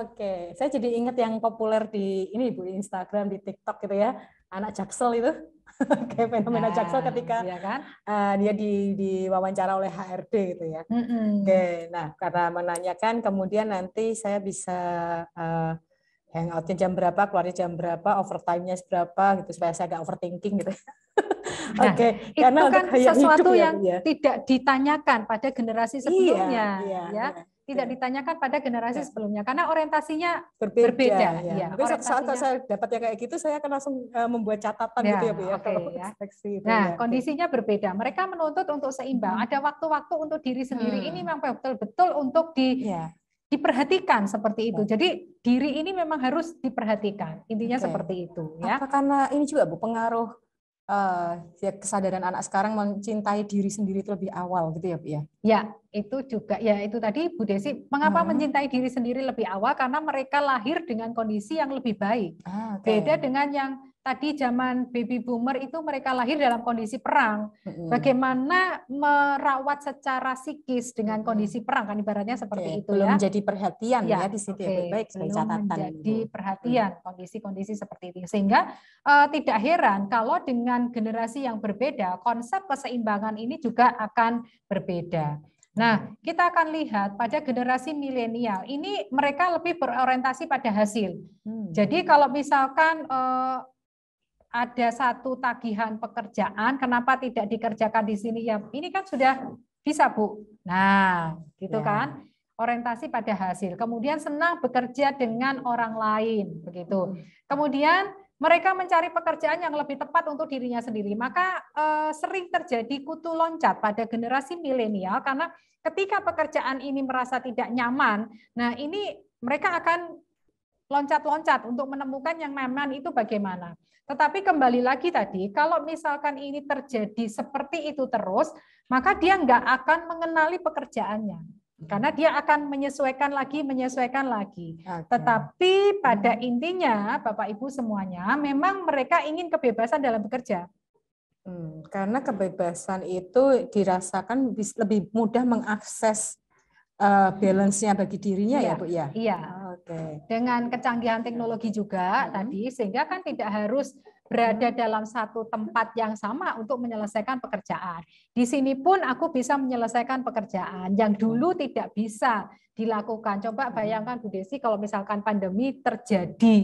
Oke, saya jadi ingat yang populer di ini Bu Instagram, di TikTok gitu ya, anak jaksel itu. [LAUGHS] kayak fenomena nah, Jaksel ketika ya kan? uh, dia di, diwawancara oleh HRD gitu ya. Mm -hmm. Oke, nah karena menanyakan kemudian nanti saya bisa uh, hangoutnya jam berapa, keluarnya jam berapa, overtime-nya seberapa gitu supaya saya agak overthinking gitu. Ya. Nah, [LAUGHS] Oke, nah, karena itu kan sesuatu ya, yang ya, tidak ditanyakan pada generasi iya, sebelumnya, iya, iya, ya. Iya tidak ya. ditanyakan pada generasi ya. sebelumnya karena orientasinya berbeda. berbeda ya. Ya, Tapi saat, saya dapat yang kayak gitu saya akan langsung eh, membuat catatan ya, gitu ya Bu ya. Okay, ya. nah, ya. kondisinya berbeda. Mereka menuntut untuk seimbang. Hmm. Ada waktu-waktu untuk diri sendiri hmm. ini memang betul-betul untuk di ya. diperhatikan seperti itu. Ya. Jadi diri ini memang harus diperhatikan. Intinya okay. seperti itu ya. Apa karena ini juga Bu pengaruh uh, ya kesadaran anak sekarang mencintai diri sendiri itu lebih awal gitu ya Bu ya. Ya, itu juga ya itu tadi Bu Desi, mengapa hmm. mencintai diri sendiri lebih awal karena mereka lahir dengan kondisi yang lebih baik. Ah, okay. Beda dengan yang tadi zaman baby boomer itu mereka lahir dalam kondisi perang. Bagaimana merawat secara psikis dengan kondisi perang kan ibaratnya seperti Oke, itu belum ya. menjadi perhatian ya, ya di situ okay. ya. baik sebagai catatan. Menjadi perhatian kondisi-kondisi seperti itu sehingga uh, tidak heran kalau dengan generasi yang berbeda konsep keseimbangan ini juga akan berbeda. Nah, kita akan lihat pada generasi milenial ini mereka lebih berorientasi pada hasil. Hmm. Jadi kalau misalkan eh, ada satu tagihan pekerjaan, kenapa tidak dikerjakan di sini? Ya, ini kan sudah bisa, Bu. Nah, gitu ya. kan. Orientasi pada hasil. Kemudian senang bekerja dengan orang lain, begitu. Hmm. Kemudian mereka mencari pekerjaan yang lebih tepat untuk dirinya sendiri. Maka eh, sering terjadi kutu loncat pada generasi milenial karena ketika pekerjaan ini merasa tidak nyaman, nah ini mereka akan loncat-loncat untuk menemukan yang nyaman itu bagaimana. Tetapi kembali lagi tadi, kalau misalkan ini terjadi seperti itu terus, maka dia nggak akan mengenali pekerjaannya. Hmm. Karena dia akan menyesuaikan lagi, menyesuaikan lagi. Okay. Tetapi pada intinya, Bapak Ibu semuanya, memang mereka ingin kebebasan dalam bekerja. Hmm, karena kebebasan itu dirasakan lebih mudah mengakses uh, balance-nya bagi dirinya ya, iya, ya, Bu ya. Iya. Oke. Okay. Dengan kecanggihan teknologi juga hmm. tadi sehingga kan tidak harus berada dalam satu tempat yang sama untuk menyelesaikan pekerjaan. Di sini pun aku bisa menyelesaikan pekerjaan yang dulu tidak bisa dilakukan. Coba bayangkan Bu Desi kalau misalkan pandemi terjadi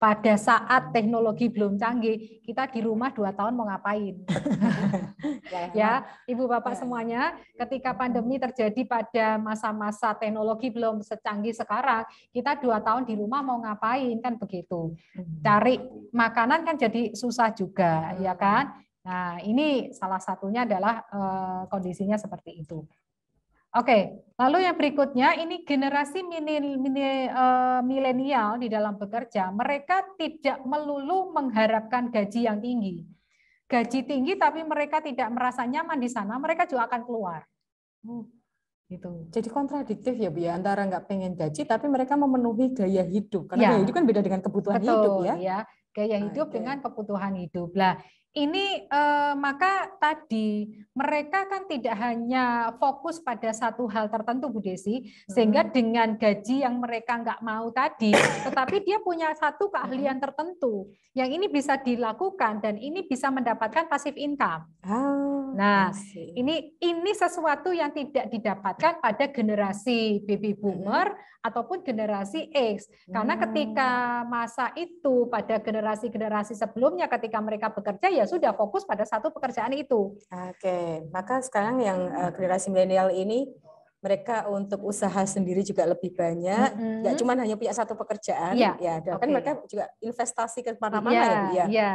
pada saat teknologi belum canggih, kita di rumah dua tahun mau ngapain? [LAUGHS] ya, ya ibu bapak ya. semuanya, ketika pandemi terjadi pada masa-masa teknologi belum secanggih sekarang, kita dua tahun di rumah mau ngapain kan begitu? Hmm. Cari makanan kan jadi susah juga, ya hmm. kan? Nah, ini salah satunya adalah eh, kondisinya seperti itu. Oke, lalu yang berikutnya ini generasi eh, milenial di dalam bekerja, mereka tidak melulu mengharapkan gaji yang tinggi. Gaji tinggi tapi mereka tidak merasa nyaman di sana, mereka juga akan keluar. Hmm, gitu. Jadi kontradiktif ya Bu ya, antara nggak pengen gaji tapi mereka memenuhi gaya hidup. Karena ya. gaya hidup kan beda dengan kebutuhan Betul, hidup ya. ya. Gaya nah, hidup okay. Iya. dengan kebutuhan hidup. Lah, ini eh, maka tadi mereka kan tidak hanya fokus pada satu hal tertentu Bu Desi sehingga hmm. dengan gaji yang mereka nggak mau tadi tetapi dia punya satu keahlian tertentu yang ini bisa dilakukan dan ini bisa mendapatkan pasif income. Oh. Nah, ini ini sesuatu yang tidak didapatkan pada generasi baby boomer hmm. ataupun generasi X. Karena hmm. ketika masa itu pada generasi-generasi sebelumnya ketika mereka bekerja ya sudah fokus pada satu pekerjaan itu. Oke, maka sekarang yang uh, generasi milenial ini mereka untuk usaha sendiri juga lebih banyak, mm -hmm. cuma hanya punya satu pekerjaan, yeah. ya. Okay. Ya, kan mereka juga investasi ke mana-mana yeah, ya, ya, ya.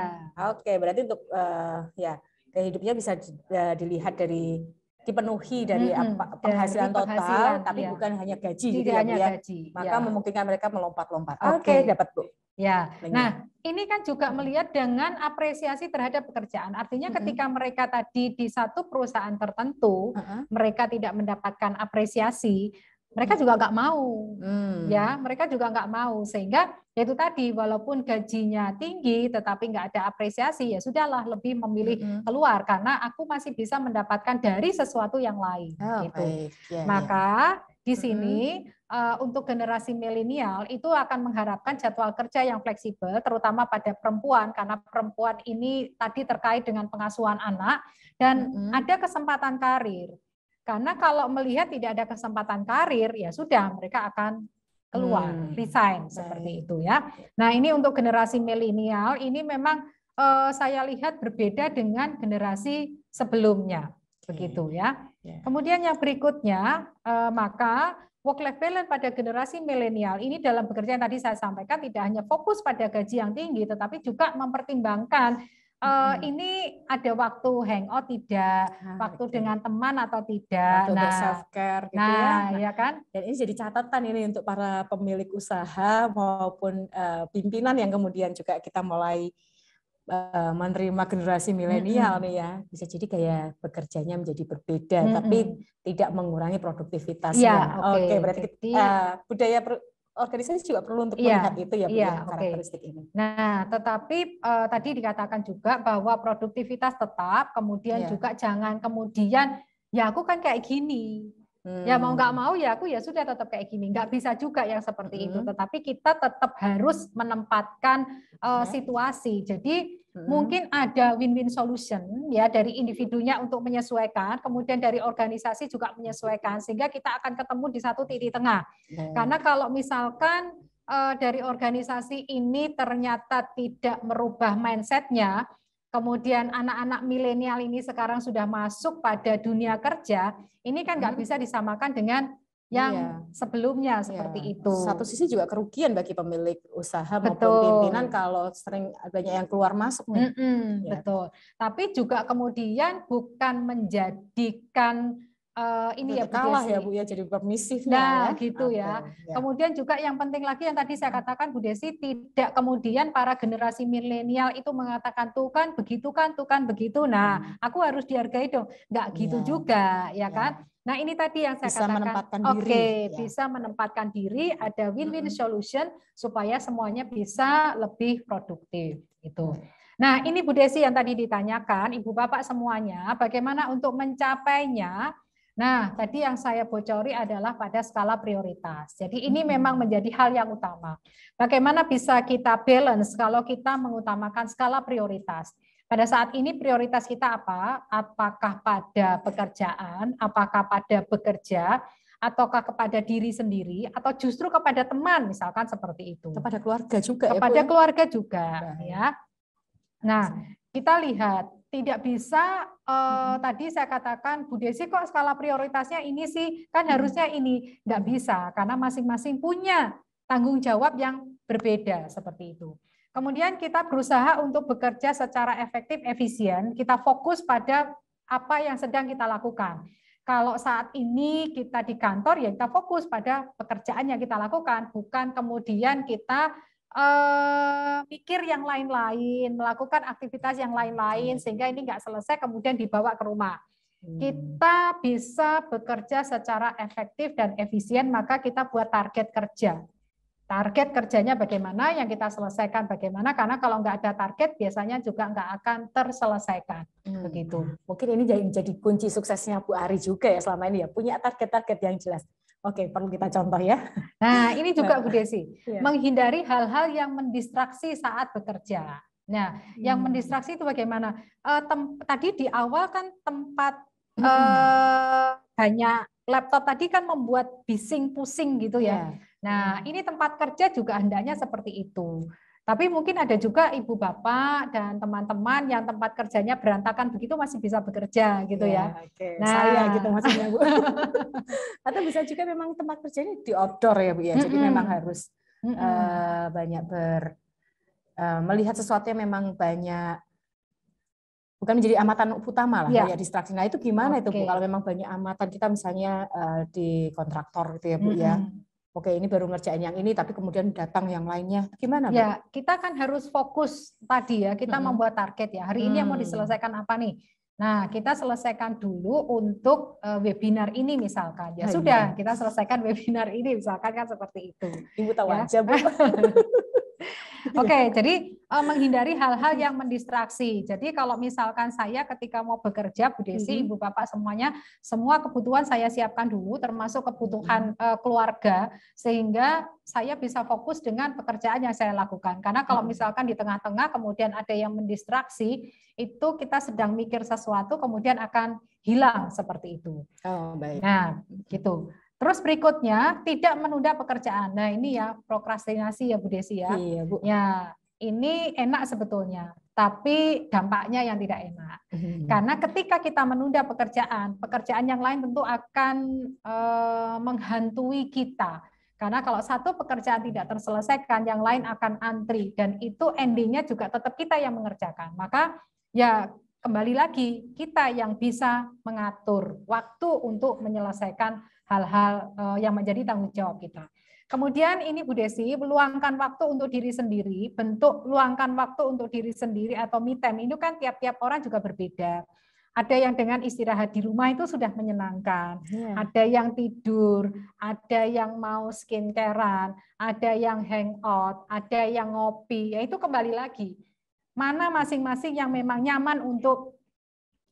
Oke, okay, berarti untuk uh, ya gaya hidupnya bisa e, dilihat dari dipenuhi dari mm -hmm. apa, penghasilan, dari total, penghasilan, tapi ya. bukan hanya gaji, tidak gitu ya, hanya ya. gaji. Maka ya. memungkinkan mereka melompat-lompat. Oke, okay. okay, dapat bu. Ya, nah ini kan juga melihat dengan apresiasi terhadap pekerjaan. Artinya ketika mereka tadi di satu perusahaan tertentu, uh -huh. mereka tidak mendapatkan apresiasi, mereka hmm. juga nggak mau hmm. ya mereka juga nggak mau sehingga yaitu tadi walaupun gajinya tinggi tetapi nggak ada apresiasi ya sudahlah lebih memilih hmm. keluar karena aku masih bisa mendapatkan dari sesuatu yang lain oh, gitu baik. Ya, ya. maka ya. di hmm. sini hmm. uh, untuk generasi milenial itu akan mengharapkan jadwal kerja yang fleksibel terutama pada perempuan karena perempuan ini tadi terkait dengan pengasuhan anak dan hmm. ada kesempatan karir karena kalau melihat tidak ada kesempatan karir, ya sudah mereka akan keluar, hmm. resign seperti itu ya. Nah ini untuk generasi milenial ini memang eh, saya lihat berbeda dengan generasi sebelumnya, begitu ya. ya. Kemudian yang berikutnya eh, maka work life balance pada generasi milenial ini dalam bekerja tadi saya sampaikan tidak hanya fokus pada gaji yang tinggi tetapi juga mempertimbangkan uh, hmm. ini ada waktu hangout tidak, nah, waktu okay. dengan teman atau tidak. Waktu nah, self care gitu nah, ya. Nah, ya kan? Dan ini jadi catatan ini untuk para pemilik usaha maupun uh, pimpinan yang kemudian juga kita mulai eh, menerima generasi milenial -hmm. nih ya bisa jadi kayak bekerjanya menjadi berbeda -hmm. tapi tidak mengurangi produktivitasnya. Ya, Oke, okay. okay, berarti jadi, uh, budaya organisasi oh, juga perlu untuk yeah. melihat itu ya, yeah, iya, ya, karakteristik okay. ini. Nah, tetapi uh, tadi dikatakan juga bahwa produktivitas tetap, kemudian yeah. juga jangan kemudian ya aku kan kayak gini Ya, hmm. Ya mau nggak mau ya aku ya sudah tetap kayak gini. Nggak bisa juga yang seperti hmm. itu. Tetapi kita tetap harus menempatkan uh, situasi. Jadi hmm. mungkin ada win-win solution ya dari individunya untuk menyesuaikan, kemudian dari organisasi juga menyesuaikan sehingga kita akan ketemu di satu titik tengah. Hmm. Karena kalau misalkan uh, dari organisasi ini ternyata tidak merubah mindsetnya, kemudian anak-anak milenial ini sekarang sudah masuk pada dunia kerja, ini kan nggak hmm. bisa disamakan dengan yang iya. sebelumnya iya. seperti iya. itu. Satu sisi juga kerugian bagi pemilik usaha betul. maupun pimpinan kalau sering banyak yang keluar masuk. Mm -mm, ya. Betul. Tapi juga kemudian bukan menjadikan uh, ini ya kalah ya Bu ya jadi permisif nah ya. gitu ya. ya kemudian juga yang penting lagi yang tadi saya hmm. katakan Bu Desi tidak kemudian para generasi milenial itu mengatakan tuh kan begitu kan tuh kan begitu nah hmm. aku harus dihargai dong nggak iya, gitu juga ya, ya kan Nah ini tadi yang saya bisa katakan, menempatkan okay, ya. bisa menempatkan diri, ada win-win hmm. solution supaya semuanya bisa lebih produktif itu. Hmm. Nah ini Bu Desi yang tadi ditanyakan, Ibu Bapak semuanya, bagaimana untuk mencapainya? Nah, tadi yang saya bocori adalah pada skala prioritas. Jadi ini hmm. memang menjadi hal yang utama. Bagaimana bisa kita balance kalau kita mengutamakan skala prioritas? Pada saat ini prioritas kita apa? Apakah pada pekerjaan, apakah pada bekerja, ataukah kepada diri sendiri atau justru kepada teman misalkan seperti itu. Kepada keluarga juga ya, kepada ya. keluarga juga nah. ya. Nah, kita lihat tidak bisa eh, tadi saya katakan Bu Desi kok skala prioritasnya ini sih kan harusnya ini tidak bisa karena masing-masing punya tanggung jawab yang berbeda seperti itu. Kemudian kita berusaha untuk bekerja secara efektif efisien, kita fokus pada apa yang sedang kita lakukan. Kalau saat ini kita di kantor ya kita fokus pada pekerjaan yang kita lakukan, bukan kemudian kita eh, mikir yang lain-lain, melakukan aktivitas yang lain-lain hmm. sehingga ini nggak selesai kemudian dibawa ke rumah. Hmm. Kita bisa bekerja secara efektif dan efisien, maka kita buat target kerja. Target kerjanya bagaimana, yang kita selesaikan bagaimana, karena kalau nggak ada target biasanya juga nggak akan terselesaikan. Hmm. Begitu. Mungkin ini jadi, jadi kunci suksesnya Bu Ari juga ya selama ini ya, punya target-target yang jelas. Oke, perlu kita contoh ya. Nah, ini juga Bu Desi, yeah. menghindari hal-hal yang mendistraksi saat bekerja. Nah, hmm. yang mendistraksi itu bagaimana? Uh, tem tadi di awal kan tempat hmm. uh, eh, banyak laptop tadi kan membuat bising pusing gitu ya. Yeah. Nah, ini tempat kerja juga hendaknya seperti itu. Tapi mungkin ada juga ibu bapak dan teman-teman yang tempat kerjanya berantakan begitu masih bisa bekerja gitu iya, ya. ya. Okay. Nah, saya gitu maksudnya Bu. [LAUGHS] Atau bisa juga memang tempat kerjanya di outdoor ya Bu ya. Jadi mm -hmm. memang harus mm -hmm. uh, banyak ber uh, melihat sesuatu yang memang banyak bukan menjadi amatan utama lah ya, ya distraksi. Nah, itu gimana okay. itu Bu kalau memang banyak amatan kita misalnya uh, di kontraktor gitu ya Bu mm -hmm. ya Oke, ini baru ngerjain yang ini, tapi kemudian datang yang lainnya. Gimana? Ya, kita kan harus fokus tadi ya. Kita hmm. membuat target ya. Hari hmm. ini yang mau hmm. diselesaikan apa nih? Nah, kita selesaikan dulu untuk eh, webinar ini misalkan. Ya Hai, ah, sudah, iya. kita selesaikan [LAUGHS] webinar ini misalkan kan seperti itu. Ibu tahu ya. aja, Bu. [LAUGHS] Oke, okay, jadi uh, menghindari hal-hal yang mendistraksi. Jadi kalau misalkan saya ketika mau bekerja, Bu Desi, mm-hmm. Ibu Bapak semuanya, semua kebutuhan saya siapkan dulu, termasuk kebutuhan uh, keluarga, sehingga saya bisa fokus dengan pekerjaan yang saya lakukan. Karena kalau mm-hmm. misalkan di tengah-tengah kemudian ada yang mendistraksi, itu kita sedang mikir sesuatu, kemudian akan hilang seperti itu. Oh, baik. Nah, gitu. Terus berikutnya tidak menunda pekerjaan. Nah ini ya prokrastinasi ya Bu Desi ya. Iya Bu. Ya ini enak sebetulnya, tapi dampaknya yang tidak enak. Hmm. Karena ketika kita menunda pekerjaan, pekerjaan yang lain tentu akan e, menghantui kita. Karena kalau satu pekerjaan tidak terselesaikan, yang lain akan antri dan itu endingnya juga tetap kita yang mengerjakan. Maka ya kembali lagi kita yang bisa mengatur waktu untuk menyelesaikan hal-hal eh, yang menjadi tanggung jawab kita. Kemudian ini Bu Desi, luangkan waktu untuk diri sendiri, bentuk luangkan waktu untuk diri sendiri atau me time itu kan tiap-tiap orang juga berbeda. Ada yang dengan istirahat di rumah itu sudah menyenangkan, yeah. ada yang tidur, ada yang mau skincarean, ada yang hangout, ada yang ngopi, ya itu kembali lagi mana masing-masing yang memang nyaman untuk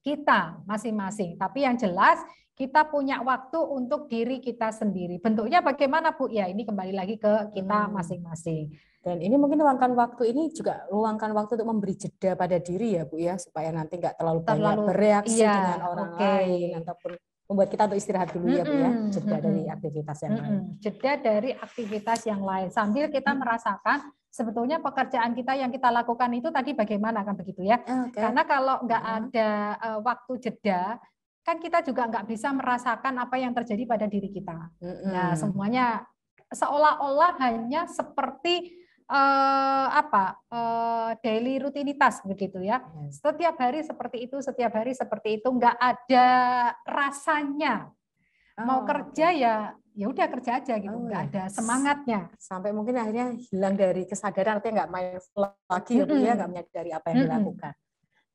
kita masing-masing. Tapi yang jelas kita punya waktu untuk diri kita sendiri. Bentuknya bagaimana Bu? Ya ini kembali lagi ke kita hmm. masing-masing. Dan ini mungkin luangkan waktu ini juga luangkan waktu untuk memberi jeda pada diri ya Bu ya supaya nanti nggak terlalu, terlalu banyak bereaksi iya, dengan orang okay. lain ataupun membuat kita untuk istirahat dulu mm -hmm. ya Bu ya jeda mm -hmm. dari aktivitas yang mm -hmm. lain. Jeda dari aktivitas yang lain sambil kita merasakan sebetulnya pekerjaan kita yang kita lakukan itu tadi bagaimana kan begitu ya. Okay. Karena kalau nggak ada uh, waktu jeda, kan kita juga nggak bisa merasakan apa yang terjadi pada diri kita. uh Nah semuanya seolah-olah hanya seperti uh, apa uh, daily rutinitas begitu ya. -huh. Setiap hari seperti itu, setiap hari seperti itu, nggak ada rasanya. Oh, mau kerja okay. ya ya udah kerja aja gitu oh, nggak oh, ada semangatnya sampai mungkin akhirnya hilang dari kesadaran artinya nggak mindful lagi mm -hmm. ya, ya nggak menyadari apa yang mm -hmm. dilakukan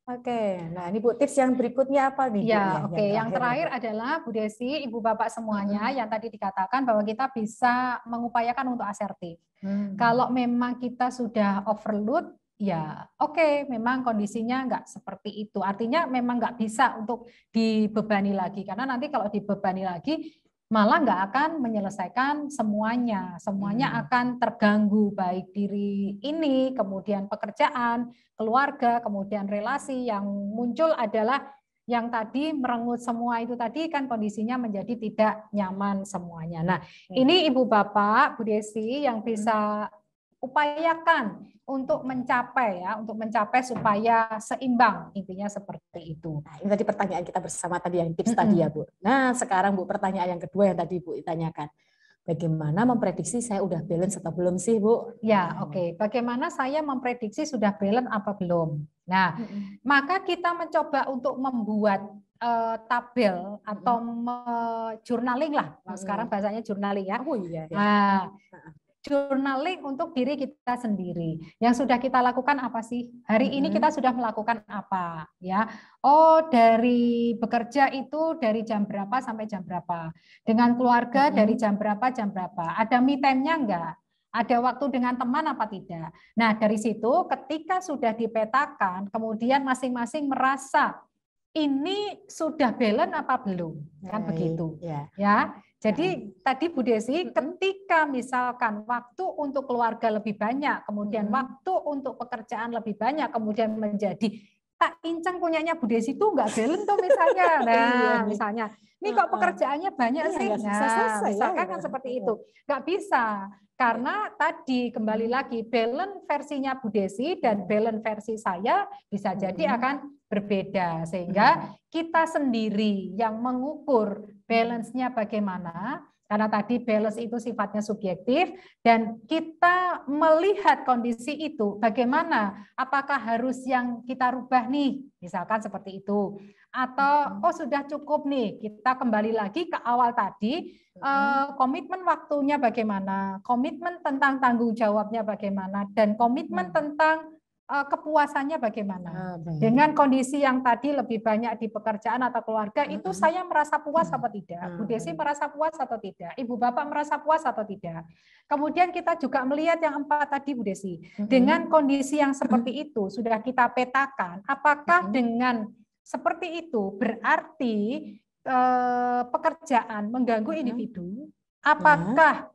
Oke, okay. nah ini Bu tips yang berikutnya apa nih? Ya, oke. Okay. Yang terakhir, yang terakhir adalah Bu Desi, Ibu Bapak semuanya hmm. yang tadi dikatakan bahwa kita bisa mengupayakan untuk asertif. Hmm. Kalau memang kita sudah overload, ya hmm. oke, okay, memang kondisinya nggak seperti itu. Artinya memang nggak bisa untuk dibebani lagi karena nanti kalau dibebani lagi malah nggak akan menyelesaikan semuanya. Semuanya hmm. akan terganggu baik diri ini, kemudian pekerjaan, keluarga, kemudian relasi yang muncul adalah yang tadi merenggut semua itu tadi kan kondisinya menjadi tidak nyaman semuanya. Nah, hmm. ini Ibu Bapak, Bu Desi yang hmm. bisa upayakan untuk mencapai ya, untuk mencapai supaya seimbang intinya seperti itu. Nah, ini tadi pertanyaan kita bersama tadi yang tips mm -hmm. tadi ya Bu. Nah sekarang Bu pertanyaan yang kedua yang tadi Bu ditanyakan. Bagaimana memprediksi saya udah balance atau belum sih Bu? Ya oke. Okay. Bagaimana saya memprediksi sudah balance apa belum? Nah mm -hmm. maka kita mencoba untuk membuat uh, tabel atau hmm. journaling lah. Nah, hmm. Sekarang bahasanya journaling ya. Oh iya. iya. Nah, journaling untuk diri kita sendiri. Yang sudah kita lakukan apa sih? Hari ini kita sudah melakukan apa, ya? Oh, dari bekerja itu dari jam berapa sampai jam berapa? Dengan keluarga dari jam berapa jam berapa? Ada me time-nya enggak? Ada waktu dengan teman apa tidak? Nah, dari situ ketika sudah dipetakan, kemudian masing-masing merasa ini sudah balance apa belum? Kan Baik, begitu. Ya. ya. Jadi hmm. tadi Bu Desi, hmm. ketika misalkan waktu untuk keluarga lebih banyak, kemudian hmm. waktu untuk pekerjaan lebih banyak, kemudian menjadi tak inceng punyanya Bu Desi itu nggak balance tuh misalnya. [LAUGHS] Iya, nah, iya. misalnya, ini kok pekerjaannya banyak iya, sih? Nah, ya, misalkan ya. kan seperti itu. Nggak bisa. Karena tadi kembali lagi balance versinya Bu Desi dan balance versi saya bisa jadi akan berbeda sehingga kita sendiri yang mengukur balance-nya bagaimana, karena tadi balance itu sifatnya subjektif dan kita melihat kondisi itu bagaimana apakah harus yang kita rubah nih misalkan seperti itu atau mm-hmm. oh sudah cukup nih kita kembali lagi ke awal tadi mm-hmm. eh, komitmen waktunya bagaimana komitmen tentang tanggung jawabnya bagaimana dan komitmen mm. tentang Eh, kepuasannya bagaimana? Ah, Dengan kondisi yang tadi lebih banyak di pekerjaan atau keluarga, itu saya merasa puas atau tidak? Bu Desi merasa puas atau tidak? Ibu Bapak merasa puas atau tidak? Kemudian kita juga melihat yang empat tadi Bu Desi. Dengan kondisi yang seperti itu sudah kita petakan, apakah dengan seperti itu berarti eh, pekerjaan mengganggu individu? Ya. Apakah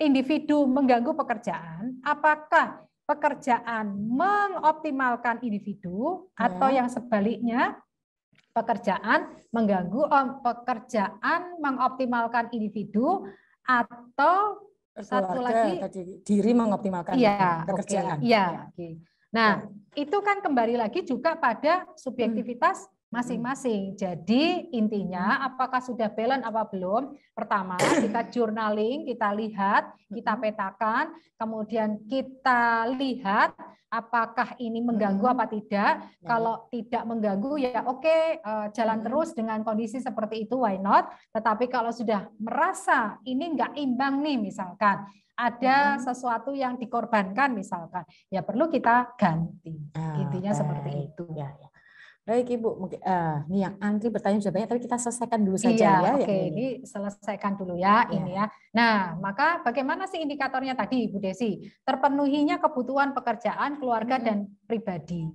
individu mengganggu pekerjaan? Apakah pekerjaan mengoptimalkan individu atau ya. yang sebaliknya pekerjaan mengganggu pekerjaan mengoptimalkan individu atau Keluarga, satu lagi diri mengoptimalkan ya, pekerjaan. Okay, ya. Nah, itu kan kembali lagi juga pada subjektivitas hmm masing-masing. Jadi intinya apakah sudah balance apa belum? Pertama, kita journaling, kita lihat, kita petakan, kemudian kita lihat apakah ini mengganggu apa tidak. Iya. Kalau tidak mengganggu ya oke, okay, eh, jalan terus dengan kondisi seperti itu why not? Tetapi kalau sudah merasa ini nggak imbang nih misalkan, ada sesuatu yang dikorbankan misalkan ya perlu kita ganti ah, intinya seperti itu ya, ya. Baik Ibu, mungkin uh, ini yang antri bertanya sudah banyak, tapi kita selesaikan dulu iya, saja iya, ya. Oke, ini selesaikan dulu ya, ya ini ya. Nah, maka bagaimana sih indikatornya tadi Ibu Desi? Terpenuhinya kebutuhan pekerjaan, keluarga hmm. dan pribadi.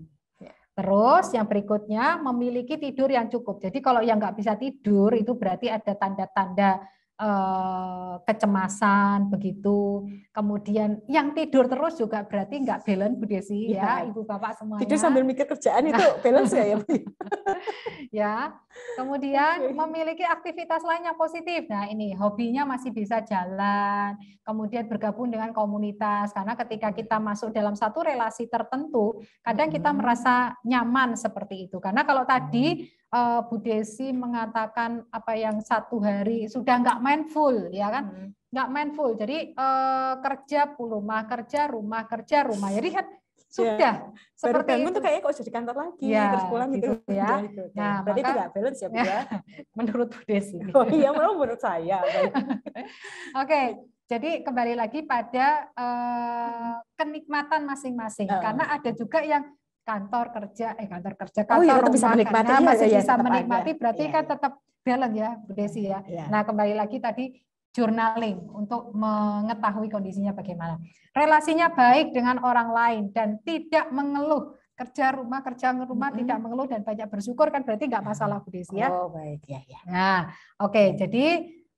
Terus yang berikutnya memiliki tidur yang cukup. Jadi kalau yang nggak bisa tidur mm. itu berarti ada tanda-tanda Eh, kecemasan begitu. Kemudian yang tidur terus juga berarti nggak balance Bu Desi ya, ya Ibu Bapak semuanya. Tidur sambil mikir kerjaan itu nah. balance ya, [LAUGHS] ya Kemudian okay. memiliki aktivitas lain yang positif. Nah, ini hobinya masih bisa jalan, kemudian bergabung dengan komunitas karena ketika kita masuk dalam satu relasi tertentu, kadang kita hmm. merasa nyaman seperti itu. Karena kalau tadi hmm uh, Bu Desi mengatakan apa yang satu hari sudah nggak mindful ya kan hmm. nggak mindful jadi uh, kerja rumah kerja rumah kerja rumah jadi kan sudah ya. seperti Baru itu. tuh kayaknya kok di kantor lagi ya, terus pulang gitu, gitu ya [LAUGHS] gitu. nah berarti maka, itu nggak balance ya bu ya, ya? [LAUGHS] menurut Bu Desi [LAUGHS] oh iya menurut saya oke Jadi kembali lagi pada uh, kenikmatan masing-masing, uh. karena ada juga yang kantor kerja eh kantor kerja kantor oh, iya, rumah bisa menikmati, masih iya, bisa menikmati ada. berarti iya. kan tetap balance ya Bu Desi ya. Iya. Nah kembali lagi tadi journaling untuk mengetahui kondisinya bagaimana. Relasinya baik dengan orang lain dan tidak mengeluh kerja rumah kerja rumah mm -hmm. tidak mengeluh dan banyak bersyukur kan berarti nggak iya. masalah Bu Desi ya. Oh baik ya ya. Nah oke okay, iya. jadi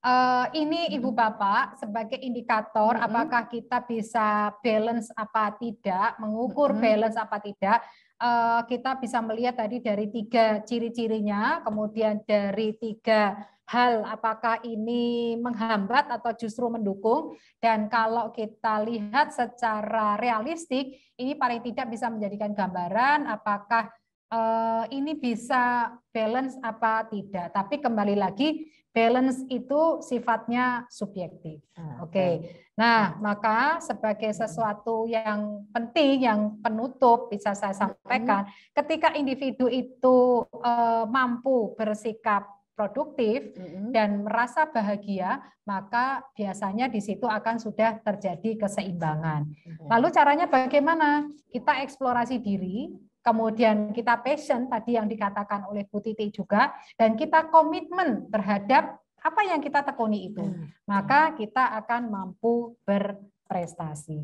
Uh, ini Ibu hmm. Bapak sebagai indikator mm -hmm. apakah kita bisa balance apa tidak, mengukur mm -hmm. balance apa tidak. Uh, kita bisa melihat tadi dari tiga ciri-cirinya, kemudian dari tiga hal apakah ini menghambat atau justru mendukung. Dan kalau kita lihat secara realistik, ini paling tidak bisa menjadikan gambaran apakah uh, ini bisa balance apa tidak. Tapi kembali lagi balance itu sifatnya subjektif. Ah, oke. Okay. Nah, ah. maka sebagai sesuatu yang penting yang penutup bisa saya sampaikan, ketika individu itu eh, mampu bersikap produktif dan merasa bahagia, maka biasanya di situ akan sudah terjadi keseimbangan. Lalu caranya bagaimana? Kita eksplorasi diri kemudian kita passion tadi yang dikatakan oleh Bu Titi juga, dan kita komitmen terhadap apa yang kita tekuni itu, hmm, maka kita akan mampu berprestasi.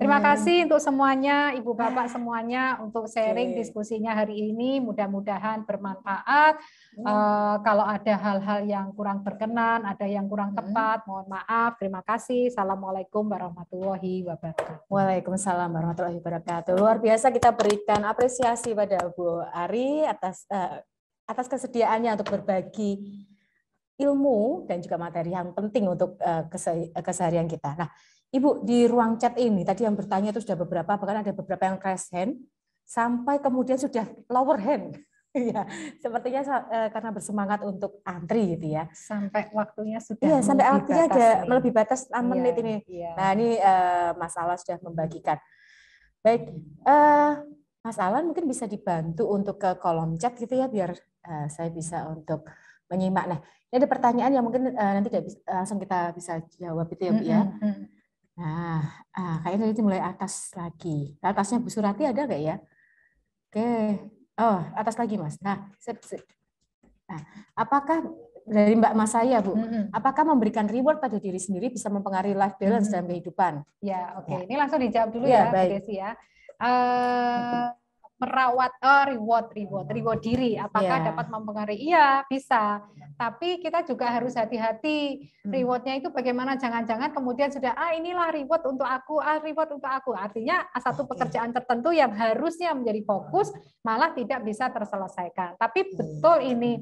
Terima hmm. kasih untuk semuanya, Ibu Bapak semuanya untuk sharing diskusinya hari ini. Mudah-mudahan bermanfaat. Uh, kalau ada hal-hal yang kurang berkenan, ada yang kurang hmm. tepat, mohon maaf. Terima kasih. Assalamualaikum warahmatullahi wabarakatuh. Waalaikumsalam warahmatullahi wabarakatuh. Luar biasa kita berikan apresiasi pada Bu Ari atas uh, atas kesediaannya untuk berbagi ilmu dan juga materi yang penting untuk uh, keseharian kita. Nah, Ibu, di ruang chat ini tadi yang bertanya itu sudah beberapa, bahkan ada beberapa yang raise hand, sampai kemudian sudah lower hand. [LAUGHS] ya, sepertinya eh, karena bersemangat untuk antri gitu ya. Sampai waktunya sudah. Iya, sampai waktunya ada melebihi batas 6 iya, menit ini. Iya. Nah, ini uh, Mas Alan sudah membagikan. Baik, uh, Mas Alan mungkin bisa dibantu untuk ke kolom chat gitu ya, biar uh, saya bisa untuk menyimak. Nah, ini ada pertanyaan yang mungkin uh, nanti tidak bisa, langsung kita bisa jawab itu ya, Bu ya. Mm -hmm. Nah, ah, kayaknya tadi mulai atas lagi. Nah, atasnya Bu Surati ada nggak ya? Oke, oh atas lagi Mas. Nah, sip, sip. nah apakah dari Mbak Mas saya Bu, mm -hmm. apakah memberikan reward pada diri sendiri bisa mempengaruhi life balance mm -hmm. dalam kehidupan? Ya, oke. Okay. Ya. Ini langsung dijawab dulu ya, ya Desi ya. Uh, merawat uh, reward reward reward hmm. diri apakah yeah. dapat mempengaruhi iya bisa tapi kita juga harus hati-hati hmm. rewardnya itu bagaimana jangan-jangan kemudian sudah ah inilah reward untuk aku ah reward untuk aku artinya ah, satu pekerjaan tertentu yang harusnya menjadi fokus malah tidak bisa terselesaikan tapi hmm. betul ini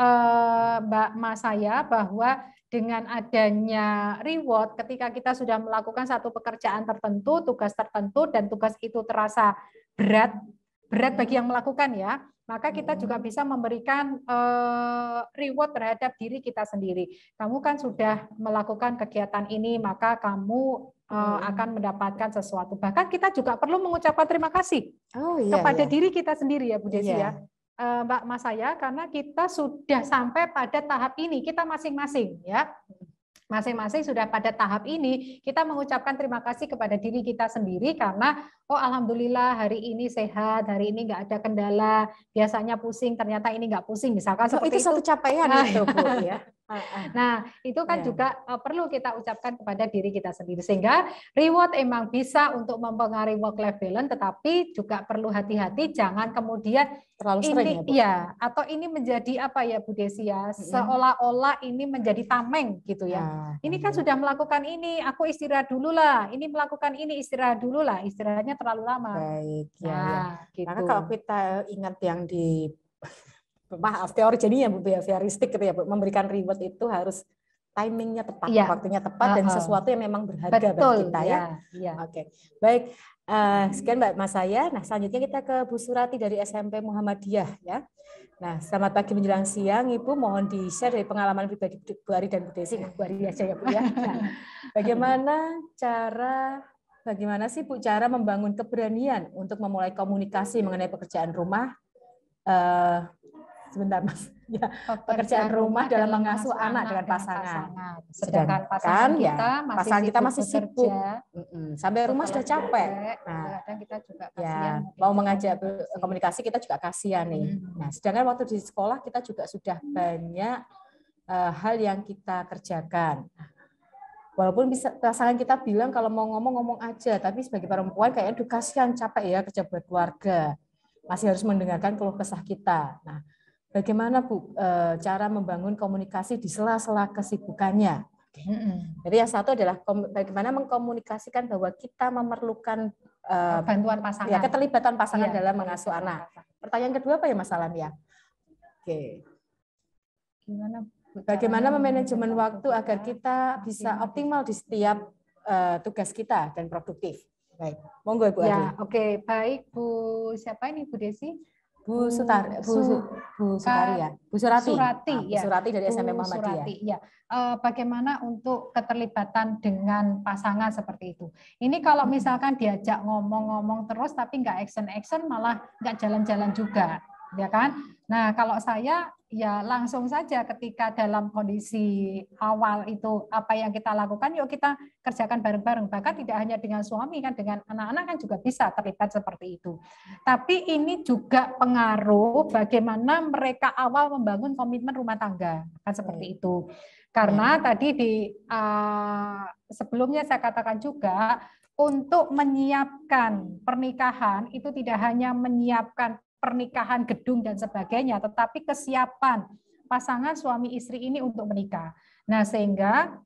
eh, Mbak Mas saya bahwa dengan adanya reward ketika kita sudah melakukan satu pekerjaan tertentu, tugas tertentu dan tugas itu terasa berat berat bagi yang melakukan ya, maka kita juga hmm. bisa memberikan eh, reward terhadap diri kita sendiri. Kamu kan sudah melakukan kegiatan ini, maka kamu eh, iya. akan mendapatkan sesuatu. Bahkan kita juga perlu mengucapkan terima kasih oh, iya, kepada iya. diri kita sendiri ya, Bu Desi iya. ya. Eh, Mbak Mas saya karena kita sudah sampai pada tahap ini kita masing-masing ya masing-masing sudah pada tahap ini, kita mengucapkan terima kasih kepada diri kita sendiri karena, oh Alhamdulillah hari ini sehat, hari ini nggak ada kendala, biasanya pusing, ternyata ini nggak pusing, misalkan oh, itu. Itu satu capaian nah, itu, Bu, [LAUGHS] ya. Nah, itu kan ya. juga e, perlu kita ucapkan kepada diri kita sendiri. Sehingga reward emang bisa untuk mempengaruhi work life balance, tetapi juga perlu hati-hati jangan kemudian terlalu ini, ya, ya atau ini menjadi apa ya Bu Desi ya, seolah-olah ini menjadi tameng gitu ya. ya ini kan sudah melakukan ini, aku istirahat dulu lah. Ini melakukan ini, istirahat dulu lah. Istirahatnya terlalu lama. Baik, ya. ya. Nah, ya. Gitu. Karena kalau kita eh, ingat yang di [LAUGHS] maaf teori jadinya Bu behavioristik ya, gitu ya, Bu. memberikan reward itu harus timingnya tepat, ya. waktunya tepat uh -huh. dan sesuatu yang memang berharga Betul, bagi kita ya. ya. ya. Oke, okay. baik. Uh, sekian Mbak Mas saya. Nah, selanjutnya kita ke Bu Surati dari SMP Muhammadiyah ya. Nah, selamat pagi menjelang siang Ibu, mohon di-share dari pengalaman pribadi Bu Ari dan Bu Desi. Nah, Bu Ari aja ya Bu ya. Nah, bagaimana cara bagaimana sih Bu cara membangun keberanian untuk memulai komunikasi mengenai pekerjaan rumah? Uh, sebentar Mas ya, pekerjaan rumah dalam mengasuh anak dengan pasangan. pasangan. Sedangkan pasangan ya, kita masih pasangan kita masih sibuk. Sampai rumah sudah capek. Nah, kita juga ya, kasihan. Ya, mau mengajak komunikasi kita juga kasihan nih. Hmm. Nah, sedangkan waktu di sekolah kita juga sudah banyak uh, hal yang kita kerjakan. Walaupun bisa, pasangan kita bilang kalau mau ngomong-ngomong aja, tapi sebagai perempuan kayak edukasi yang capek ya kerja buat keluarga. Masih harus mendengarkan keluh kesah kita. Nah, bagaimana Bu e, cara membangun komunikasi di sela-sela kesibukannya. Jadi yang satu adalah bagaimana mengkomunikasikan bahwa kita memerlukan e, bantuan ya, pasangan, ya, keterlibatan pasangan iya. dalam mengasuh anak. Pertanyaan kedua apa ya Mas Alan ya? Oke. Okay. Gimana? bagaimana memanajemen waktu agar kita bisa optimal di setiap uh, tugas kita dan produktif? Baik, monggo Bu Adi. Ya, oke, okay. baik Bu. Siapa ini Bu Desi? Bu Sutar Bu Su, Bu ya, Bu Surati. Surati, ah, Bu ya. Surati dari Bu SMP Muhammadiyah. Surati, ya. Uh, bagaimana untuk keterlibatan dengan pasangan seperti itu? Ini kalau misalkan diajak ngomong-ngomong terus tapi nggak action-action malah nggak jalan-jalan juga ya kan? Nah, kalau saya ya langsung saja ketika dalam kondisi awal itu apa yang kita lakukan yuk kita kerjakan bareng-bareng bahkan tidak hanya dengan suami kan dengan anak-anak kan juga bisa terlibat seperti itu. Tapi ini juga pengaruh bagaimana mereka awal membangun komitmen rumah tangga kan seperti itu. Karena ya. tadi di uh, sebelumnya saya katakan juga untuk menyiapkan pernikahan itu tidak hanya menyiapkan pernikahan gedung dan sebagainya, tetapi kesiapan pasangan suami istri ini untuk menikah. Nah, sehingga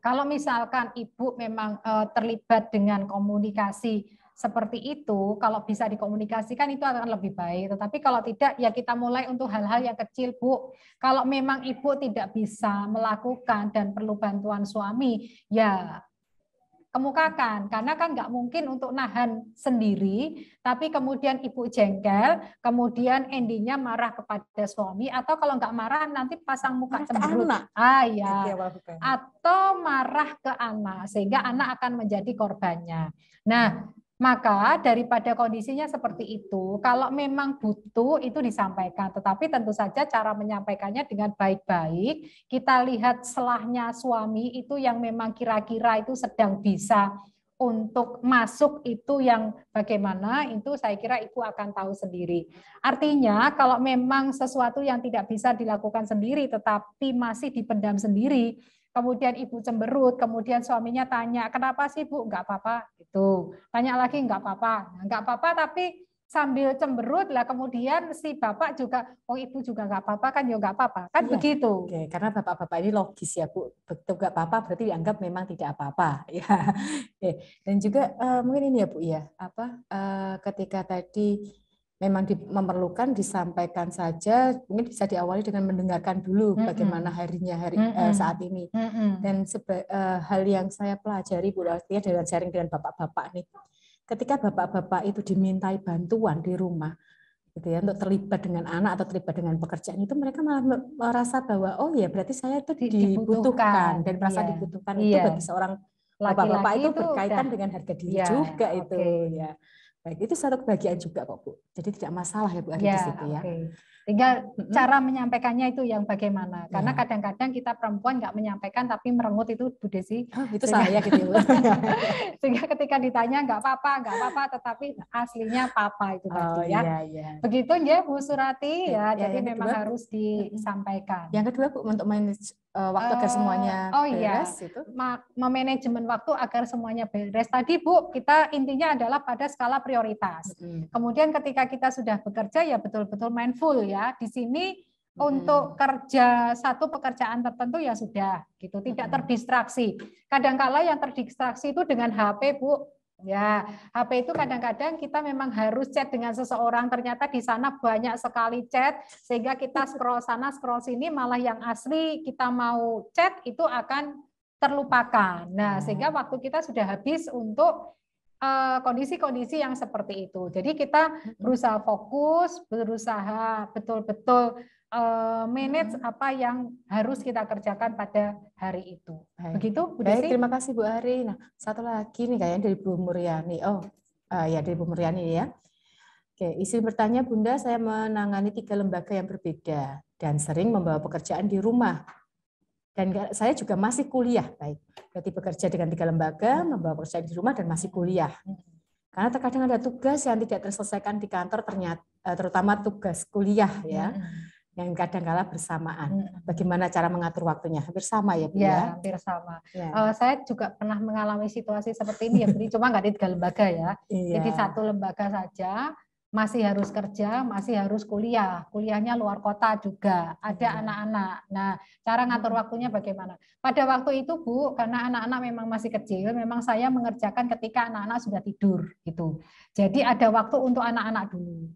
kalau misalkan ibu memang eh, terlibat dengan komunikasi seperti itu, kalau bisa dikomunikasikan itu akan lebih baik. Tetapi kalau tidak, ya kita mulai untuk hal-hal yang kecil, Bu. Kalau memang Ibu tidak bisa melakukan dan perlu bantuan suami, ya kemukakan karena kan nggak mungkin untuk nahan sendiri tapi kemudian ibu jengkel kemudian endingnya marah kepada suami atau kalau nggak marah nanti pasang muka cemburu cemberut ah ya atau marah ke anak sehingga anak akan menjadi korbannya nah maka daripada kondisinya seperti itu, kalau memang butuh itu disampaikan. Tetapi tentu saja cara menyampaikannya dengan baik-baik. Kita lihat selahnya suami itu yang memang kira-kira itu sedang bisa untuk masuk itu yang bagaimana itu saya kira ibu akan tahu sendiri. Artinya kalau memang sesuatu yang tidak bisa dilakukan sendiri tetapi masih dipendam sendiri, kemudian ibu cemberut, kemudian suaminya tanya, kenapa sih bu? Enggak apa-apa, gitu. Tanya lagi, enggak apa-apa. enggak nah, apa-apa, tapi sambil cemberut lah kemudian si bapak juga oh ibu juga nggak apa-apa kan ya nggak apa-apa kan iya. begitu Oke, karena bapak-bapak ini logis ya bu betul nggak apa-apa berarti dianggap memang tidak apa-apa [LAUGHS] ya dan juga uh, mungkin ini ya bu ya apa uh, ketika tadi memang di, memerlukan disampaikan saja mungkin bisa diawali dengan mendengarkan dulu mm -hmm. bagaimana harinya hari mm -hmm. uh, saat ini mm -hmm. dan sebe, uh, hal yang saya pelajari Bu Altia dengan sharing dengan bapak-bapak nih ketika bapak-bapak itu dimintai bantuan di rumah gitu ya untuk terlibat dengan anak atau terlibat dengan pekerjaan itu mereka malah merasa bahwa oh ya berarti saya itu dibutuhkan, dibutuhkan dan merasa yeah. dibutuhkan yeah. itu bagi seorang bapak-bapak itu berkaitan udah. dengan harga diri yeah. juga okay. itu ya Baik, itu satu kebahagiaan juga kok Bu. Jadi tidak masalah ya Bu Adi ya, di situ ya. Okay. Tinggal mm-hmm. cara menyampaikannya itu yang bagaimana. Ya. Karena kadang-kadang kita perempuan nggak menyampaikan tapi merengut itu Bu Desi. Oh, ah, gitu itu sehingga, ya. saya gitu. Ya, [LAUGHS] sehingga ketika ditanya nggak apa-apa, nggak apa-apa, tetapi aslinya papa itu oh, tadi ya. Iya, iya. Begitu ya Bu Surati iya, ya. ya jadi iya, memang kedua, harus disampaikan. Yang kedua Bu untuk manage eh, waktu uh, agar eh, semuanya oh, iya. beres iya. itu. Memanajemen waktu agar semuanya beres. Tadi Bu, kita intinya adalah pada skala prioritas. Mm -hmm. Kemudian ketika kita sudah bekerja ya betul-betul mindful ya. Di sini hmm. untuk kerja satu pekerjaan tertentu ya sudah gitu, tidak hmm. terdistraksi. Kadangkala yang terdistraksi itu dengan HP, Bu. Ya, HP itu kadang-kadang kita memang harus chat dengan seseorang, ternyata di sana banyak sekali chat, sehingga kita scroll sana, scroll sini, malah yang asli kita mau chat itu akan terlupakan. Nah, sehingga hmm. waktu kita sudah habis untuk Eh, kondisi-kondisi yang seperti itu. Jadi kita berusaha fokus, berusaha betul-betul eh, manage apa yang harus kita kerjakan pada hari itu. Baik. Begitu, Bu Desi? Baik, terima kasih Bu Ari. Nah, satu lagi nih kayaknya dari Bu Muriani. Oh, ah, ya dari Bu Muriani ya. Oke, isi bertanya Bunda, saya menangani tiga lembaga yang berbeda dan sering membawa pekerjaan di rumah. Dan saya juga masih kuliah, baik. Berarti bekerja dengan tiga lembaga, membawa pekerjaan di rumah, dan masih kuliah. Karena terkadang ada tugas yang tidak terselesaikan di kantor, ternyata eh, terutama tugas kuliah ya. ya. yang kadang-kala bersamaan. Hmm. Bagaimana cara mengatur waktunya? Hampir sama ya, Bu ya? ya? hampir sama. Ya. Uh, saya juga pernah mengalami situasi seperti ini ya, Bri. Cuma nggak di tiga lembaga ya. Iya. Jadi satu lembaga saja, masih harus kerja, masih harus kuliah. Kuliahnya luar kota juga, ada hmm. anak-anak. Nah, cara ngatur hmm. waktunya bagaimana? Pada waktu itu, Bu, karena anak-anak memang masih kecil, memang saya mengerjakan ketika anak-anak sudah tidur gitu. Jadi ada waktu untuk anak-anak dulu.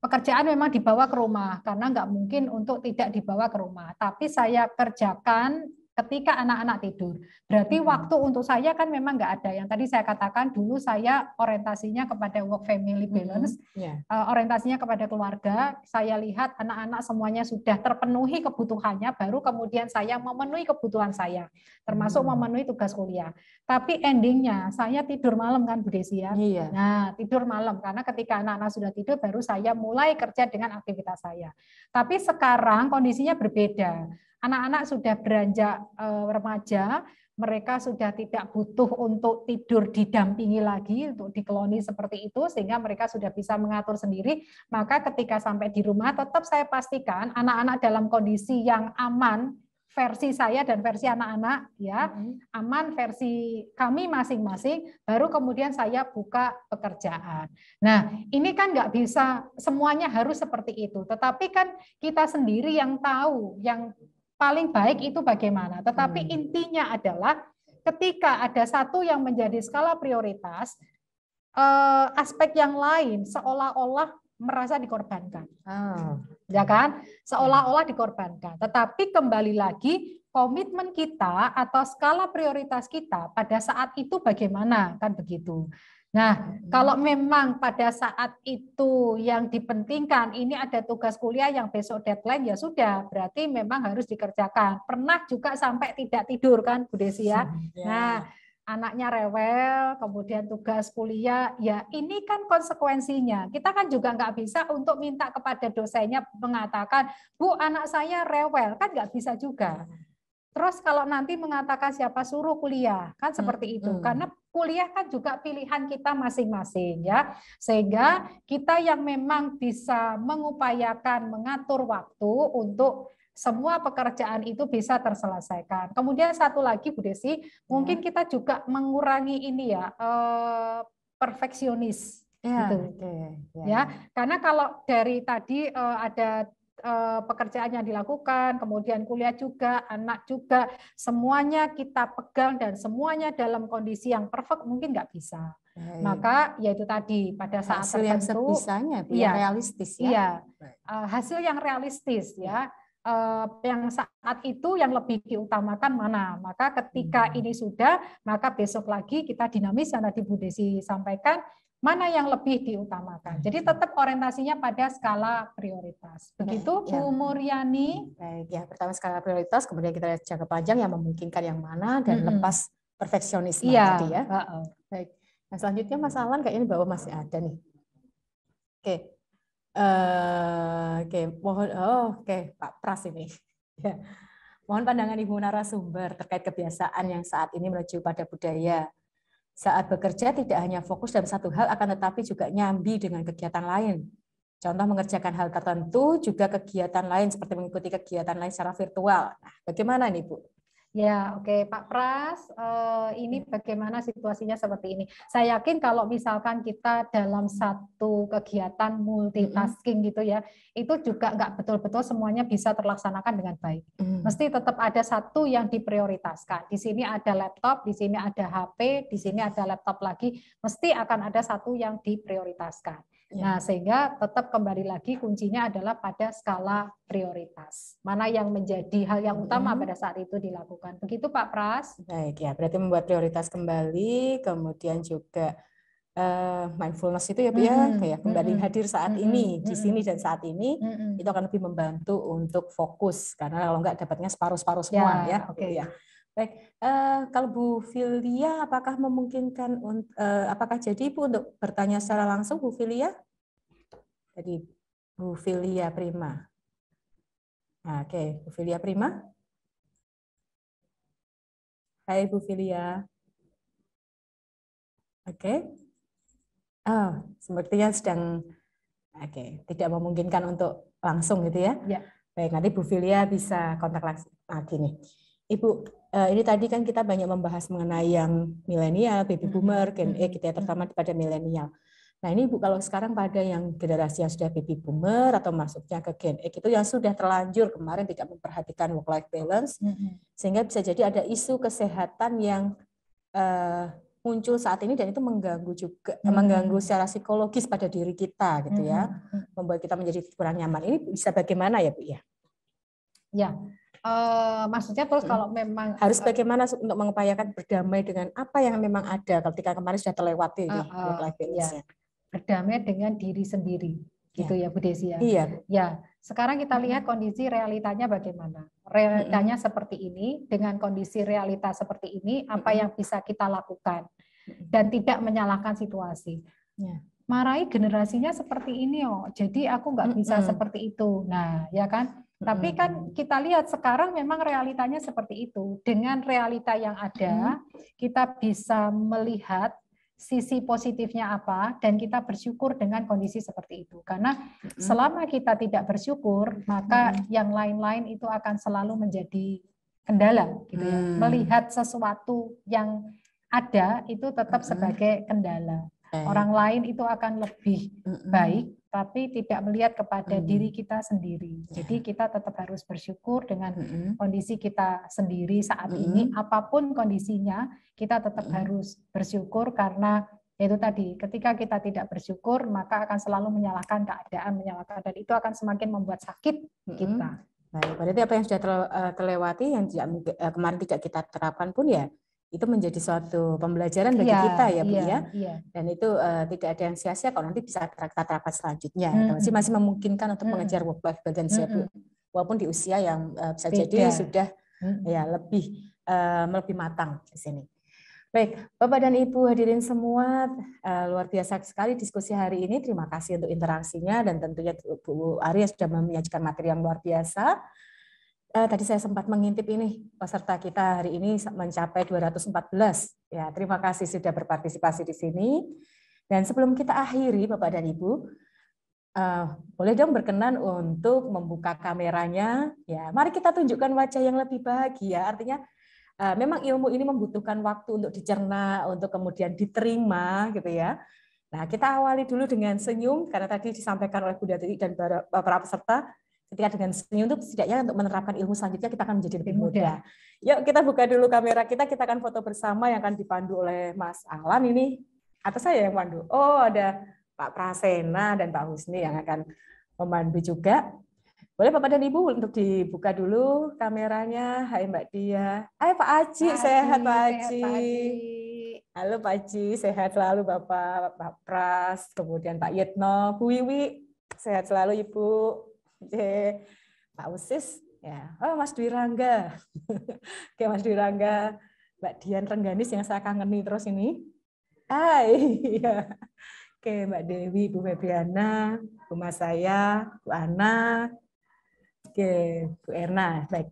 Pekerjaan memang dibawa ke rumah karena nggak mungkin untuk tidak dibawa ke rumah. Tapi saya kerjakan ketika anak-anak tidur. Berarti waktu untuk saya kan memang nggak ada. Yang tadi saya katakan dulu saya orientasinya kepada work family balance, -hmm. Ya. yeah. uh, orientasinya kepada keluarga. Saya lihat anak-anak semuanya sudah terpenuhi kebutuhannya, baru kemudian saya memenuhi kebutuhan saya, termasuk -hmm. memenuhi tugas kuliah. Tapi endingnya saya tidur malam kan Bu Desi ya. Yeah. Nah tidur malam karena ketika anak-anak sudah tidur baru saya mulai kerja dengan aktivitas saya. Tapi sekarang kondisinya berbeda anak-anak sudah beranjak eh, remaja, mereka sudah tidak butuh untuk tidur didampingi lagi untuk dikeloni seperti itu sehingga mereka sudah bisa mengatur sendiri maka ketika sampai di rumah tetap saya pastikan anak-anak dalam kondisi yang aman versi saya dan versi anak-anak ya mm-hmm. aman versi kami masing-masing baru kemudian saya buka pekerjaan nah ini kan nggak bisa semuanya harus seperti itu tetapi kan kita sendiri yang tahu yang paling baik itu bagaimana. Tetapi hmm. intinya adalah ketika ada satu yang menjadi skala prioritas, eh, aspek yang lain seolah-olah merasa dikorbankan. Ah. Ya kan? Seolah-olah hmm. dikorbankan. Tetapi kembali lagi komitmen kita atau skala prioritas kita pada saat itu bagaimana kan begitu. Nah, hmm. kalau memang pada saat itu yang dipentingkan ini ada tugas kuliah yang besok deadline ya sudah, berarti memang harus dikerjakan. Pernah juga sampai tidak tidur kan Bu Desi ya. Iya. Nah, anaknya rewel, kemudian tugas kuliah, ya ini kan konsekuensinya. Kita kan juga nggak bisa untuk minta kepada dosennya mengatakan, Bu anak saya rewel, kan nggak bisa juga. Hmm. Terus kalau nanti mengatakan siapa suruh kuliah, kan hmm, seperti itu. Hmm. Karena kuliah kan juga pilihan kita masing-masing ya. Sehingga kita yang memang bisa mengupayakan mengatur waktu untuk semua pekerjaan itu bisa terselesaikan. Kemudian satu lagi Bu Desi, hmm. mungkin ya. kita juga mengurangi ini ya, eh, perfeksionis. Ya, gitu. okay, ya. ya, karena kalau dari tadi uh, ada Eh, pekerjaan yang dilakukan, kemudian kuliah juga, anak juga, semuanya kita pegang dan semuanya dalam kondisi yang perfect mungkin nggak bisa. Baik. Maka yaitu tadi pada saat hasil tertentu, yang sebisanya, ya, realistis ya. Iya, eh, hasil yang realistis iya. ya. Uh, yang saat itu yang lebih diutamakan mana. Maka ketika hmm. ini sudah, maka besok lagi kita dinamis yang tadi Bu Desi sampaikan, mana yang lebih diutamakan. Jadi hmm. tetap orientasinya pada skala prioritas. Begitu ya, Bu ya. Muryani? Baik, ya pertama skala prioritas, kemudian kita lihat jangka panjang yang memungkinkan yang mana dan -hmm. lepas perfeksionisme ya. tadi ya. Uh -uh. Baik. Nah, selanjutnya Mas Alan kayaknya bawa masih ada nih. Oke. Uh, oke, okay. mohon oh, oke, okay. Pak Pras ini. [LAUGHS] ya. Mohon pandangan Ibu narasumber terkait kebiasaan yang saat ini menuju pada budaya saat bekerja tidak hanya fokus dalam satu hal, akan tetapi juga nyambi dengan kegiatan lain. Contoh mengerjakan hal tertentu, juga kegiatan lain seperti mengikuti kegiatan lain secara virtual. Nah, bagaimana nih Bu? Ya, oke okay. Pak Pras, eh, ini bagaimana situasinya seperti ini? Saya yakin kalau misalkan kita dalam satu kegiatan multitasking gitu ya, itu juga nggak betul-betul semuanya bisa terlaksanakan dengan baik. Mm. Mesti tetap ada satu yang diprioritaskan. Di sini ada laptop, di sini ada HP, di sini ada laptop lagi. Mesti akan ada satu yang diprioritaskan. Ya. Nah, sehingga tetap kembali lagi kuncinya adalah pada skala prioritas. Mana yang menjadi hal yang utama pada saat itu dilakukan. Begitu Pak Pras. Baik ya, berarti membuat prioritas kembali, kemudian juga uh, mindfulness itu ya Bu ya, hmm kayak kembali hmm hadir saat hmm ini di sini dan saat ini hmm itu akan lebih membantu untuk fokus karena kalau enggak dapatnya separuh-separuh semua ya. ya. Oke okay. ya. Baik, uh, kalau Bu Filia, apakah memungkinkan, uh, apakah jadi Ibu untuk bertanya secara langsung, Bu Filia? Jadi, Bu Filia Prima. Nah, oke, Bu Filia Prima. Hai Bu Filia. Oke. Oh, sepertinya sedang, oke, tidak memungkinkan untuk langsung gitu ya? Ya. Baik, nanti Bu Filia bisa kontak lagi nih. Ibu, eh, ini tadi kan kita banyak membahas mengenai yang milenial, baby mm-hmm. boomer, Gen mm-hmm. E kita gitu ya, terutama pada milenial. Nah ini Ibu kalau sekarang pada yang generasi yang sudah baby boomer atau masuknya ke Gen X e itu yang sudah terlanjur kemarin tidak memperhatikan work life balance mm-hmm. sehingga bisa jadi ada isu kesehatan yang eh, muncul saat ini dan itu mengganggu juga hmm mengganggu secara psikologis pada diri kita gitu ya membuat kita menjadi kurang nyaman ini bisa bagaimana ya Bu ya? Ya Eh, maksudnya terus hmm. kalau memang harus eh, bagaimana untuk mengupayakan berdamai dengan apa yang memang ada ketika kemarin sudah terlewati uh, uh, ya, ya. berdamai dengan diri sendiri ya. gitu ya, ya Bu Desi ya. Iya. Ya, sekarang kita hmm. lihat kondisi realitanya bagaimana. Realitanya -hmm. seperti ini dengan kondisi realita seperti ini apa -hmm. yang bisa kita lakukan hmm. dan tidak menyalahkan situasi. Ya marahi generasinya seperti ini oh jadi aku nggak bisa mm -hmm. seperti itu nah ya kan tapi hmm. kan kita lihat sekarang memang realitanya seperti itu. Dengan realita yang ada, hmm. kita bisa melihat sisi positifnya apa dan kita bersyukur dengan kondisi seperti itu. Karena hmm. selama kita tidak bersyukur, maka yang lain-lain itu akan selalu menjadi kendala gitu ya. Melihat sesuatu yang ada itu tetap sebagai kendala. Orang lain itu akan lebih baik tapi tidak melihat kepada mm diri kita sendiri. Jadi kita tetap harus bersyukur dengan mm kondisi kita sendiri saat mm ini, hmm. apapun kondisinya, kita tetap mm harus bersyukur karena itu tadi ketika kita tidak bersyukur maka akan selalu menyalahkan keadaan, menyalahkan dan itu akan semakin membuat sakit mm -hmm. kita. Baik, berarti apa yang sudah eh, terlewati yang tidak, eh, kemarin tidak kita terapkan pun ya itu menjadi suatu pembelajaran bagi ya, kita ya Bu iya, ya. ya. Dan itu uh, tidak ada yang sia-sia kalau nanti bisa rapat-rapat selanjutnya. -hmm. Gitu. Masih memungkinkan untuk -hmm. mengejar work life balance -hmm. Bu. Walaupun di usia yang uh, bisa Beda. jadi sudah -hmm. ya lebih uh, eh, lebih matang di sini. Baik, Bapak dan Ibu hadirin semua, uh, luar biasa sekali diskusi hari ini. Terima kasih untuk interaksinya dan tentunya Bu Arya sudah menyajikan materi yang luar biasa uh, tadi saya sempat mengintip ini peserta kita hari ini mencapai 214. Ya, terima kasih sudah berpartisipasi di sini. Dan sebelum kita akhiri Bapak dan Ibu, uh, boleh dong berkenan untuk membuka kameranya. Ya, mari kita tunjukkan wajah yang lebih bahagia. Artinya uh, memang ilmu ini membutuhkan waktu untuk dicerna, untuk kemudian diterima gitu ya. Nah, kita awali dulu dengan senyum karena tadi disampaikan oleh Bunda Titik dan para peserta ketika dengan senyum itu setidaknya untuk menerapkan ilmu selanjutnya kita akan menjadi lebih mudah. Yuk kita buka dulu kamera kita, kita akan foto bersama yang akan dipandu oleh Mas Alan ini. Atau saya yang pandu. Oh ada Pak Prasena dan Pak Husni yang akan memandu juga. Boleh Bapak dan Ibu untuk dibuka dulu kameranya. Hai Mbak Dia. Hai Pak Aji, Pak sehat Pak Aji. Sehat, Pak Aji. Halo Pak Aji, sehat selalu Bapak, Pak Pras, kemudian Pak Yetno, Bu Wiwi, sehat selalu Ibu. Pak Usis, ya, oh Mas Dwi Rangga, [LAUGHS] oke Mas Dwi Rangga, Mbak Dian Rengganis yang saya kangeni terus ini, Hai, [LAUGHS] iya. Oke, Mbak Dewi, Bu Febriana, Bu saya, Bu Ana, oke, Bu Erna, baik.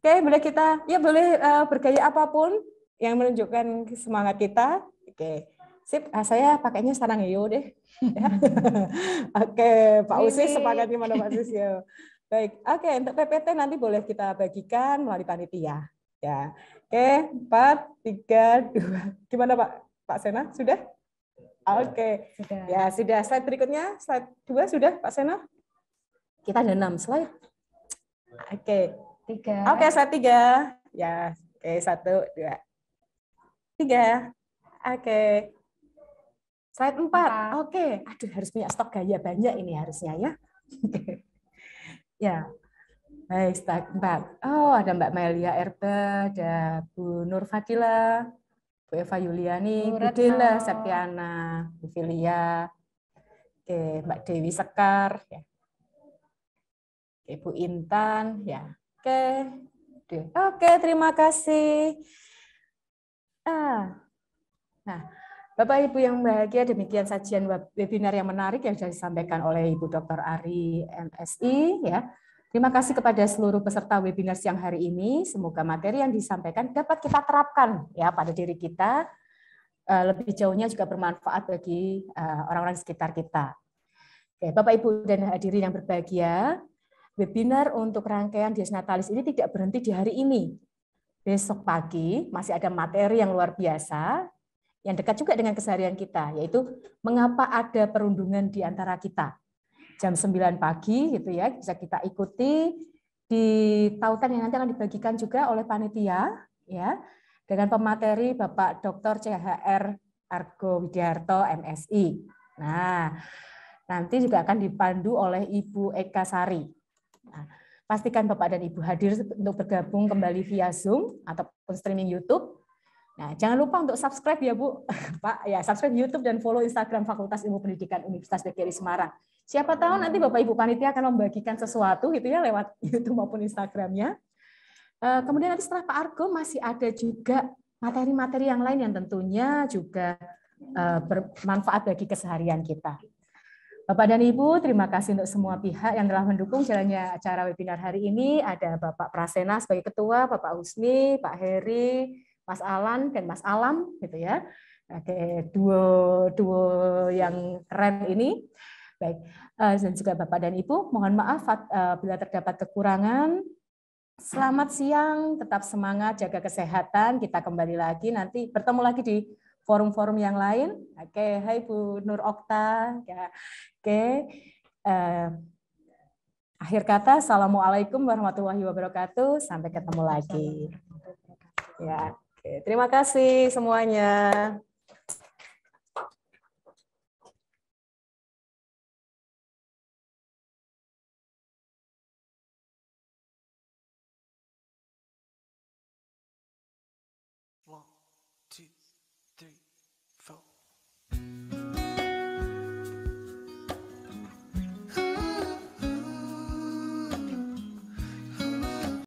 Oke, boleh kita, ya boleh eh, bergaya apapun yang menunjukkan semangat kita. Oke, Sip, ah, saya pakainya sarang hiu deh. oke [LAUGHS] ya. [LAUGHS] Oke, Pak Usi sepakat gimana Pak Susio ya. Baik, oke untuk PPT nanti boleh kita bagikan melalui panitia. Ya, oke, empat, tiga, dua. Gimana Pak? Pak Sena sudah? Oke, sudah. ya sudah. Slide berikutnya, slide dua sudah Pak Sena? Kita ada enam slide. Oke, tiga. Oke, slide tiga. Ya, oke satu, dua, tiga. Oke. Slide 4. Oke, okay. aduh harus punya stok gaya banyak ini harusnya ya. [LAUGHS] ya. Baik, slide 4. Oh, ada Mbak Melia Erba, ada Bu Nur Fadila, Bu Eva Yuliani, Bu, Dila, Dela Septiana, Bu Filia, Oke, Mbak Dewi Sekar, ya. Oke, Bu Intan, ya. Oke, oke, terima kasih. Ah, nah, Bapak Ibu yang bahagia, demikian sajian webinar yang menarik yang sudah disampaikan oleh Ibu Dr. Ari MSI ya. Terima kasih kepada seluruh peserta webinar siang hari ini. Semoga materi yang disampaikan dapat kita terapkan ya pada diri kita. Eh, lebih jauhnya juga bermanfaat bagi eh, orang-orang sekitar kita. Oke, Bapak Ibu dan hadirin yang berbahagia, webinar untuk rangkaian Natalis ini tidak berhenti di hari ini. Besok pagi masih ada materi yang luar biasa yang dekat juga dengan keseharian kita, yaitu mengapa ada perundungan di antara kita. Jam 9 pagi gitu ya, bisa kita ikuti di tautan yang nanti akan dibagikan juga oleh panitia ya dengan pemateri Bapak Dr. CHR Argo Widiarto MSI. Nah, nanti juga akan dipandu oleh Ibu Eka Sari. Nah, pastikan Bapak dan Ibu hadir untuk bergabung kembali via Zoom ataupun streaming YouTube Nah, jangan lupa untuk subscribe ya Bu, [LAUGHS] Pak. Ya, subscribe YouTube dan follow Instagram Fakultas Ilmu Pendidikan Universitas DKI Semarang. Siapa tahu nanti Bapak Ibu panitia akan membagikan sesuatu gitu ya lewat [LAUGHS] YouTube maupun Instagramnya. Eh, kemudian nanti setelah Pak Argo masih ada juga materi-materi yang lain yang tentunya juga eh, bermanfaat bagi keseharian kita. Bapak dan Ibu, terima kasih untuk semua pihak yang telah mendukung jalannya acara webinar hari ini. Ada Bapak Prasena sebagai ketua, Bapak Husni, Pak Heri, Mas Alan dan Mas Alam gitu ya. Oke, duo duo yang keren ini. Baik, eh, dan juga Bapak dan Ibu, mohon maaf eh, bila terdapat kekurangan. Selamat siang, tetap semangat, jaga kesehatan. Kita kembali lagi nanti bertemu lagi di forum-forum yang lain. Oke, hai Bu Nur Okta. Ya, oke. Eh, akhir kata, assalamualaikum warahmatullahi wabarakatuh. Sampai ketemu lagi. Ya. Oke, terima kasih semuanya.